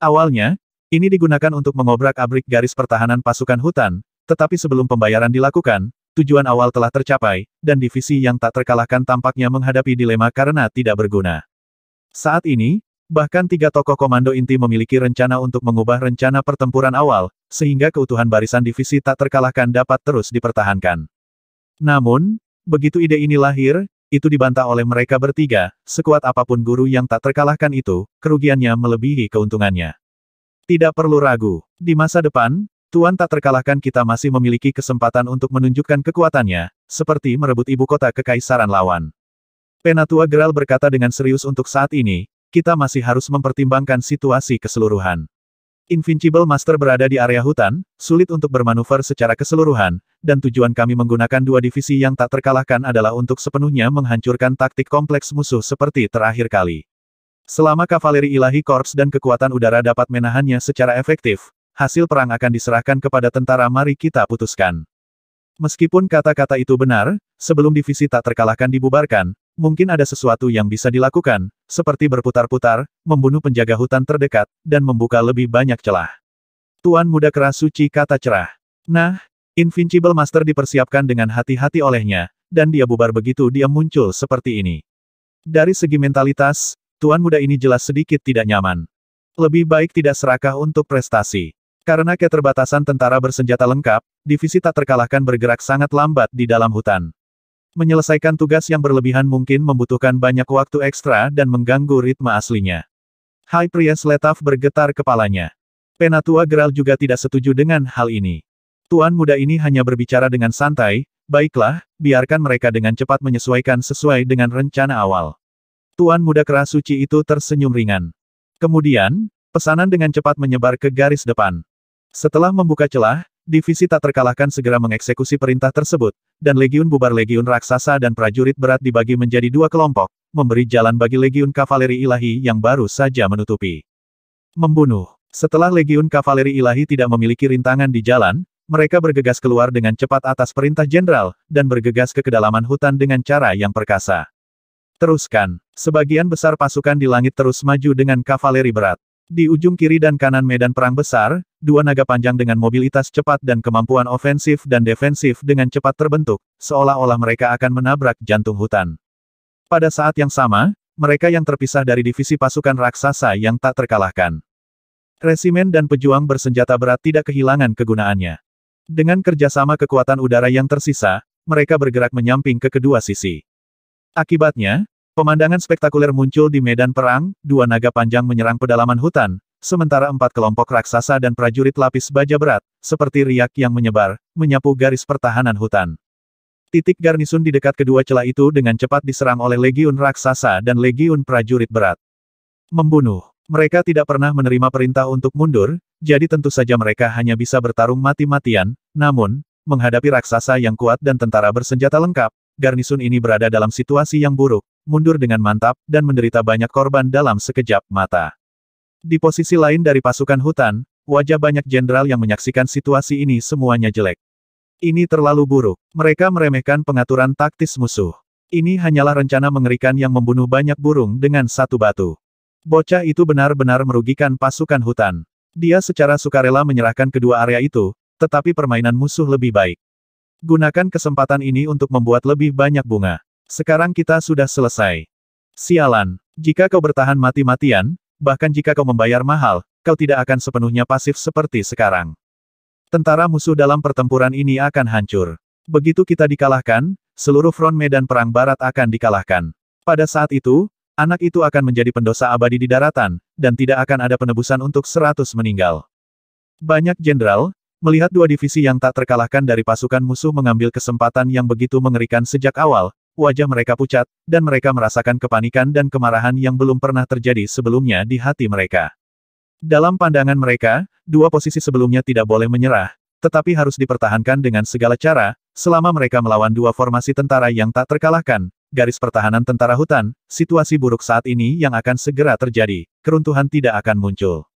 Awalnya, ini digunakan untuk mengobrak-abrik garis pertahanan pasukan hutan, tetapi sebelum pembayaran dilakukan, tujuan awal telah tercapai, dan divisi yang tak terkalahkan tampaknya menghadapi dilema karena tidak berguna. Saat ini, bahkan tiga tokoh komando inti memiliki rencana untuk mengubah rencana pertempuran awal, sehingga keutuhan barisan divisi tak terkalahkan dapat terus dipertahankan. Namun, begitu ide ini lahir, itu dibantah oleh mereka bertiga, sekuat apapun guru yang tak terkalahkan itu, kerugiannya melebihi keuntungannya. Tidak perlu ragu, di masa depan, Tuan tak terkalahkan kita masih memiliki kesempatan untuk menunjukkan kekuatannya, seperti merebut ibu kota kekaisaran lawan. Penatua Geral berkata dengan serius untuk saat ini, kita masih harus mempertimbangkan situasi keseluruhan. Invincible Master berada di area hutan, sulit untuk bermanuver secara keseluruhan, dan tujuan kami menggunakan dua divisi yang tak terkalahkan adalah untuk sepenuhnya menghancurkan taktik kompleks musuh seperti terakhir kali. Selama Kavaleri Ilahi Korps dan kekuatan udara dapat menahannya secara efektif, hasil perang akan diserahkan kepada tentara mari kita putuskan. Meskipun kata-kata itu benar, sebelum divisi tak terkalahkan dibubarkan, mungkin ada sesuatu yang bisa dilakukan, seperti berputar-putar, membunuh penjaga hutan terdekat, dan membuka lebih banyak celah. Tuan muda keras suci kata cerah. Nah, Invincible Master dipersiapkan dengan hati-hati olehnya, dan dia bubar begitu dia muncul seperti ini. Dari segi mentalitas, tuan muda ini jelas sedikit tidak nyaman. Lebih baik tidak serakah untuk prestasi. Karena keterbatasan tentara bersenjata lengkap, divisi tak terkalahkan bergerak sangat lambat di dalam hutan. Menyelesaikan tugas yang berlebihan mungkin membutuhkan banyak waktu ekstra dan mengganggu ritme aslinya. High Priest Letaf bergetar kepalanya. Penatua Geral juga tidak setuju dengan hal ini. Tuan muda ini hanya berbicara dengan santai, baiklah, biarkan mereka dengan cepat menyesuaikan sesuai dengan rencana awal. Tuan muda kerasuci itu tersenyum ringan. Kemudian, pesanan dengan cepat menyebar ke garis depan. Setelah membuka celah, divisi tak terkalahkan segera mengeksekusi perintah tersebut, dan legiun bubar legiun raksasa dan prajurit berat dibagi menjadi dua kelompok, memberi jalan bagi legiun kavaleri ilahi yang baru saja menutupi. Membunuh. Setelah legiun kavaleri ilahi tidak memiliki rintangan di jalan, mereka bergegas keluar dengan cepat atas perintah jenderal, dan bergegas ke kedalaman hutan dengan cara yang perkasa. Teruskan. Sebagian besar pasukan di langit terus maju dengan kavaleri berat. Di ujung kiri dan kanan medan perang besar, dua naga panjang dengan mobilitas cepat dan kemampuan ofensif dan defensif dengan cepat terbentuk, seolah-olah mereka akan menabrak jantung hutan. Pada saat yang sama, mereka yang terpisah dari divisi pasukan raksasa yang tak terkalahkan. Resimen dan pejuang bersenjata berat tidak kehilangan kegunaannya. Dengan kerjasama kekuatan udara yang tersisa, mereka bergerak menyamping ke kedua sisi. Akibatnya, pemandangan spektakuler muncul di medan perang, dua naga panjang menyerang pedalaman hutan, Sementara empat kelompok raksasa dan prajurit lapis baja berat, seperti riak yang menyebar, menyapu garis pertahanan hutan. Titik garnisun di dekat kedua celah itu dengan cepat diserang oleh legiun raksasa dan legiun prajurit berat. Membunuh. Mereka tidak pernah menerima perintah untuk mundur, jadi tentu saja mereka hanya bisa bertarung mati-matian, namun, menghadapi raksasa yang kuat dan tentara bersenjata lengkap, garnisun ini berada dalam situasi yang buruk, mundur dengan mantap, dan menderita banyak korban dalam sekejap mata. Di posisi lain dari pasukan hutan, wajah banyak jenderal yang menyaksikan situasi ini semuanya jelek. Ini terlalu buruk. Mereka meremehkan pengaturan taktis musuh. Ini hanyalah rencana mengerikan yang membunuh banyak burung dengan satu batu. Bocah itu benar-benar merugikan pasukan hutan. Dia secara sukarela menyerahkan kedua area itu, tetapi permainan musuh lebih baik. Gunakan kesempatan ini untuk membuat lebih banyak bunga. Sekarang kita sudah selesai. Sialan, jika kau bertahan mati-matian, bahkan jika kau membayar mahal, kau tidak akan sepenuhnya pasif seperti sekarang. Tentara musuh dalam pertempuran ini akan hancur. Begitu kita dikalahkan, seluruh front medan perang barat akan dikalahkan. Pada saat itu, anak itu akan menjadi pendosa abadi di daratan, dan tidak akan ada penebusan untuk seratus meninggal. Banyak jenderal, melihat dua divisi yang tak terkalahkan dari pasukan musuh mengambil kesempatan yang begitu mengerikan sejak awal, wajah mereka pucat, dan mereka merasakan kepanikan dan kemarahan yang belum pernah terjadi sebelumnya di hati mereka. Dalam pandangan mereka, dua posisi sebelumnya tidak boleh menyerah, tetapi harus dipertahankan dengan segala cara, selama mereka melawan dua formasi tentara yang tak terkalahkan, garis pertahanan tentara hutan, situasi buruk saat ini yang akan segera terjadi, keruntuhan tidak akan muncul.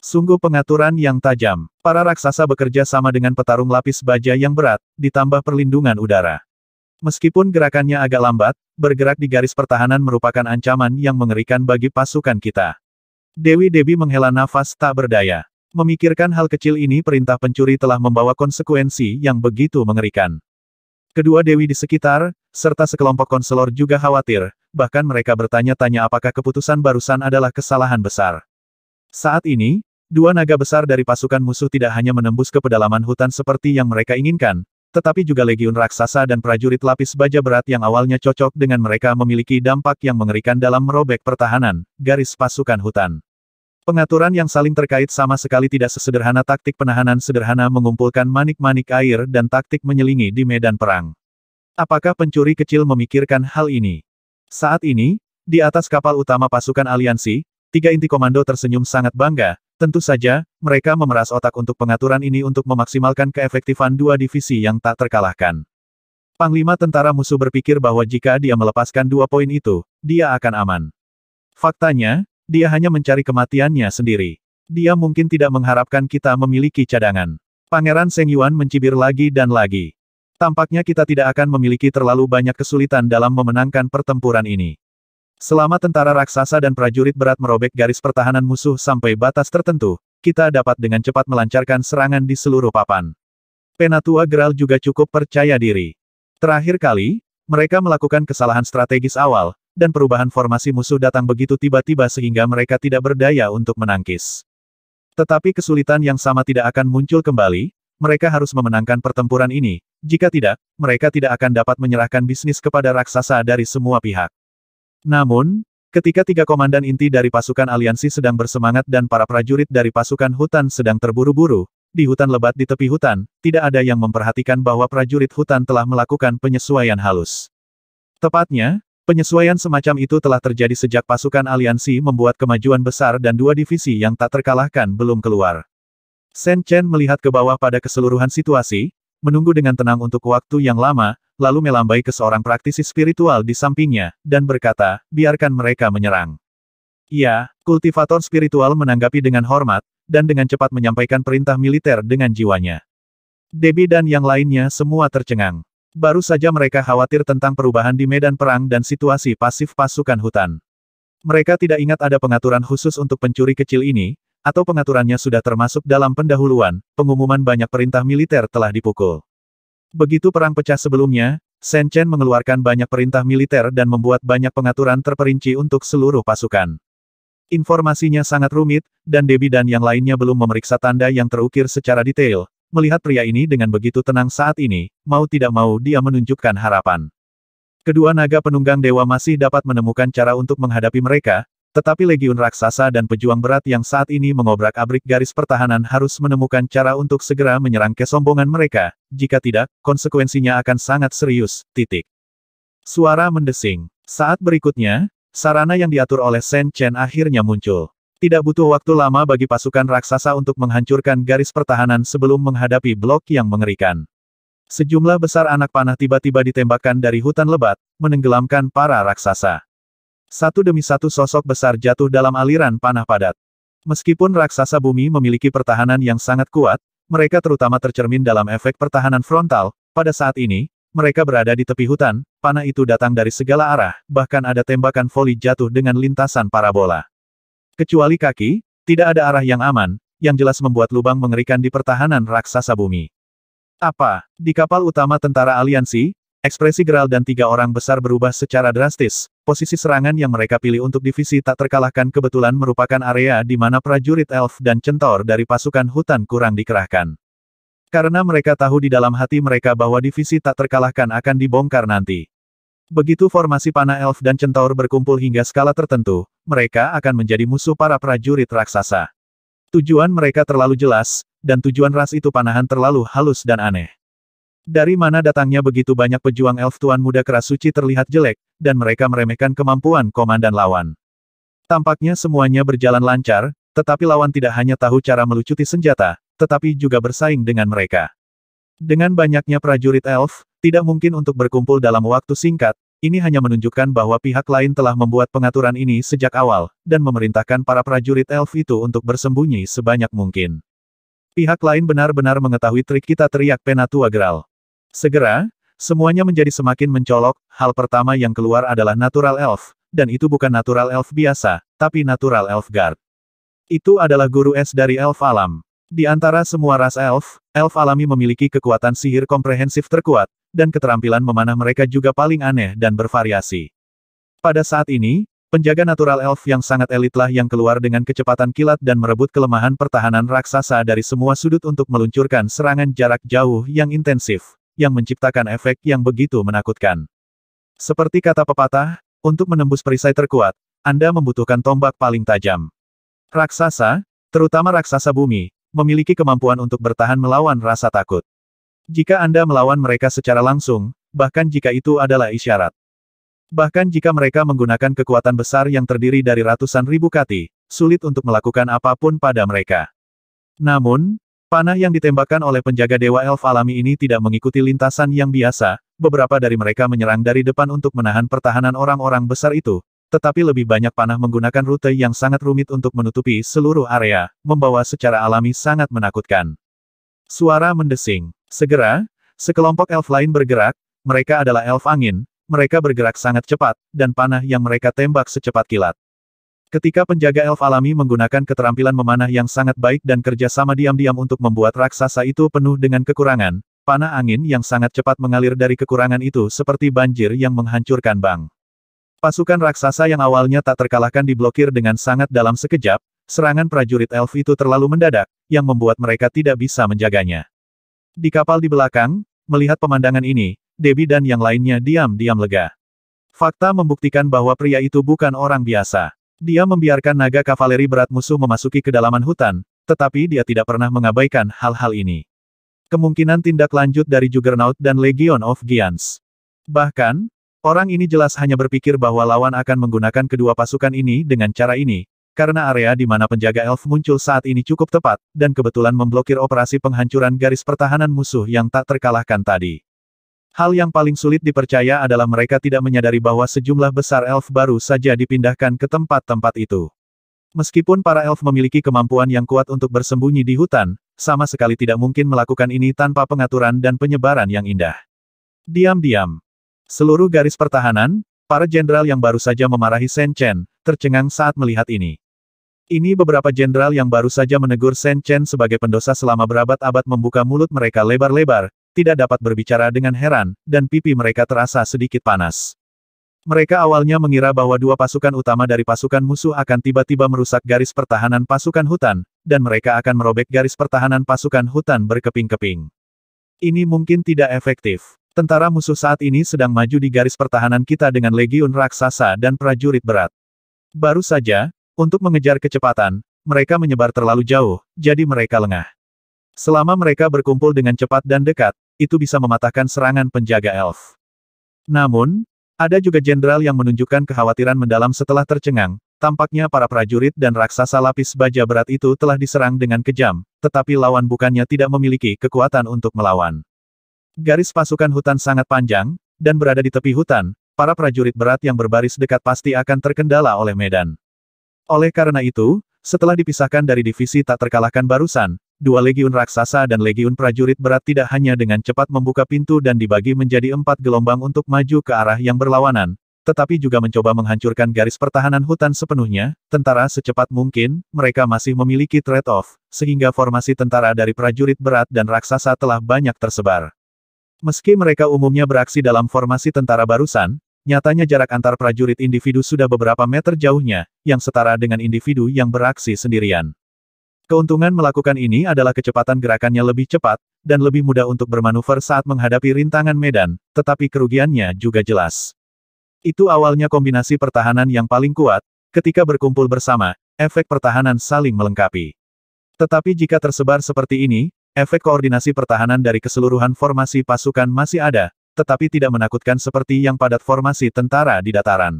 Sungguh pengaturan yang tajam, para raksasa bekerja sama dengan petarung lapis baja yang berat, ditambah perlindungan udara. Meskipun gerakannya agak lambat, bergerak di garis pertahanan merupakan ancaman yang mengerikan bagi pasukan kita. Dewi Debi menghela nafas tak berdaya. Memikirkan hal kecil ini perintah pencuri telah membawa konsekuensi yang begitu mengerikan. Kedua Dewi di sekitar, serta sekelompok konselor juga khawatir, bahkan mereka bertanya-tanya apakah keputusan barusan adalah kesalahan besar. Saat ini, dua naga besar dari pasukan musuh tidak hanya menembus ke pedalaman hutan seperti yang mereka inginkan, tetapi juga legiun raksasa dan prajurit lapis baja berat yang awalnya cocok dengan mereka memiliki dampak yang mengerikan dalam merobek pertahanan, garis pasukan hutan. Pengaturan yang saling terkait sama sekali tidak sesederhana taktik penahanan sederhana mengumpulkan manik-manik air dan taktik menyelingi di medan perang. Apakah pencuri kecil memikirkan hal ini? Saat ini, di atas kapal utama pasukan aliansi, tiga inti komando tersenyum sangat bangga, Tentu saja, mereka memeras otak untuk pengaturan ini untuk memaksimalkan keefektifan dua divisi yang tak terkalahkan. Panglima tentara musuh berpikir bahwa jika dia melepaskan dua poin itu, dia akan aman. Faktanya, dia hanya mencari kematiannya sendiri. Dia mungkin tidak mengharapkan kita memiliki cadangan. Pangeran Seng Yuan mencibir lagi dan lagi. Tampaknya kita tidak akan memiliki terlalu banyak kesulitan dalam memenangkan pertempuran ini. Selama tentara raksasa dan prajurit berat merobek garis pertahanan musuh sampai batas tertentu, kita dapat dengan cepat melancarkan serangan di seluruh papan. Penatua Geral juga cukup percaya diri. Terakhir kali, mereka melakukan kesalahan strategis awal, dan perubahan formasi musuh datang begitu tiba-tiba sehingga mereka tidak berdaya untuk menangkis. Tetapi kesulitan yang sama tidak akan muncul kembali, mereka harus memenangkan pertempuran ini, jika tidak, mereka tidak akan dapat menyerahkan bisnis kepada raksasa dari semua pihak. Namun, ketika tiga komandan inti dari pasukan aliansi sedang bersemangat dan para prajurit dari pasukan hutan sedang terburu-buru, di hutan lebat di tepi hutan, tidak ada yang memperhatikan bahwa prajurit hutan telah melakukan penyesuaian halus. Tepatnya, penyesuaian semacam itu telah terjadi sejak pasukan aliansi membuat kemajuan besar dan dua divisi yang tak terkalahkan belum keluar. Shen Chen melihat ke bawah pada keseluruhan situasi, menunggu dengan tenang untuk waktu yang lama, lalu melambai ke seorang praktisi spiritual di sampingnya, dan berkata, biarkan mereka menyerang. Ya, kultivator spiritual menanggapi dengan hormat, dan dengan cepat menyampaikan perintah militer dengan jiwanya. Debbie dan yang lainnya semua tercengang. Baru saja mereka khawatir tentang perubahan di medan perang dan situasi pasif pasukan hutan. Mereka tidak ingat ada pengaturan khusus untuk pencuri kecil ini, atau pengaturannya sudah termasuk dalam pendahuluan, pengumuman banyak perintah militer telah dipukul. Begitu perang pecah sebelumnya, Shen Chen mengeluarkan banyak perintah militer dan membuat banyak pengaturan terperinci untuk seluruh pasukan. Informasinya sangat rumit, dan Debbie dan yang lainnya belum memeriksa tanda yang terukir secara detail. Melihat pria ini dengan begitu tenang saat ini, mau tidak mau dia menunjukkan harapan. Kedua naga penunggang dewa masih dapat menemukan cara untuk menghadapi mereka, tetapi legiun raksasa dan pejuang berat yang saat ini mengobrak-abrik garis pertahanan harus menemukan cara untuk segera menyerang kesombongan mereka, jika tidak, konsekuensinya akan sangat serius, titik. Suara mendesing. Saat berikutnya, sarana yang diatur oleh Shen Chen akhirnya muncul. Tidak butuh waktu lama bagi pasukan raksasa untuk menghancurkan garis pertahanan sebelum menghadapi blok yang mengerikan. Sejumlah besar anak panah tiba-tiba ditembakkan dari hutan lebat, menenggelamkan para raksasa. Satu demi satu sosok besar jatuh dalam aliran panah padat. Meskipun raksasa bumi memiliki pertahanan yang sangat kuat, mereka terutama tercermin dalam efek pertahanan frontal, pada saat ini, mereka berada di tepi hutan, panah itu datang dari segala arah, bahkan ada tembakan voli jatuh dengan lintasan parabola. Kecuali kaki, tidak ada arah yang aman, yang jelas membuat lubang mengerikan di pertahanan raksasa bumi. Apa, di kapal utama tentara aliansi, Ekspresi Geral dan tiga orang besar berubah secara drastis, posisi serangan yang mereka pilih untuk divisi tak terkalahkan kebetulan merupakan area di mana prajurit elf dan centaur dari pasukan hutan kurang dikerahkan. Karena mereka tahu di dalam hati mereka bahwa divisi tak terkalahkan akan dibongkar nanti. Begitu formasi panah elf dan centaur berkumpul hingga skala tertentu, mereka akan menjadi musuh para prajurit raksasa. Tujuan mereka terlalu jelas, dan tujuan ras itu panahan terlalu halus dan aneh. Dari mana datangnya begitu banyak pejuang elf tuan muda keras suci terlihat jelek, dan mereka meremehkan kemampuan komandan lawan. Tampaknya semuanya berjalan lancar, tetapi lawan tidak hanya tahu cara melucuti senjata, tetapi juga bersaing dengan mereka. Dengan banyaknya prajurit elf, tidak mungkin untuk berkumpul dalam waktu singkat, ini hanya menunjukkan bahwa pihak lain telah membuat pengaturan ini sejak awal, dan memerintahkan para prajurit elf itu untuk bersembunyi sebanyak mungkin. Pihak lain benar-benar mengetahui trik kita teriak Penatua Geral. Segera, semuanya menjadi semakin mencolok, hal pertama yang keluar adalah natural elf, dan itu bukan natural elf biasa, tapi natural elf guard. Itu adalah guru es dari elf alam. Di antara semua ras elf, elf alami memiliki kekuatan sihir komprehensif terkuat, dan keterampilan memanah mereka juga paling aneh dan bervariasi. Pada saat ini, penjaga natural elf yang sangat elitlah yang keluar dengan kecepatan kilat dan merebut kelemahan pertahanan raksasa dari semua sudut untuk meluncurkan serangan jarak jauh yang intensif yang menciptakan efek yang begitu menakutkan. Seperti kata pepatah, untuk menembus perisai terkuat, Anda membutuhkan tombak paling tajam. Raksasa, terutama raksasa bumi, memiliki kemampuan untuk bertahan melawan rasa takut. Jika Anda melawan mereka secara langsung, bahkan jika itu adalah isyarat. Bahkan jika mereka menggunakan kekuatan besar yang terdiri dari ratusan ribu kati, sulit untuk melakukan apapun pada mereka. Namun, Panah yang ditembakkan oleh penjaga Dewa Elf Alami ini tidak mengikuti lintasan yang biasa, beberapa dari mereka menyerang dari depan untuk menahan pertahanan orang-orang besar itu, tetapi lebih banyak panah menggunakan rute yang sangat rumit untuk menutupi seluruh area, membawa secara alami sangat menakutkan. Suara mendesing. Segera, sekelompok elf lain bergerak, mereka adalah elf angin, mereka bergerak sangat cepat, dan panah yang mereka tembak secepat kilat. Ketika penjaga elf alami menggunakan keterampilan memanah yang sangat baik dan kerja sama diam-diam untuk membuat raksasa itu penuh dengan kekurangan, panah angin yang sangat cepat mengalir dari kekurangan itu seperti banjir yang menghancurkan bang. Pasukan raksasa yang awalnya tak terkalahkan diblokir dengan sangat dalam sekejap, serangan prajurit elf itu terlalu mendadak, yang membuat mereka tidak bisa menjaganya. Di kapal di belakang, melihat pemandangan ini, Debbie dan yang lainnya diam-diam lega. Fakta membuktikan bahwa pria itu bukan orang biasa. Dia membiarkan naga kavaleri berat musuh memasuki kedalaman hutan, tetapi dia tidak pernah mengabaikan hal-hal ini. Kemungkinan tindak lanjut dari Juggernaut dan Legion of Giants. Bahkan, orang ini jelas hanya berpikir bahwa lawan akan menggunakan kedua pasukan ini dengan cara ini, karena area di mana penjaga elf muncul saat ini cukup tepat, dan kebetulan memblokir operasi penghancuran garis pertahanan musuh yang tak terkalahkan tadi. Hal yang paling sulit dipercaya adalah mereka tidak menyadari bahwa sejumlah besar elf baru saja dipindahkan ke tempat-tempat itu. Meskipun para elf memiliki kemampuan yang kuat untuk bersembunyi di hutan, sama sekali tidak mungkin melakukan ini tanpa pengaturan dan penyebaran yang indah. Diam-diam. Seluruh garis pertahanan, para jenderal yang baru saja memarahi Shen Chen, tercengang saat melihat ini. Ini beberapa jenderal yang baru saja menegur Shen Chen sebagai pendosa selama berabad-abad membuka mulut mereka lebar-lebar, tidak dapat berbicara dengan heran, dan pipi mereka terasa sedikit panas. Mereka awalnya mengira bahwa dua pasukan utama dari pasukan musuh akan tiba-tiba merusak garis pertahanan pasukan hutan, dan mereka akan merobek garis pertahanan pasukan hutan berkeping-keping. Ini mungkin tidak efektif. Tentara musuh saat ini sedang maju di garis pertahanan kita dengan legiun raksasa dan prajurit berat. Baru saja, untuk mengejar kecepatan, mereka menyebar terlalu jauh, jadi mereka lengah. Selama mereka berkumpul dengan cepat dan dekat, itu bisa mematahkan serangan penjaga elf. Namun, ada juga jenderal yang menunjukkan kekhawatiran mendalam setelah tercengang, tampaknya para prajurit dan raksasa lapis baja berat itu telah diserang dengan kejam, tetapi lawan bukannya tidak memiliki kekuatan untuk melawan. Garis pasukan hutan sangat panjang, dan berada di tepi hutan, para prajurit berat yang berbaris dekat pasti akan terkendala oleh medan. Oleh karena itu, setelah dipisahkan dari divisi tak terkalahkan barusan, dua legiun raksasa dan legiun prajurit berat tidak hanya dengan cepat membuka pintu dan dibagi menjadi empat gelombang untuk maju ke arah yang berlawanan, tetapi juga mencoba menghancurkan garis pertahanan hutan sepenuhnya, tentara secepat mungkin, mereka masih memiliki trade-off, sehingga formasi tentara dari prajurit berat dan raksasa telah banyak tersebar. Meski mereka umumnya beraksi dalam formasi tentara barusan, Nyatanya jarak antar prajurit individu sudah beberapa meter jauhnya, yang setara dengan individu yang beraksi sendirian. Keuntungan melakukan ini adalah kecepatan gerakannya lebih cepat, dan lebih mudah untuk bermanuver saat menghadapi rintangan medan, tetapi kerugiannya juga jelas. Itu awalnya kombinasi pertahanan yang paling kuat, ketika berkumpul bersama, efek pertahanan saling melengkapi. Tetapi jika tersebar seperti ini, efek koordinasi pertahanan dari keseluruhan formasi pasukan masih ada, tetapi tidak menakutkan seperti yang padat formasi tentara di dataran.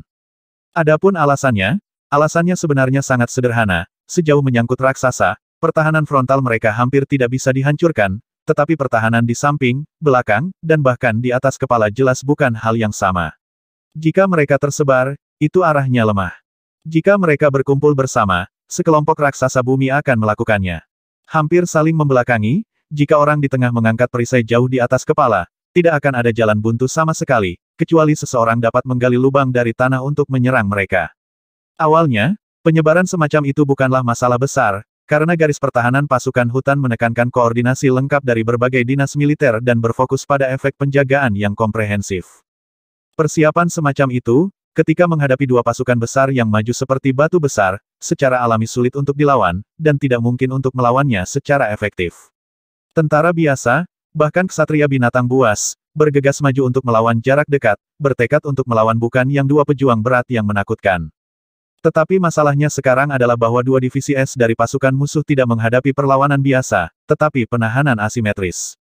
Adapun alasannya, alasannya sebenarnya sangat sederhana, sejauh menyangkut raksasa, pertahanan frontal mereka hampir tidak bisa dihancurkan, tetapi pertahanan di samping, belakang, dan bahkan di atas kepala jelas bukan hal yang sama. Jika mereka tersebar, itu arahnya lemah. Jika mereka berkumpul bersama, sekelompok raksasa bumi akan melakukannya. Hampir saling membelakangi, jika orang di tengah mengangkat perisai jauh di atas kepala, tidak akan ada jalan buntu sama sekali, kecuali seseorang dapat menggali lubang dari tanah untuk menyerang mereka. Awalnya, Penyebaran semacam itu bukanlah masalah besar, karena garis pertahanan pasukan hutan menekankan koordinasi lengkap dari berbagai dinas militer dan berfokus pada efek penjagaan yang komprehensif. Persiapan semacam itu, ketika menghadapi dua pasukan besar yang maju seperti batu besar, secara alami sulit untuk dilawan, dan tidak mungkin untuk melawannya secara efektif. Tentara biasa, bahkan ksatria binatang buas, bergegas maju untuk melawan jarak dekat, bertekad untuk melawan bukan yang dua pejuang berat yang menakutkan. Tetapi masalahnya sekarang adalah bahwa dua divisi S dari pasukan musuh tidak menghadapi perlawanan biasa, tetapi penahanan asimetris.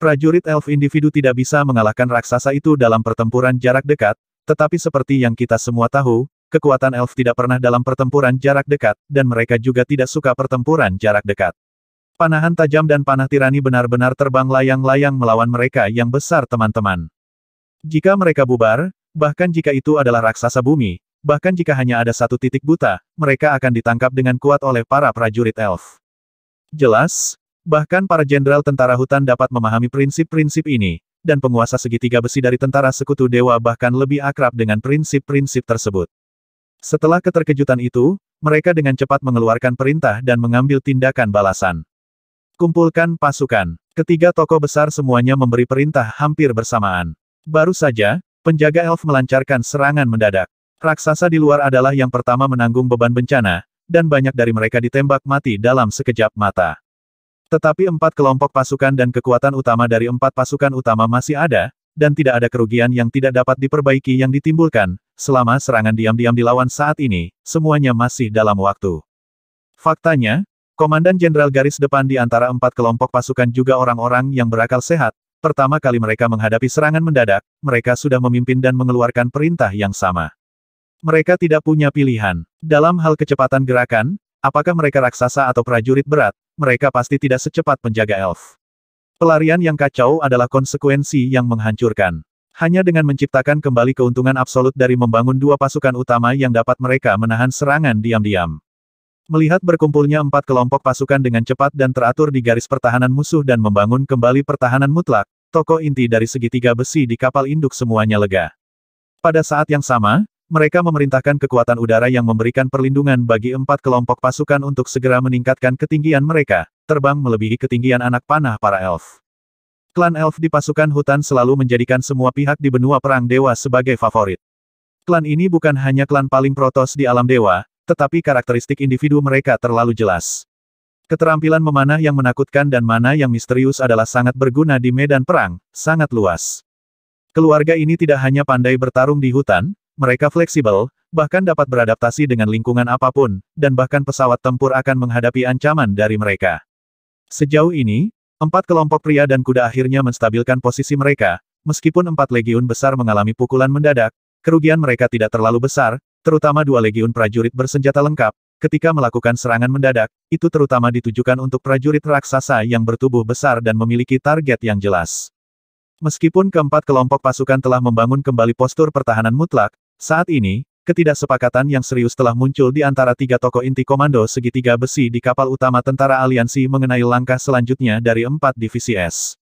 Prajurit elf individu tidak bisa mengalahkan raksasa itu dalam pertempuran jarak dekat, tetapi seperti yang kita semua tahu, kekuatan elf tidak pernah dalam pertempuran jarak dekat, dan mereka juga tidak suka pertempuran jarak dekat. Panahan tajam dan panah tirani benar-benar terbang layang-layang melawan mereka yang besar teman-teman. Jika mereka bubar, bahkan jika itu adalah raksasa bumi, Bahkan jika hanya ada satu titik buta, mereka akan ditangkap dengan kuat oleh para prajurit elf. Jelas, bahkan para jenderal tentara hutan dapat memahami prinsip-prinsip ini, dan penguasa segitiga besi dari tentara sekutu dewa bahkan lebih akrab dengan prinsip-prinsip tersebut. Setelah keterkejutan itu, mereka dengan cepat mengeluarkan perintah dan mengambil tindakan balasan. Kumpulkan pasukan. Ketiga tokoh besar semuanya memberi perintah hampir bersamaan. Baru saja, penjaga elf melancarkan serangan mendadak. Raksasa di luar adalah yang pertama menanggung beban bencana, dan banyak dari mereka ditembak mati dalam sekejap mata. Tetapi empat kelompok pasukan dan kekuatan utama dari empat pasukan utama masih ada, dan tidak ada kerugian yang tidak dapat diperbaiki yang ditimbulkan, selama serangan diam-diam dilawan saat ini, semuanya masih dalam waktu. Faktanya, Komandan Jenderal garis depan di antara empat kelompok pasukan juga orang-orang yang berakal sehat, pertama kali mereka menghadapi serangan mendadak, mereka sudah memimpin dan mengeluarkan perintah yang sama. Mereka tidak punya pilihan. Dalam hal kecepatan gerakan, apakah mereka raksasa atau prajurit berat, mereka pasti tidak secepat penjaga elf. Pelarian yang kacau adalah konsekuensi yang menghancurkan. Hanya dengan menciptakan kembali keuntungan absolut dari membangun dua pasukan utama yang dapat mereka menahan serangan diam-diam. Melihat berkumpulnya empat kelompok pasukan dengan cepat dan teratur di garis pertahanan musuh dan membangun kembali pertahanan mutlak, toko inti dari segitiga besi di kapal induk semuanya lega. Pada saat yang sama, mereka memerintahkan kekuatan udara yang memberikan perlindungan bagi empat kelompok pasukan untuk segera meningkatkan ketinggian mereka, terbang melebihi ketinggian anak panah para elf. Klan elf di pasukan hutan selalu menjadikan semua pihak di benua perang dewa sebagai favorit. Klan ini bukan hanya klan paling protos di alam dewa, tetapi karakteristik individu mereka terlalu jelas. Keterampilan memanah yang menakutkan dan mana yang misterius adalah sangat berguna di medan perang, sangat luas. Keluarga ini tidak hanya pandai bertarung di hutan, mereka fleksibel, bahkan dapat beradaptasi dengan lingkungan apapun, dan bahkan pesawat tempur akan menghadapi ancaman dari mereka. Sejauh ini, empat kelompok pria dan kuda akhirnya menstabilkan posisi mereka, meskipun empat legiun besar mengalami pukulan mendadak, kerugian mereka tidak terlalu besar, terutama dua legiun prajurit bersenjata lengkap, ketika melakukan serangan mendadak, itu terutama ditujukan untuk prajurit raksasa yang bertubuh besar dan memiliki target yang jelas. Meskipun keempat kelompok pasukan telah membangun kembali postur pertahanan mutlak, saat ini, ketidaksepakatan yang serius telah muncul di antara tiga tokoh inti komando segitiga besi di kapal utama tentara aliansi mengenai langkah selanjutnya dari empat divisi S.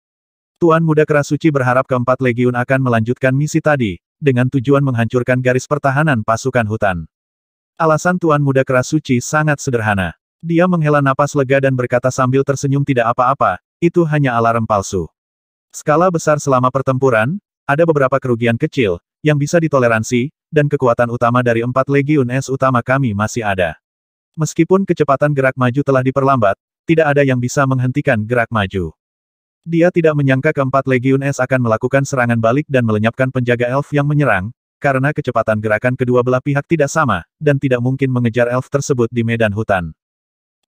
Tuan Muda Kerasuci berharap keempat legiun akan melanjutkan misi tadi, dengan tujuan menghancurkan garis pertahanan pasukan hutan. Alasan Tuan Muda Kerasuci sangat sederhana. Dia menghela napas lega dan berkata sambil tersenyum tidak apa-apa, itu hanya alarm palsu. Skala besar selama pertempuran, ada beberapa kerugian kecil, yang bisa ditoleransi, dan kekuatan utama dari empat legiun es utama kami masih ada. Meskipun kecepatan gerak maju telah diperlambat, tidak ada yang bisa menghentikan gerak maju. Dia tidak menyangka keempat legiun es akan melakukan serangan balik dan melenyapkan penjaga elf yang menyerang, karena kecepatan gerakan kedua belah pihak tidak sama, dan tidak mungkin mengejar elf tersebut di medan hutan.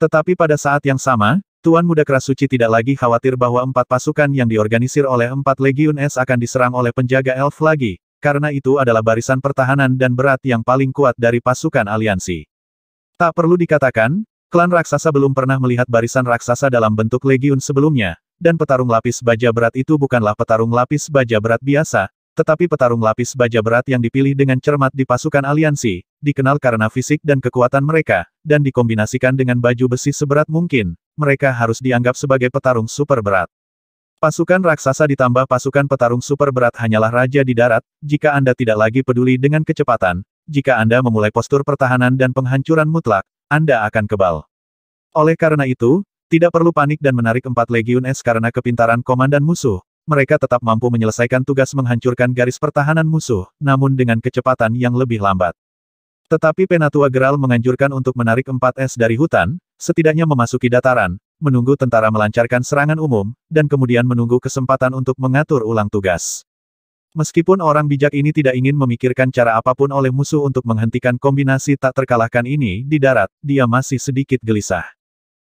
Tetapi pada saat yang sama, Tuan Muda Keras tidak lagi khawatir bahwa empat pasukan yang diorganisir oleh empat legiun es akan diserang oleh penjaga elf lagi, karena itu adalah barisan pertahanan dan berat yang paling kuat dari pasukan aliansi. Tak perlu dikatakan, klan raksasa belum pernah melihat barisan raksasa dalam bentuk legiun sebelumnya, dan petarung lapis baja berat itu bukanlah petarung lapis baja berat biasa, tetapi petarung lapis baja berat yang dipilih dengan cermat di pasukan aliansi, dikenal karena fisik dan kekuatan mereka, dan dikombinasikan dengan baju besi seberat mungkin, mereka harus dianggap sebagai petarung super berat. Pasukan raksasa ditambah pasukan petarung super berat hanyalah raja di darat, jika Anda tidak lagi peduli dengan kecepatan, jika Anda memulai postur pertahanan dan penghancuran mutlak, Anda akan kebal. Oleh karena itu, tidak perlu panik dan menarik empat legiun es karena kepintaran komandan musuh, mereka tetap mampu menyelesaikan tugas menghancurkan garis pertahanan musuh, namun dengan kecepatan yang lebih lambat. Tetapi Penatua Geral menganjurkan untuk menarik empat es dari hutan, setidaknya memasuki dataran, menunggu tentara melancarkan serangan umum, dan kemudian menunggu kesempatan untuk mengatur ulang tugas. Meskipun orang bijak ini tidak ingin memikirkan cara apapun oleh musuh untuk menghentikan kombinasi tak terkalahkan ini di darat, dia masih sedikit gelisah.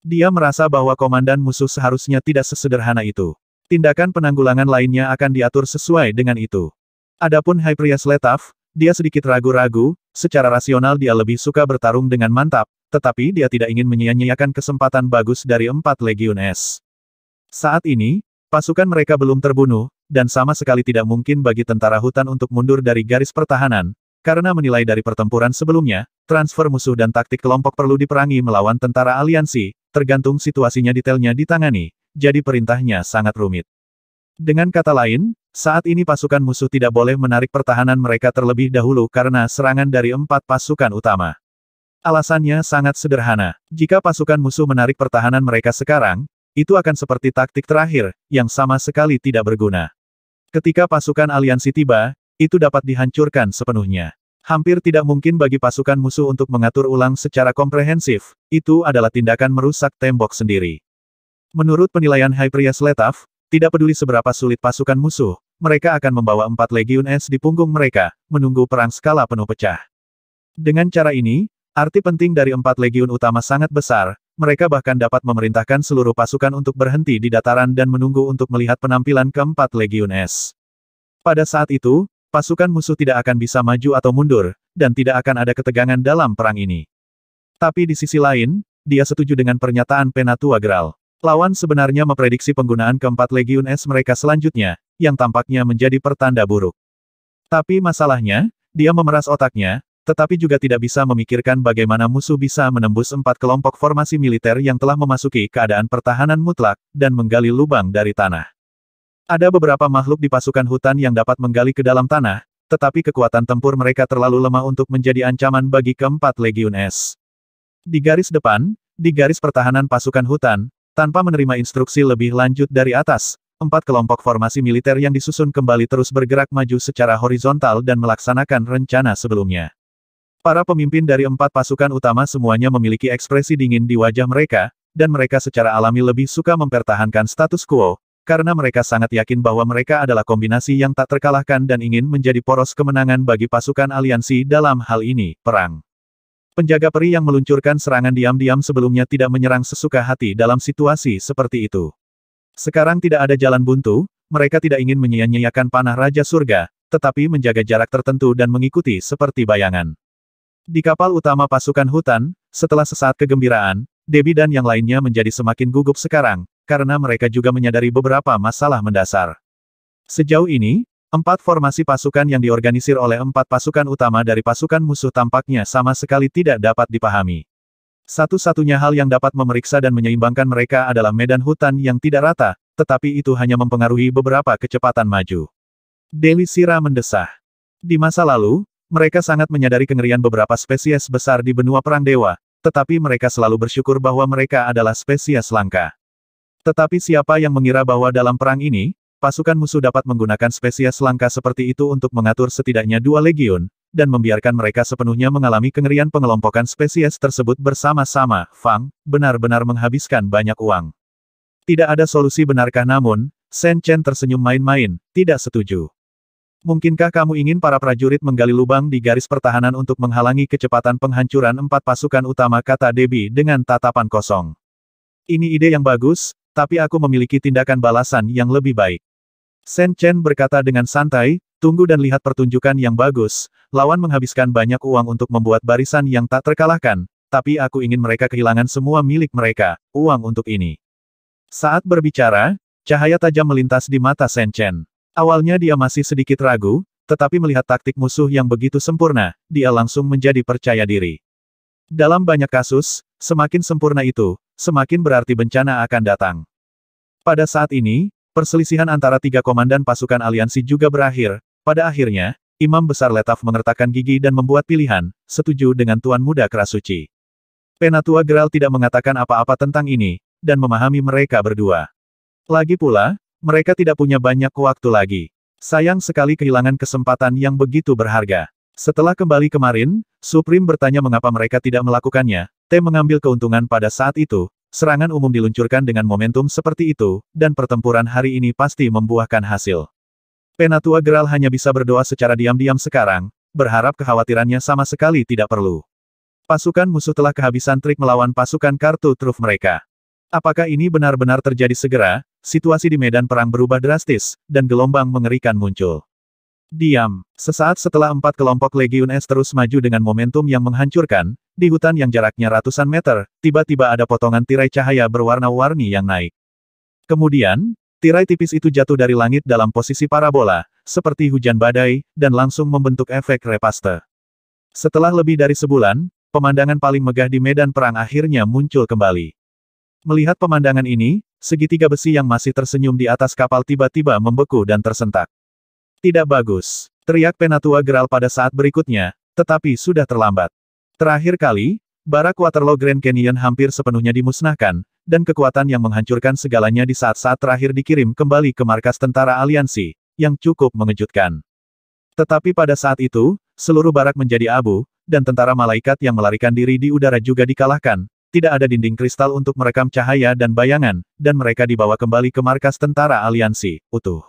Dia merasa bahwa komandan musuh seharusnya tidak sesederhana itu. Tindakan penanggulangan lainnya akan diatur sesuai dengan itu. Adapun Hyprius Letaf, dia sedikit ragu-ragu, secara rasional dia lebih suka bertarung dengan mantap, tetapi dia tidak ingin menyia-nyiakan kesempatan bagus dari empat Legion es. Saat ini, pasukan mereka belum terbunuh, dan sama sekali tidak mungkin bagi tentara hutan untuk mundur dari garis pertahanan, karena menilai dari pertempuran sebelumnya, transfer musuh dan taktik kelompok perlu diperangi melawan tentara aliansi, tergantung situasinya detailnya ditangani, jadi perintahnya sangat rumit. Dengan kata lain, saat ini pasukan musuh tidak boleh menarik pertahanan mereka terlebih dahulu karena serangan dari empat pasukan utama. Alasannya sangat sederhana. Jika pasukan musuh menarik pertahanan mereka sekarang, itu akan seperti taktik terakhir, yang sama sekali tidak berguna. Ketika pasukan aliansi tiba, itu dapat dihancurkan sepenuhnya. Hampir tidak mungkin bagi pasukan musuh untuk mengatur ulang secara komprehensif, itu adalah tindakan merusak tembok sendiri. Menurut penilaian Hyperias Letaf, tidak peduli seberapa sulit pasukan musuh, mereka akan membawa empat legiun es di punggung mereka, menunggu perang skala penuh pecah. Dengan cara ini, Arti penting dari empat legiun utama sangat besar, mereka bahkan dapat memerintahkan seluruh pasukan untuk berhenti di dataran dan menunggu untuk melihat penampilan keempat legiun es. Pada saat itu, pasukan musuh tidak akan bisa maju atau mundur, dan tidak akan ada ketegangan dalam perang ini. Tapi di sisi lain, dia setuju dengan pernyataan Penatua Gral. Lawan sebenarnya memprediksi penggunaan keempat legiun es mereka selanjutnya, yang tampaknya menjadi pertanda buruk. Tapi masalahnya, dia memeras otaknya, tetapi juga tidak bisa memikirkan bagaimana musuh bisa menembus empat kelompok formasi militer yang telah memasuki keadaan pertahanan mutlak, dan menggali lubang dari tanah. Ada beberapa makhluk di pasukan hutan yang dapat menggali ke dalam tanah, tetapi kekuatan tempur mereka terlalu lemah untuk menjadi ancaman bagi keempat Legiun es. Di garis depan, di garis pertahanan pasukan hutan, tanpa menerima instruksi lebih lanjut dari atas, empat kelompok formasi militer yang disusun kembali terus bergerak maju secara horizontal dan melaksanakan rencana sebelumnya. Para pemimpin dari empat pasukan utama semuanya memiliki ekspresi dingin di wajah mereka, dan mereka secara alami lebih suka mempertahankan status quo, karena mereka sangat yakin bahwa mereka adalah kombinasi yang tak terkalahkan dan ingin menjadi poros kemenangan bagi pasukan aliansi dalam hal ini, perang. Penjaga peri yang meluncurkan serangan diam-diam sebelumnya tidak menyerang sesuka hati dalam situasi seperti itu. Sekarang tidak ada jalan buntu, mereka tidak ingin menyia-nyiakan panah Raja Surga, tetapi menjaga jarak tertentu dan mengikuti seperti bayangan. Di kapal utama pasukan hutan, setelah sesaat kegembiraan, Debbie dan yang lainnya menjadi semakin gugup sekarang, karena mereka juga menyadari beberapa masalah mendasar. Sejauh ini, empat formasi pasukan yang diorganisir oleh empat pasukan utama dari pasukan musuh tampaknya sama sekali tidak dapat dipahami. Satu-satunya hal yang dapat memeriksa dan menyeimbangkan mereka adalah medan hutan yang tidak rata, tetapi itu hanya mempengaruhi beberapa kecepatan maju. Sira mendesah. Di masa lalu, mereka sangat menyadari kengerian beberapa spesies besar di benua perang dewa, tetapi mereka selalu bersyukur bahwa mereka adalah spesies langka. Tetapi siapa yang mengira bahwa dalam perang ini, pasukan musuh dapat menggunakan spesies langka seperti itu untuk mengatur setidaknya dua legiun, dan membiarkan mereka sepenuhnya mengalami kengerian pengelompokan spesies tersebut bersama-sama, Fang, benar-benar menghabiskan banyak uang. Tidak ada solusi benarkah namun, Shen Chen tersenyum main-main, tidak setuju. Mungkinkah kamu ingin para prajurit menggali lubang di garis pertahanan untuk menghalangi kecepatan penghancuran empat pasukan utama kata Debi dengan tatapan kosong? Ini ide yang bagus, tapi aku memiliki tindakan balasan yang lebih baik. Sen Chen berkata dengan santai, tunggu dan lihat pertunjukan yang bagus, lawan menghabiskan banyak uang untuk membuat barisan yang tak terkalahkan, tapi aku ingin mereka kehilangan semua milik mereka, uang untuk ini. Saat berbicara, cahaya tajam melintas di mata Sen Chen. Awalnya dia masih sedikit ragu, tetapi melihat taktik musuh yang begitu sempurna, dia langsung menjadi percaya diri. Dalam banyak kasus, semakin sempurna itu, semakin berarti bencana akan datang. Pada saat ini, perselisihan antara tiga komandan pasukan aliansi juga berakhir. Pada akhirnya, Imam Besar Letaf mengertakkan gigi dan membuat pilihan, setuju dengan Tuan Muda Kerasuci. Penatua Geral tidak mengatakan apa-apa tentang ini, dan memahami mereka berdua. Lagi pula, mereka tidak punya banyak waktu lagi. Sayang sekali kehilangan kesempatan yang begitu berharga. Setelah kembali kemarin, Supreme bertanya mengapa mereka tidak melakukannya, T mengambil keuntungan pada saat itu, serangan umum diluncurkan dengan momentum seperti itu, dan pertempuran hari ini pasti membuahkan hasil. Penatua Geral hanya bisa berdoa secara diam-diam sekarang, berharap kekhawatirannya sama sekali tidak perlu. Pasukan musuh telah kehabisan trik melawan pasukan kartu truf mereka. Apakah ini benar-benar terjadi segera? situasi di medan perang berubah drastis, dan gelombang mengerikan muncul. Diam. Sesaat setelah empat kelompok Legiun S terus maju dengan momentum yang menghancurkan, di hutan yang jaraknya ratusan meter, tiba-tiba ada potongan tirai cahaya berwarna-warni yang naik. Kemudian, tirai tipis itu jatuh dari langit dalam posisi parabola, seperti hujan badai, dan langsung membentuk efek repaste. Setelah lebih dari sebulan, pemandangan paling megah di medan perang akhirnya muncul kembali. Melihat pemandangan ini, Segitiga besi yang masih tersenyum di atas kapal tiba-tiba membeku dan tersentak. Tidak bagus. Teriak Penatua Geral pada saat berikutnya, tetapi sudah terlambat. Terakhir kali, barak Waterloo Grand Canyon hampir sepenuhnya dimusnahkan, dan kekuatan yang menghancurkan segalanya di saat-saat terakhir dikirim kembali ke markas tentara aliansi, yang cukup mengejutkan. Tetapi pada saat itu, seluruh barak menjadi abu, dan tentara malaikat yang melarikan diri di udara juga dikalahkan, tidak ada dinding kristal untuk merekam cahaya dan bayangan, dan mereka dibawa kembali ke markas tentara aliansi, utuh.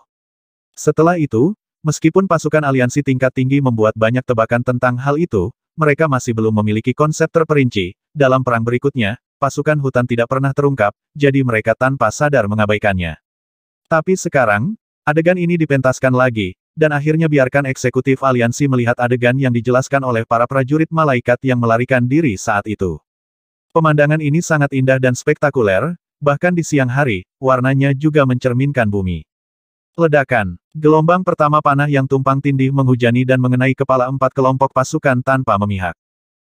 Setelah itu, meskipun pasukan aliansi tingkat tinggi membuat banyak tebakan tentang hal itu, mereka masih belum memiliki konsep terperinci. Dalam perang berikutnya, pasukan hutan tidak pernah terungkap, jadi mereka tanpa sadar mengabaikannya. Tapi sekarang, adegan ini dipentaskan lagi, dan akhirnya biarkan eksekutif aliansi melihat adegan yang dijelaskan oleh para prajurit malaikat yang melarikan diri saat itu. Pemandangan ini sangat indah dan spektakuler, bahkan di siang hari, warnanya juga mencerminkan bumi. Ledakan. Gelombang pertama panah yang tumpang tindih menghujani dan mengenai kepala empat kelompok pasukan tanpa memihak.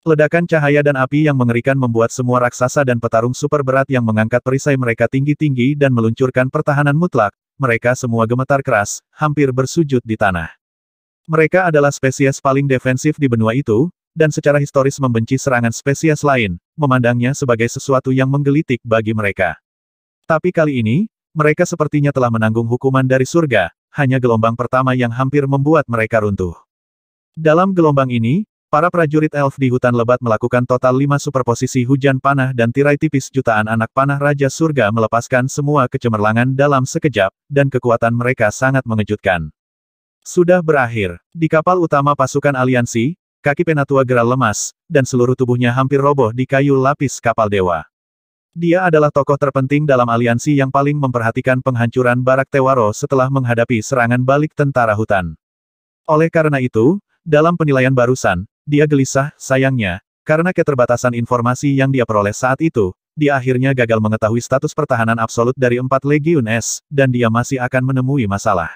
Ledakan cahaya dan api yang mengerikan membuat semua raksasa dan petarung super berat yang mengangkat perisai mereka tinggi-tinggi dan meluncurkan pertahanan mutlak, mereka semua gemetar keras, hampir bersujud di tanah. Mereka adalah spesies paling defensif di benua itu, dan secara historis membenci serangan spesies lain, memandangnya sebagai sesuatu yang menggelitik bagi mereka. Tapi kali ini, mereka sepertinya telah menanggung hukuman dari surga, hanya gelombang pertama yang hampir membuat mereka runtuh. Dalam gelombang ini, para prajurit elf di hutan lebat melakukan total lima superposisi hujan panah dan tirai tipis jutaan anak panah Raja Surga melepaskan semua kecemerlangan dalam sekejap, dan kekuatan mereka sangat mengejutkan. Sudah berakhir. Di kapal utama pasukan aliansi, Kaki Penatua geral lemas, dan seluruh tubuhnya hampir roboh di kayu lapis kapal dewa. Dia adalah tokoh terpenting dalam aliansi yang paling memperhatikan penghancuran Barak Tewaro setelah menghadapi serangan balik tentara hutan. Oleh karena itu, dalam penilaian barusan, dia gelisah, sayangnya, karena keterbatasan informasi yang dia peroleh saat itu, dia akhirnya gagal mengetahui status pertahanan absolut dari empat Legiun S, dan dia masih akan menemui masalah.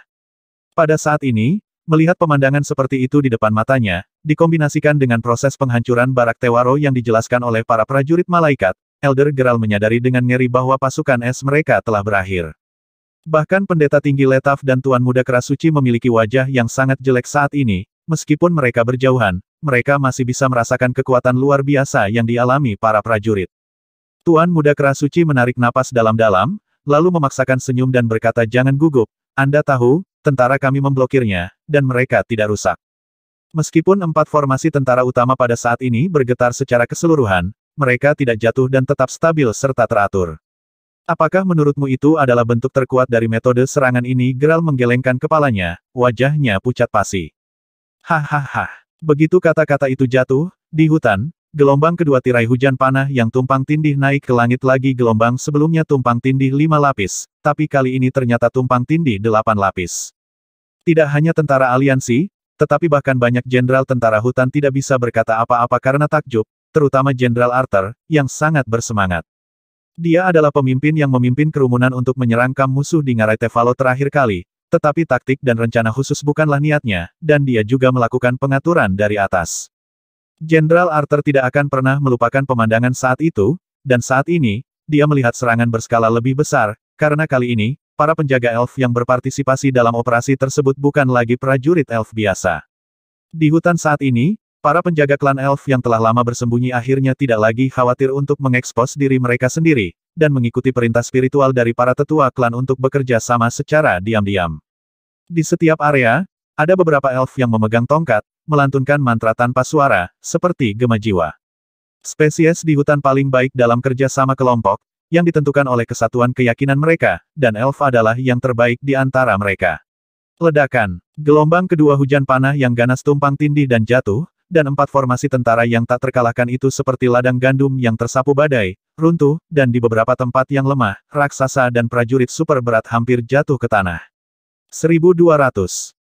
Pada saat ini, Melihat pemandangan seperti itu di depan matanya, dikombinasikan dengan proses penghancuran barak Tewaro yang dijelaskan oleh para prajurit malaikat, Elder Geral menyadari dengan ngeri bahwa pasukan es mereka telah berakhir. Bahkan pendeta tinggi Letaf dan Tuan Muda Kerasuci memiliki wajah yang sangat jelek saat ini, meskipun mereka berjauhan, mereka masih bisa merasakan kekuatan luar biasa yang dialami para prajurit. Tuan Muda Kerasuci menarik napas dalam-dalam, lalu memaksakan senyum dan berkata jangan gugup, Anda tahu, tentara kami memblokirnya, dan mereka tidak rusak. Meskipun empat formasi tentara utama pada saat ini bergetar secara keseluruhan, mereka tidak jatuh dan tetap stabil serta teratur. Apakah menurutmu itu adalah bentuk terkuat dari metode serangan ini? Geral menggelengkan kepalanya, wajahnya pucat pasi. Hahaha. Begitu kata-kata itu jatuh, di hutan, Gelombang kedua tirai hujan panah yang tumpang tindih naik ke langit lagi gelombang sebelumnya tumpang tindih lima lapis, tapi kali ini ternyata tumpang tindih delapan lapis. Tidak hanya tentara aliansi, tetapi bahkan banyak jenderal tentara hutan tidak bisa berkata apa-apa karena takjub, terutama Jenderal Arthur, yang sangat bersemangat. Dia adalah pemimpin yang memimpin kerumunan untuk menyerangkam musuh di Ngarai Tevalo terakhir kali, tetapi taktik dan rencana khusus bukanlah niatnya, dan dia juga melakukan pengaturan dari atas. Jenderal Arthur tidak akan pernah melupakan pemandangan saat itu, dan saat ini, dia melihat serangan berskala lebih besar, karena kali ini, para penjaga elf yang berpartisipasi dalam operasi tersebut bukan lagi prajurit elf biasa. Di hutan saat ini, para penjaga klan elf yang telah lama bersembunyi akhirnya tidak lagi khawatir untuk mengekspos diri mereka sendiri, dan mengikuti perintah spiritual dari para tetua klan untuk bekerja sama secara diam-diam. Di setiap area, ada beberapa elf yang memegang tongkat, melantunkan mantra tanpa suara, seperti gema jiwa. Spesies di hutan paling baik dalam kerja sama kelompok, yang ditentukan oleh kesatuan keyakinan mereka, dan elf adalah yang terbaik di antara mereka. Ledakan, gelombang kedua hujan panah yang ganas tumpang tindih dan jatuh, dan empat formasi tentara yang tak terkalahkan itu seperti ladang gandum yang tersapu badai, runtuh, dan di beberapa tempat yang lemah, raksasa dan prajurit super berat hampir jatuh ke tanah. 1200